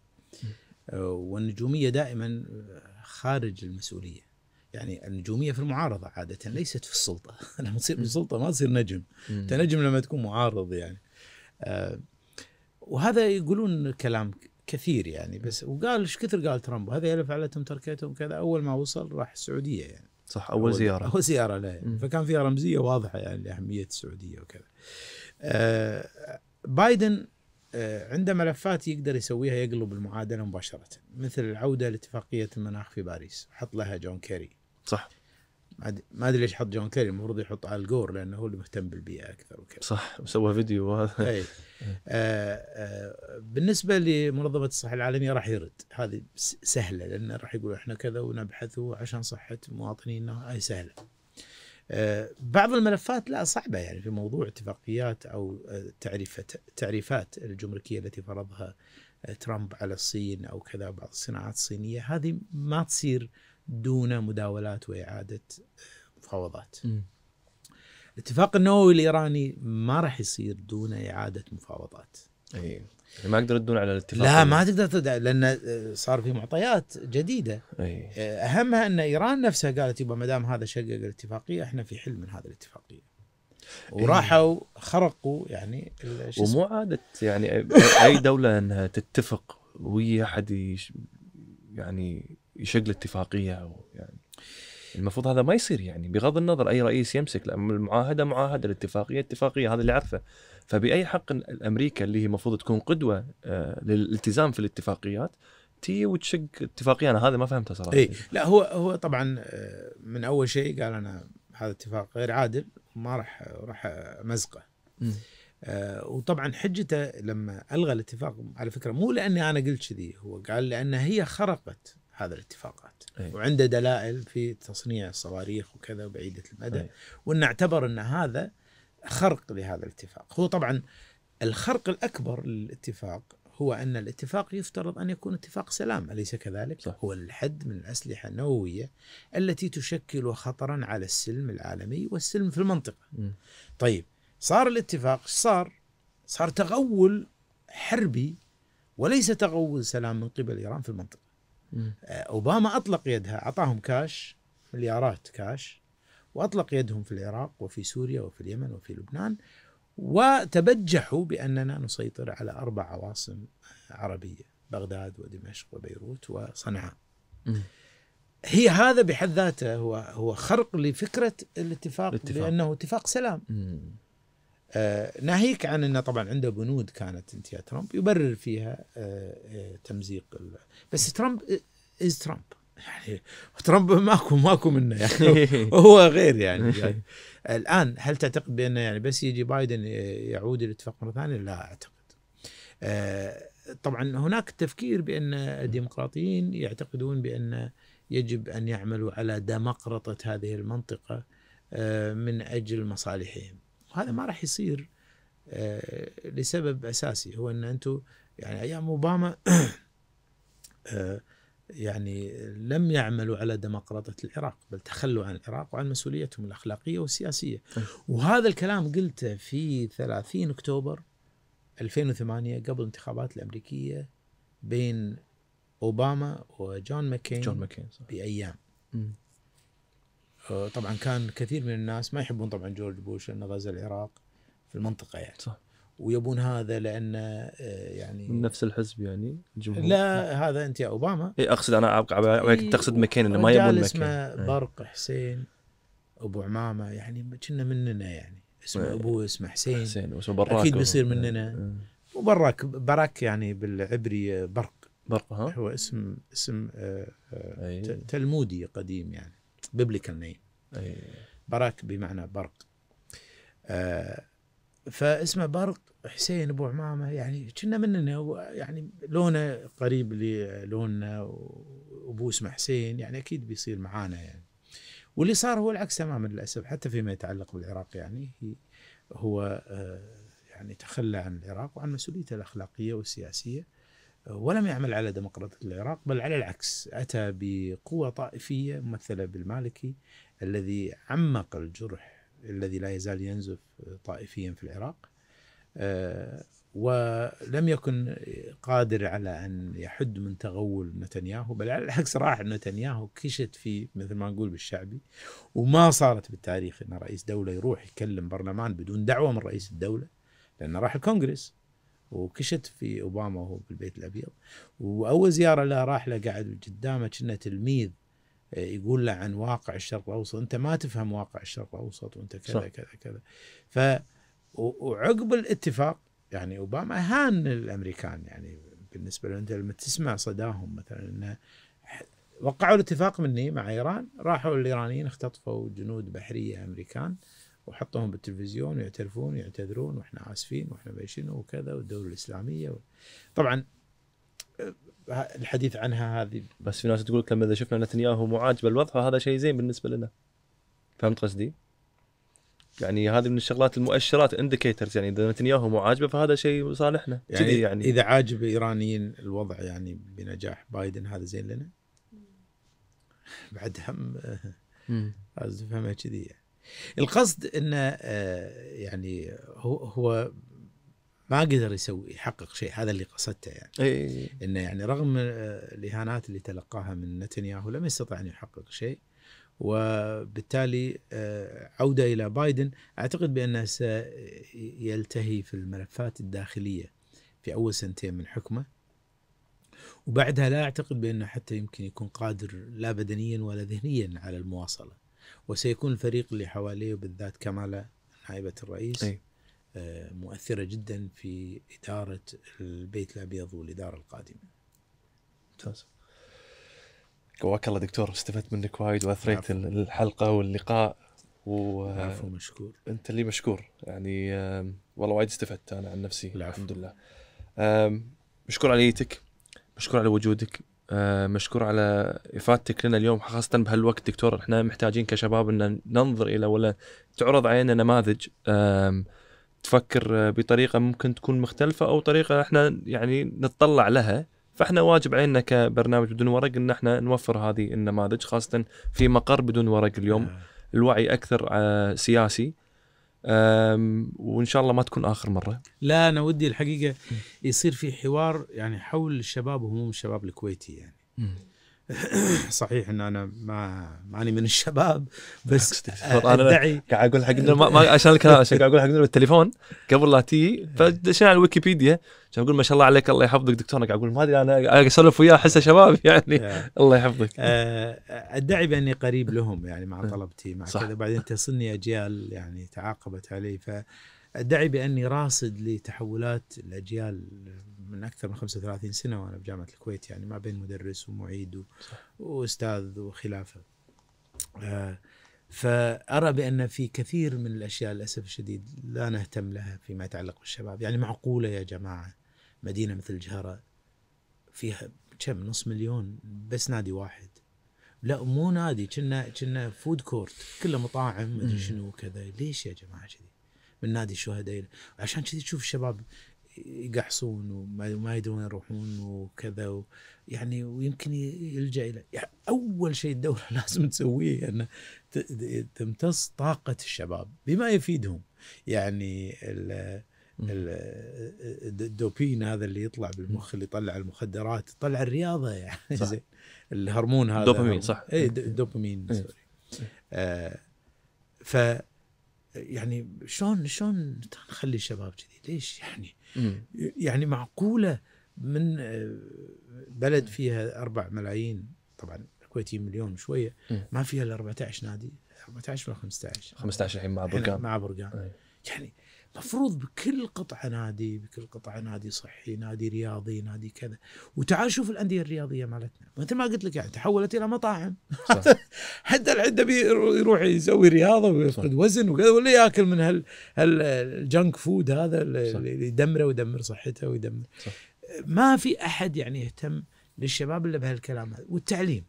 والنجوميه دائما خارج المسؤوليه يعني النجوميه في المعارضه عاده ليست في السلطه لما تصير في السلطه ما تصير نجم انت نجم لما تكون معارض يعني وهذا يقولون كلام كثير يعني بس وقال ايش كثر قال ترامب هذا اللي فعلتهم تركتهم كذا اول ما وصل راح السعوديه يعني صح اول, أول زياره اول زياره له يعني. فكان فيها رمزيه واضحه يعني لاهميه السعوديه وكذا آه بايدن آه عنده ملفات يقدر يسويها يقلب المعادله مباشره مثل العوده لاتفاقيه المناخ في باريس حط لها جون كيري صح ما ادري ليش حط جون كيري المفروض يحط على الجور لانه هو اللي مهتم بالبيئه اكثر وكذا صح وسوى فيديو وهذا اي آه آه بالنسبه لمنظمه الصحه العالميه راح يرد هذه سهله لان راح يقول احنا كذا ونبحث عشان صحه مواطنينا هاي سهله آه بعض الملفات لا صعبه يعني في موضوع اتفاقيات او آه، تعريفات تعريفات الجمركيه التي فرضها آه، ترامب على الصين او كذا بعض الصناعات الصينيه هذه ما تصير دون مداولات واعاده مفاوضات. الاتفاق النووي الايراني ما راح يصير دون اعاده مفاوضات. اي يعني ما اقدر تدون على الاتفاق لا ما تقدر تدع لان آه، صار في معطيات جديده أي. آه، اهمها ان ايران نفسها قالت يبا ما دام هذا شقق الاتفاقيه احنا في حل من هذه الاتفاقيه وراحوا خرقوا يعني ومو عاده يعني اي دوله انها تتفق ويا احد يعني يشق الاتفاقيه او يعني المفروض هذا ما يصير يعني بغض النظر اي رئيس يمسك لان المعاهده معاهده الاتفاقيه اتفاقيه هذا اللي عرفه فباي حق امريكا اللي هي المفروض تكون قدوه آه، للالتزام في الاتفاقيات تي وتشق اتفاقيه انا هذا ما فهمته صراحه اي لا هو هو طبعا آه، من اول شيء قال انا هذا اتفاق غير عادل ما راح راح مزقه آه وطبعا حجته لما الغى الاتفاق على فكره مو لاني انا قلت كذي هو قال لان هي خرقت هذا الاتفاقات أي. وعنده دلائل في تصنيع الصواريخ وكذا وبعيده المدى أي. وأن اعتبر أن هذا خرق لهذا الاتفاق هو طبعا الخرق الأكبر للاتفاق هو أن الاتفاق يفترض أن يكون اتفاق سلام أليس كذلك؟ صح. هو الحد من الأسلحة النووية التي تشكل خطرا على السلم العالمي والسلم في المنطقة م. طيب صار الاتفاق صار صار تغول حربي وليس تغول سلام من قبل إيران في المنطقة آه، اوباما اطلق يدها اعطاهم كاش مليارات كاش واطلق يدهم في العراق وفي سوريا وفي اليمن وفي لبنان وتبجحوا باننا نسيطر على اربع عواصم عربيه بغداد ودمشق وبيروت وصنعاء. هي هذا بحد ذاته هو هو خرق لفكره الاتفاق, الاتفاق. لانه اتفاق سلام. آه، ناهيك عن انه طبعا عنده بنود كانت انت يا ترامب يبرر فيها آه، آه، تمزيق بس ترامب از ترامب يعني ترامب ماكو ماكو منه يعني هو غير يعني, يعني الان هل تعتقد بانه يعني بس يجي بايدن يعود الاتفاق مره ثانيه؟ لا اعتقد. طبعا هناك تفكير بان الديمقراطيين يعتقدون بان يجب ان يعملوا على دمقرطه هذه المنطقه من اجل مصالحهم. وهذا ما راح يصير آه، لسبب اساسي هو ان انتم يعني ايام اوباما آه، يعني لم يعملوا على ديمقراطة العراق بل تخلوا عن العراق وعن مسؤوليتهم الأخلاقية والسياسية وهذا الكلام قلته في 30 أكتوبر 2008 قبل الانتخابات الأمريكية بين أوباما وجون ماكين جون ماكين صح. بأيام م. آه، طبعا كان كثير من الناس ما يحبون طبعا جورج بوش لانه غزا العراق في المنطقه يعني صح ويبون هذا لانه آه، يعني من نفس الحزب يعني الجمهور لا هذا انت يا اوباما اي اقصد انا إيه، تقصد مكين انه ما يبون مكين اسمه إيه. برق حسين ابو عمامه يعني كنا مننا يعني اسمه إيه. ابوه اسمه حسين حسين واسمه براك اكيد بيصير مننا وبراك براك يعني بالعبري برق برق ها هو اسم اسم آه، تلمودي قديم يعني biblical name أي. برك بمعنى برق آه فاسمه برق حسين ابو عمامه يعني كنا مننا يعني لونه قريب للوننا وابوه اسمه حسين يعني اكيد بيصير معانا يعني واللي صار هو العكس تماما للاسف حتى فيما يتعلق بالعراق يعني هو آه يعني تخلى عن العراق وعن مسؤوليته الاخلاقيه والسياسيه ولم يعمل على ديمقراطية العراق بل على العكس أتى بقوة طائفية ممثلة بالمالكي الذي عمق الجرح الذي لا يزال ينزف طائفيا في العراق آه، ولم يكن قادر على أن يحد من تغول نتنياهو بل على العكس راح نتنياهو كشت في مثل ما نقول بالشعبي وما صارت بالتاريخ أن رئيس دولة يروح يكلم برلمان بدون دعوة من رئيس الدولة لأنه راح الكونغرس وكشت في اوباما وهو بالبيت الابيض واول زياره له راح له قاعد قدامه كنا تلميذ آه، يقول له عن واقع الشرق الاوسط انت ما تفهم واقع الشرق الاوسط وانت كذا صح. كذا كذا ف وعقب الاتفاق يعني اوباما هان الامريكان يعني بالنسبه له انت لما تسمع صداهم مثلا انه وقعوا الاتفاق مني مع ايران راحوا الايرانيين اختطفوا جنود بحريه امريكان وحطهم بالتلفزيون ويعترفون ويعتذرون واحنا اسفين واحنا ما شنو وكذا والدوله الاسلاميه و... طبعا آه، الحديث عنها هذه بس في ناس تقول لك لما اذا شفنا نتنياهو مو عاجبه الوضع فهذا شيء زين بالنسبه لنا فهمت قصدي؟ يعني هذه من الشغلات المؤشرات انديكيترز يعني اذا نتنياهو مو عاجبه فهذا شيء صالحنا يعني, يعني اذا عاجب الايرانيين الوضع يعني بنجاح بايدن هذا زين لنا بعد هم لازم آه، تفهمها كذي يعني القصد ان آه، يعني هو هو ما قدر يسوي يحقق شيء هذا اللي قصدته يعني أي. انه يعني رغم آه، الاهانات اللي تلقاها من نتنياهو لم يستطع ان يحقق شيء وبالتالي آه، عوده الى بايدن اعتقد بانه سيلتهي في الملفات الداخليه في اول سنتين من حكمه وبعدها لا اعتقد بانه حتى يمكن يكون قادر لا بدنيا ولا ذهنيا على المواصله وسيكون الفريق اللي حواليه بالذات كمالة نائبة الرئيس أي. آه، مؤثرة جدا في إدارة البيت الأبيض والإدارة القادمة ممتاز قواك الله دكتور استفدت منك وايد واثريت الحلقه واللقاء و عفو مشكور انت اللي مشكور يعني والله وايد استفدت انا عن نفسي العفو. الحمد لله مشكور على نيتك مشكور على وجودك آه، مشكور على افادتك لنا اليوم خاصه بهالوقت دكتور احنا محتاجين كشباب ان ننظر الى ولا تعرض علينا نماذج تفكر آه، بطريقه ممكن تكون مختلفه او طريقه احنا يعني نتطلع لها فاحنا واجب علينا كبرنامج بدون ورق ان احنا نوفر هذه النماذج خاصه في مقر بدون ورق اليوم آه. الوعي اكثر سياسي وان شاء الله ما تكون اخر مره لا انا ودي الحقيقه يصير في حوار يعني حول الشباب وهموم الشباب الكويتي يعني صحيح ان انا ما ماني من الشباب بس ادعي قاعد اقول حق ما, ما عشان الكلام عشان قاعد اقول حق بالتليفون قبل لا تي فدشنا على الويكيبيديا عشان اقول ما شاء الله عليك الله يحفظك دكتور انا قاعد اقول ما ادري انا اسولف وياه احسه شباب يعني الله يحفظك ادعي آه، باني قريب لهم يعني مع طلبتي مع كذا وبعدين تصلني اجيال يعني تعاقبت علي فادعي باني راصد لتحولات الاجيال من اكثر من 35 سنه وانا بجامعه الكويت يعني ما بين مدرس ومعيد و... واستاذ وخلافه آه فارى بان في كثير من الاشياء للاسف الشديد لا نهتم لها فيما يتعلق بالشباب يعني معقوله يا جماعه مدينه مثل جهره فيها كم نص مليون بس نادي واحد لا مو نادي كنا كنا فود كورت كله مطاعم مدري شنو وكذا ليش يا جماعه كذي من نادي الشهداء عشان كذي تشوف الشباب يقحصون وما يدرون يروحون وكذا و يعني ويمكن يلجا الى يعني اول شيء الدوله لازم تسويه ان يعني تمتص طاقه الشباب بما يفيدهم يعني الدوبين هذا اللي يطلع بالمخ اللي يطلع المخدرات يطلع الرياضه يعني صح الهرمون هذا الدوبامين صح اي الدوبامين إيه. سوري آه، ف يعني شلون شلون نخلي الشباب كذي ليش يعني يعني معقوله من آه، بلد فيها 4 ملايين طبعا الكويتي مليون شويه ما فيها الا 14 نادي 14 ولا 15 15 الحين مع برقان مع برقان يعني مفروض بكل قطعه نادي بكل قطعه نادي صحي نادي رياضي نادي كذا وتعال شوف الانديه الرياضيه مالتنا مثل ما قلت لك يعني تحولت الى مطاعم حتى العده يروح يسوي رياضه ويفقد وزن وكذا ولا ياكل من هال هالجنك فود هذا اللي يدمره ويدمر صحته ويدمر صح. ما في احد يعني يهتم للشباب الا بهالكلام هذا والتعليم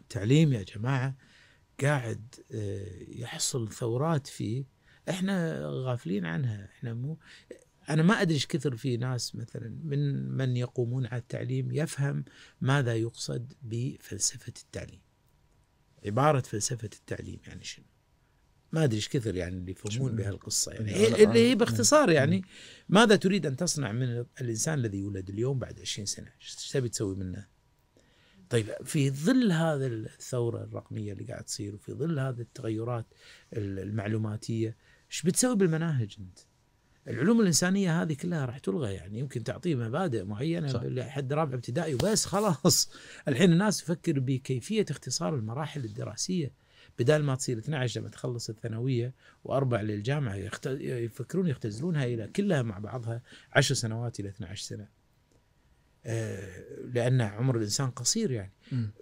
التعليم يا جماعه قاعد آه، يحصل ثورات فيه احنا غافلين عنها احنا مو انا ما ادري ايش كثر في ناس مثلا من من يقومون على التعليم يفهم ماذا يقصد بفلسفه التعليم عباره فلسفه التعليم يعني شنو ما ادري ايش كثر يعني اللي يفهمون بهالقصه يعني, يعني اللي هي باختصار يعني ماذا تريد ان تصنع من الانسان الذي يولد اليوم بعد 20 سنه؟ ايش تبي تسوي منه؟ طيب في ظل هذه الثوره الرقميه اللي قاعد تصير وفي ظل هذه التغيرات المعلوماتيه ايش بتسوي بالمناهج انت؟ العلوم الانسانيه هذه كلها راح تلغى يعني يمكن تعطيه مبادئ معينه صح. لحد رابع ابتدائي وبس خلاص الحين الناس تفكر بكيفيه اختصار المراحل الدراسيه بدال ما تصير 12 لما تخلص الثانويه واربع للجامعه يخت... يفكرون يختزلونها الى كلها مع بعضها 10 سنوات الى 12 سنه. آه لان عمر الانسان قصير يعني.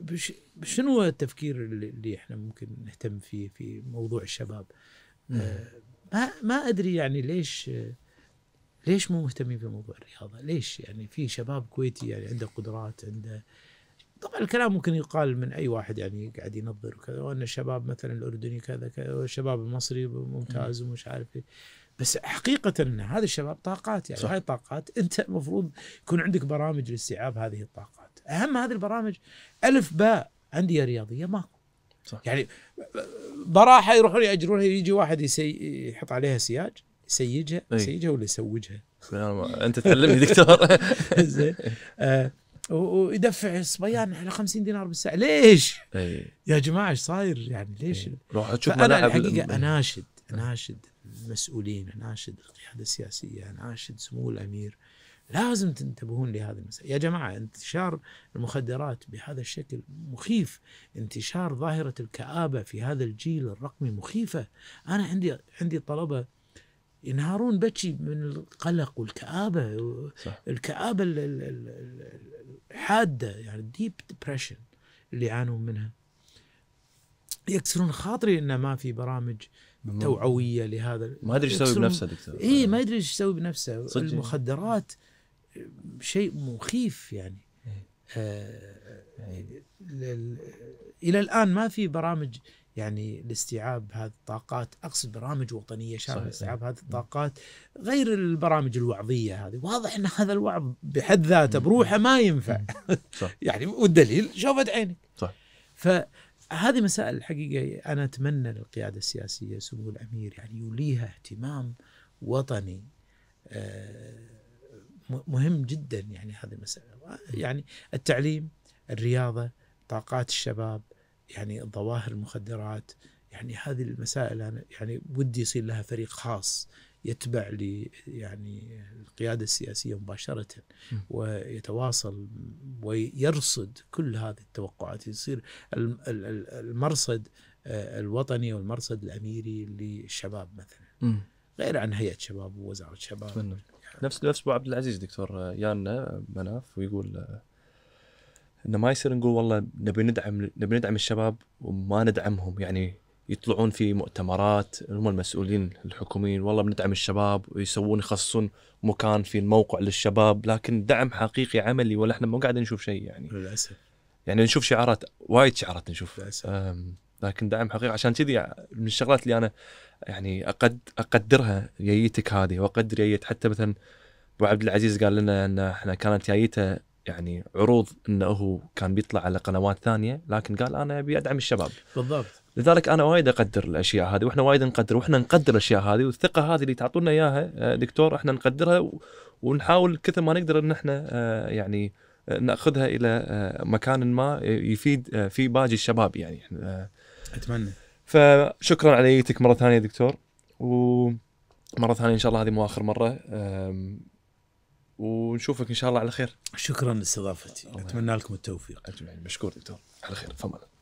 بش... شنو التفكير اللي احنا ممكن نهتم فيه في موضوع الشباب؟ آه ما ما ادري يعني ليش ليش مو مهتمين بموضوع الرياضه؟ ليش يعني في شباب كويتي يعني عنده قدرات عنده طبعا الكلام ممكن يقال من اي واحد يعني قاعد ينظر وكذا وان الشباب مثلا الاردني كذا كذا والشباب المصري ممتاز ومش عارف إيه. بس حقيقه ان هذا الشباب طاقات يعني هاي طاقات انت المفروض يكون عندك برامج لاستيعاب هذه الطاقات اهم هذه البرامج الف باء انديه رياضيه ماكو صح. يعني براحه يروحون ياجرونها يجي واحد يسي... يحط عليها سياج يسيجها إيه. يسيجها ولا يسوجها؟ انت تعلمني دكتور زين آه ويدفع الصبيان على 50 دينار بالساعه ليش؟ أي. يا جماعه ايش صاير يعني ليش؟ إيه. روح تشوف انا الحقيقه إيه. اناشد اناشد المسؤولين اناشد القياده السياسيه اناشد سمو الامير لازم تنتبهون لهذه المسألة يا جماعة انتشار المخدرات بهذا الشكل مخيف انتشار ظاهرة الكآبة في هذا الجيل الرقمي مخيفة أنا عندي عندي طلبة ينهارون بكي من القلق والكآبة صح. الكآبة الحادة يعني الديب ديبرشن اللي يعانون منها يكسرون خاطري انه ما في برامج توعويه لهذا ما ادري ايش يسوي بنفسه دكتور اي ما ادري ايش يسوي بنفسه المخدرات يعني. شيء مخيف يعني إيه. آه، إيه. الى الان ما في برامج يعني لاستيعاب هذه الطاقات اقصد برامج وطنيه شامله لاستيعاب هذه إيه. الطاقات غير البرامج الوعظيه هذه واضح ان هذا الوعظ بحد ذاته بروحه ما ينفع صح. يعني والدليل شوفت عينك صح فهذه مسائل الحقيقه انا اتمنى للقياده السياسيه سمو الامير يعني يوليها اهتمام وطني آه مهم جدا يعني هذه المساله يعني التعليم الرياضه طاقات الشباب يعني ظواهر المخدرات يعني هذه المسائل انا يعني ودي يصير لها فريق خاص يتبع ل يعني القياده السياسيه مباشره ويتواصل ويرصد كل هذه التوقعات يصير المرصد آه، الوطني والمرصد الاميري للشباب مثلا غير عن هيئه شباب ووزاره شباب نفس نفس ابو عبد العزيز دكتور آه، يانا آه، مناف ويقول آه، انه ما يصير نقول والله نبي ندعم نبي ندعم الشباب وما ندعمهم يعني يطلعون في مؤتمرات هم المسؤولين الحكوميين والله بندعم الشباب ويسوون يخصصون مكان في الموقع للشباب لكن دعم حقيقي عملي ولا احنا ما قاعدين نشوف شيء يعني للاسف يعني نشوف شعارات وايد شعارات نشوف للاسف لكن دعم حقيقي عشان كذي يعني من الشغلات اللي انا يعني أقد اقدرها جيتك هذه واقدر جيت حتى مثلا ابو عبد العزيز قال لنا ان احنا كانت جايته يعني عروض انه هو كان بيطلع على قنوات ثانيه لكن قال انا ابي ادعم الشباب بالضبط لذلك انا وايد اقدر الاشياء هذه واحنا وايد نقدر واحنا نقدر الاشياء هذه والثقه هذه اللي تعطونا اياها آه، دكتور احنا نقدرها ونحاول كثر ما نقدر ان احنا آه، يعني آه، ناخذها الى مكان ما يفيد في باقي الشباب يعني اتمنى فشكرا على جيتك مره ثانيه دكتور ومره ثانيه ان شاء الله هذه مو اخر مره ونشوفك ان شاء الله على خير شكرا لاستضافتي اتمنى لكم التوفيق اجمعين مشكور دكتور على خير فمان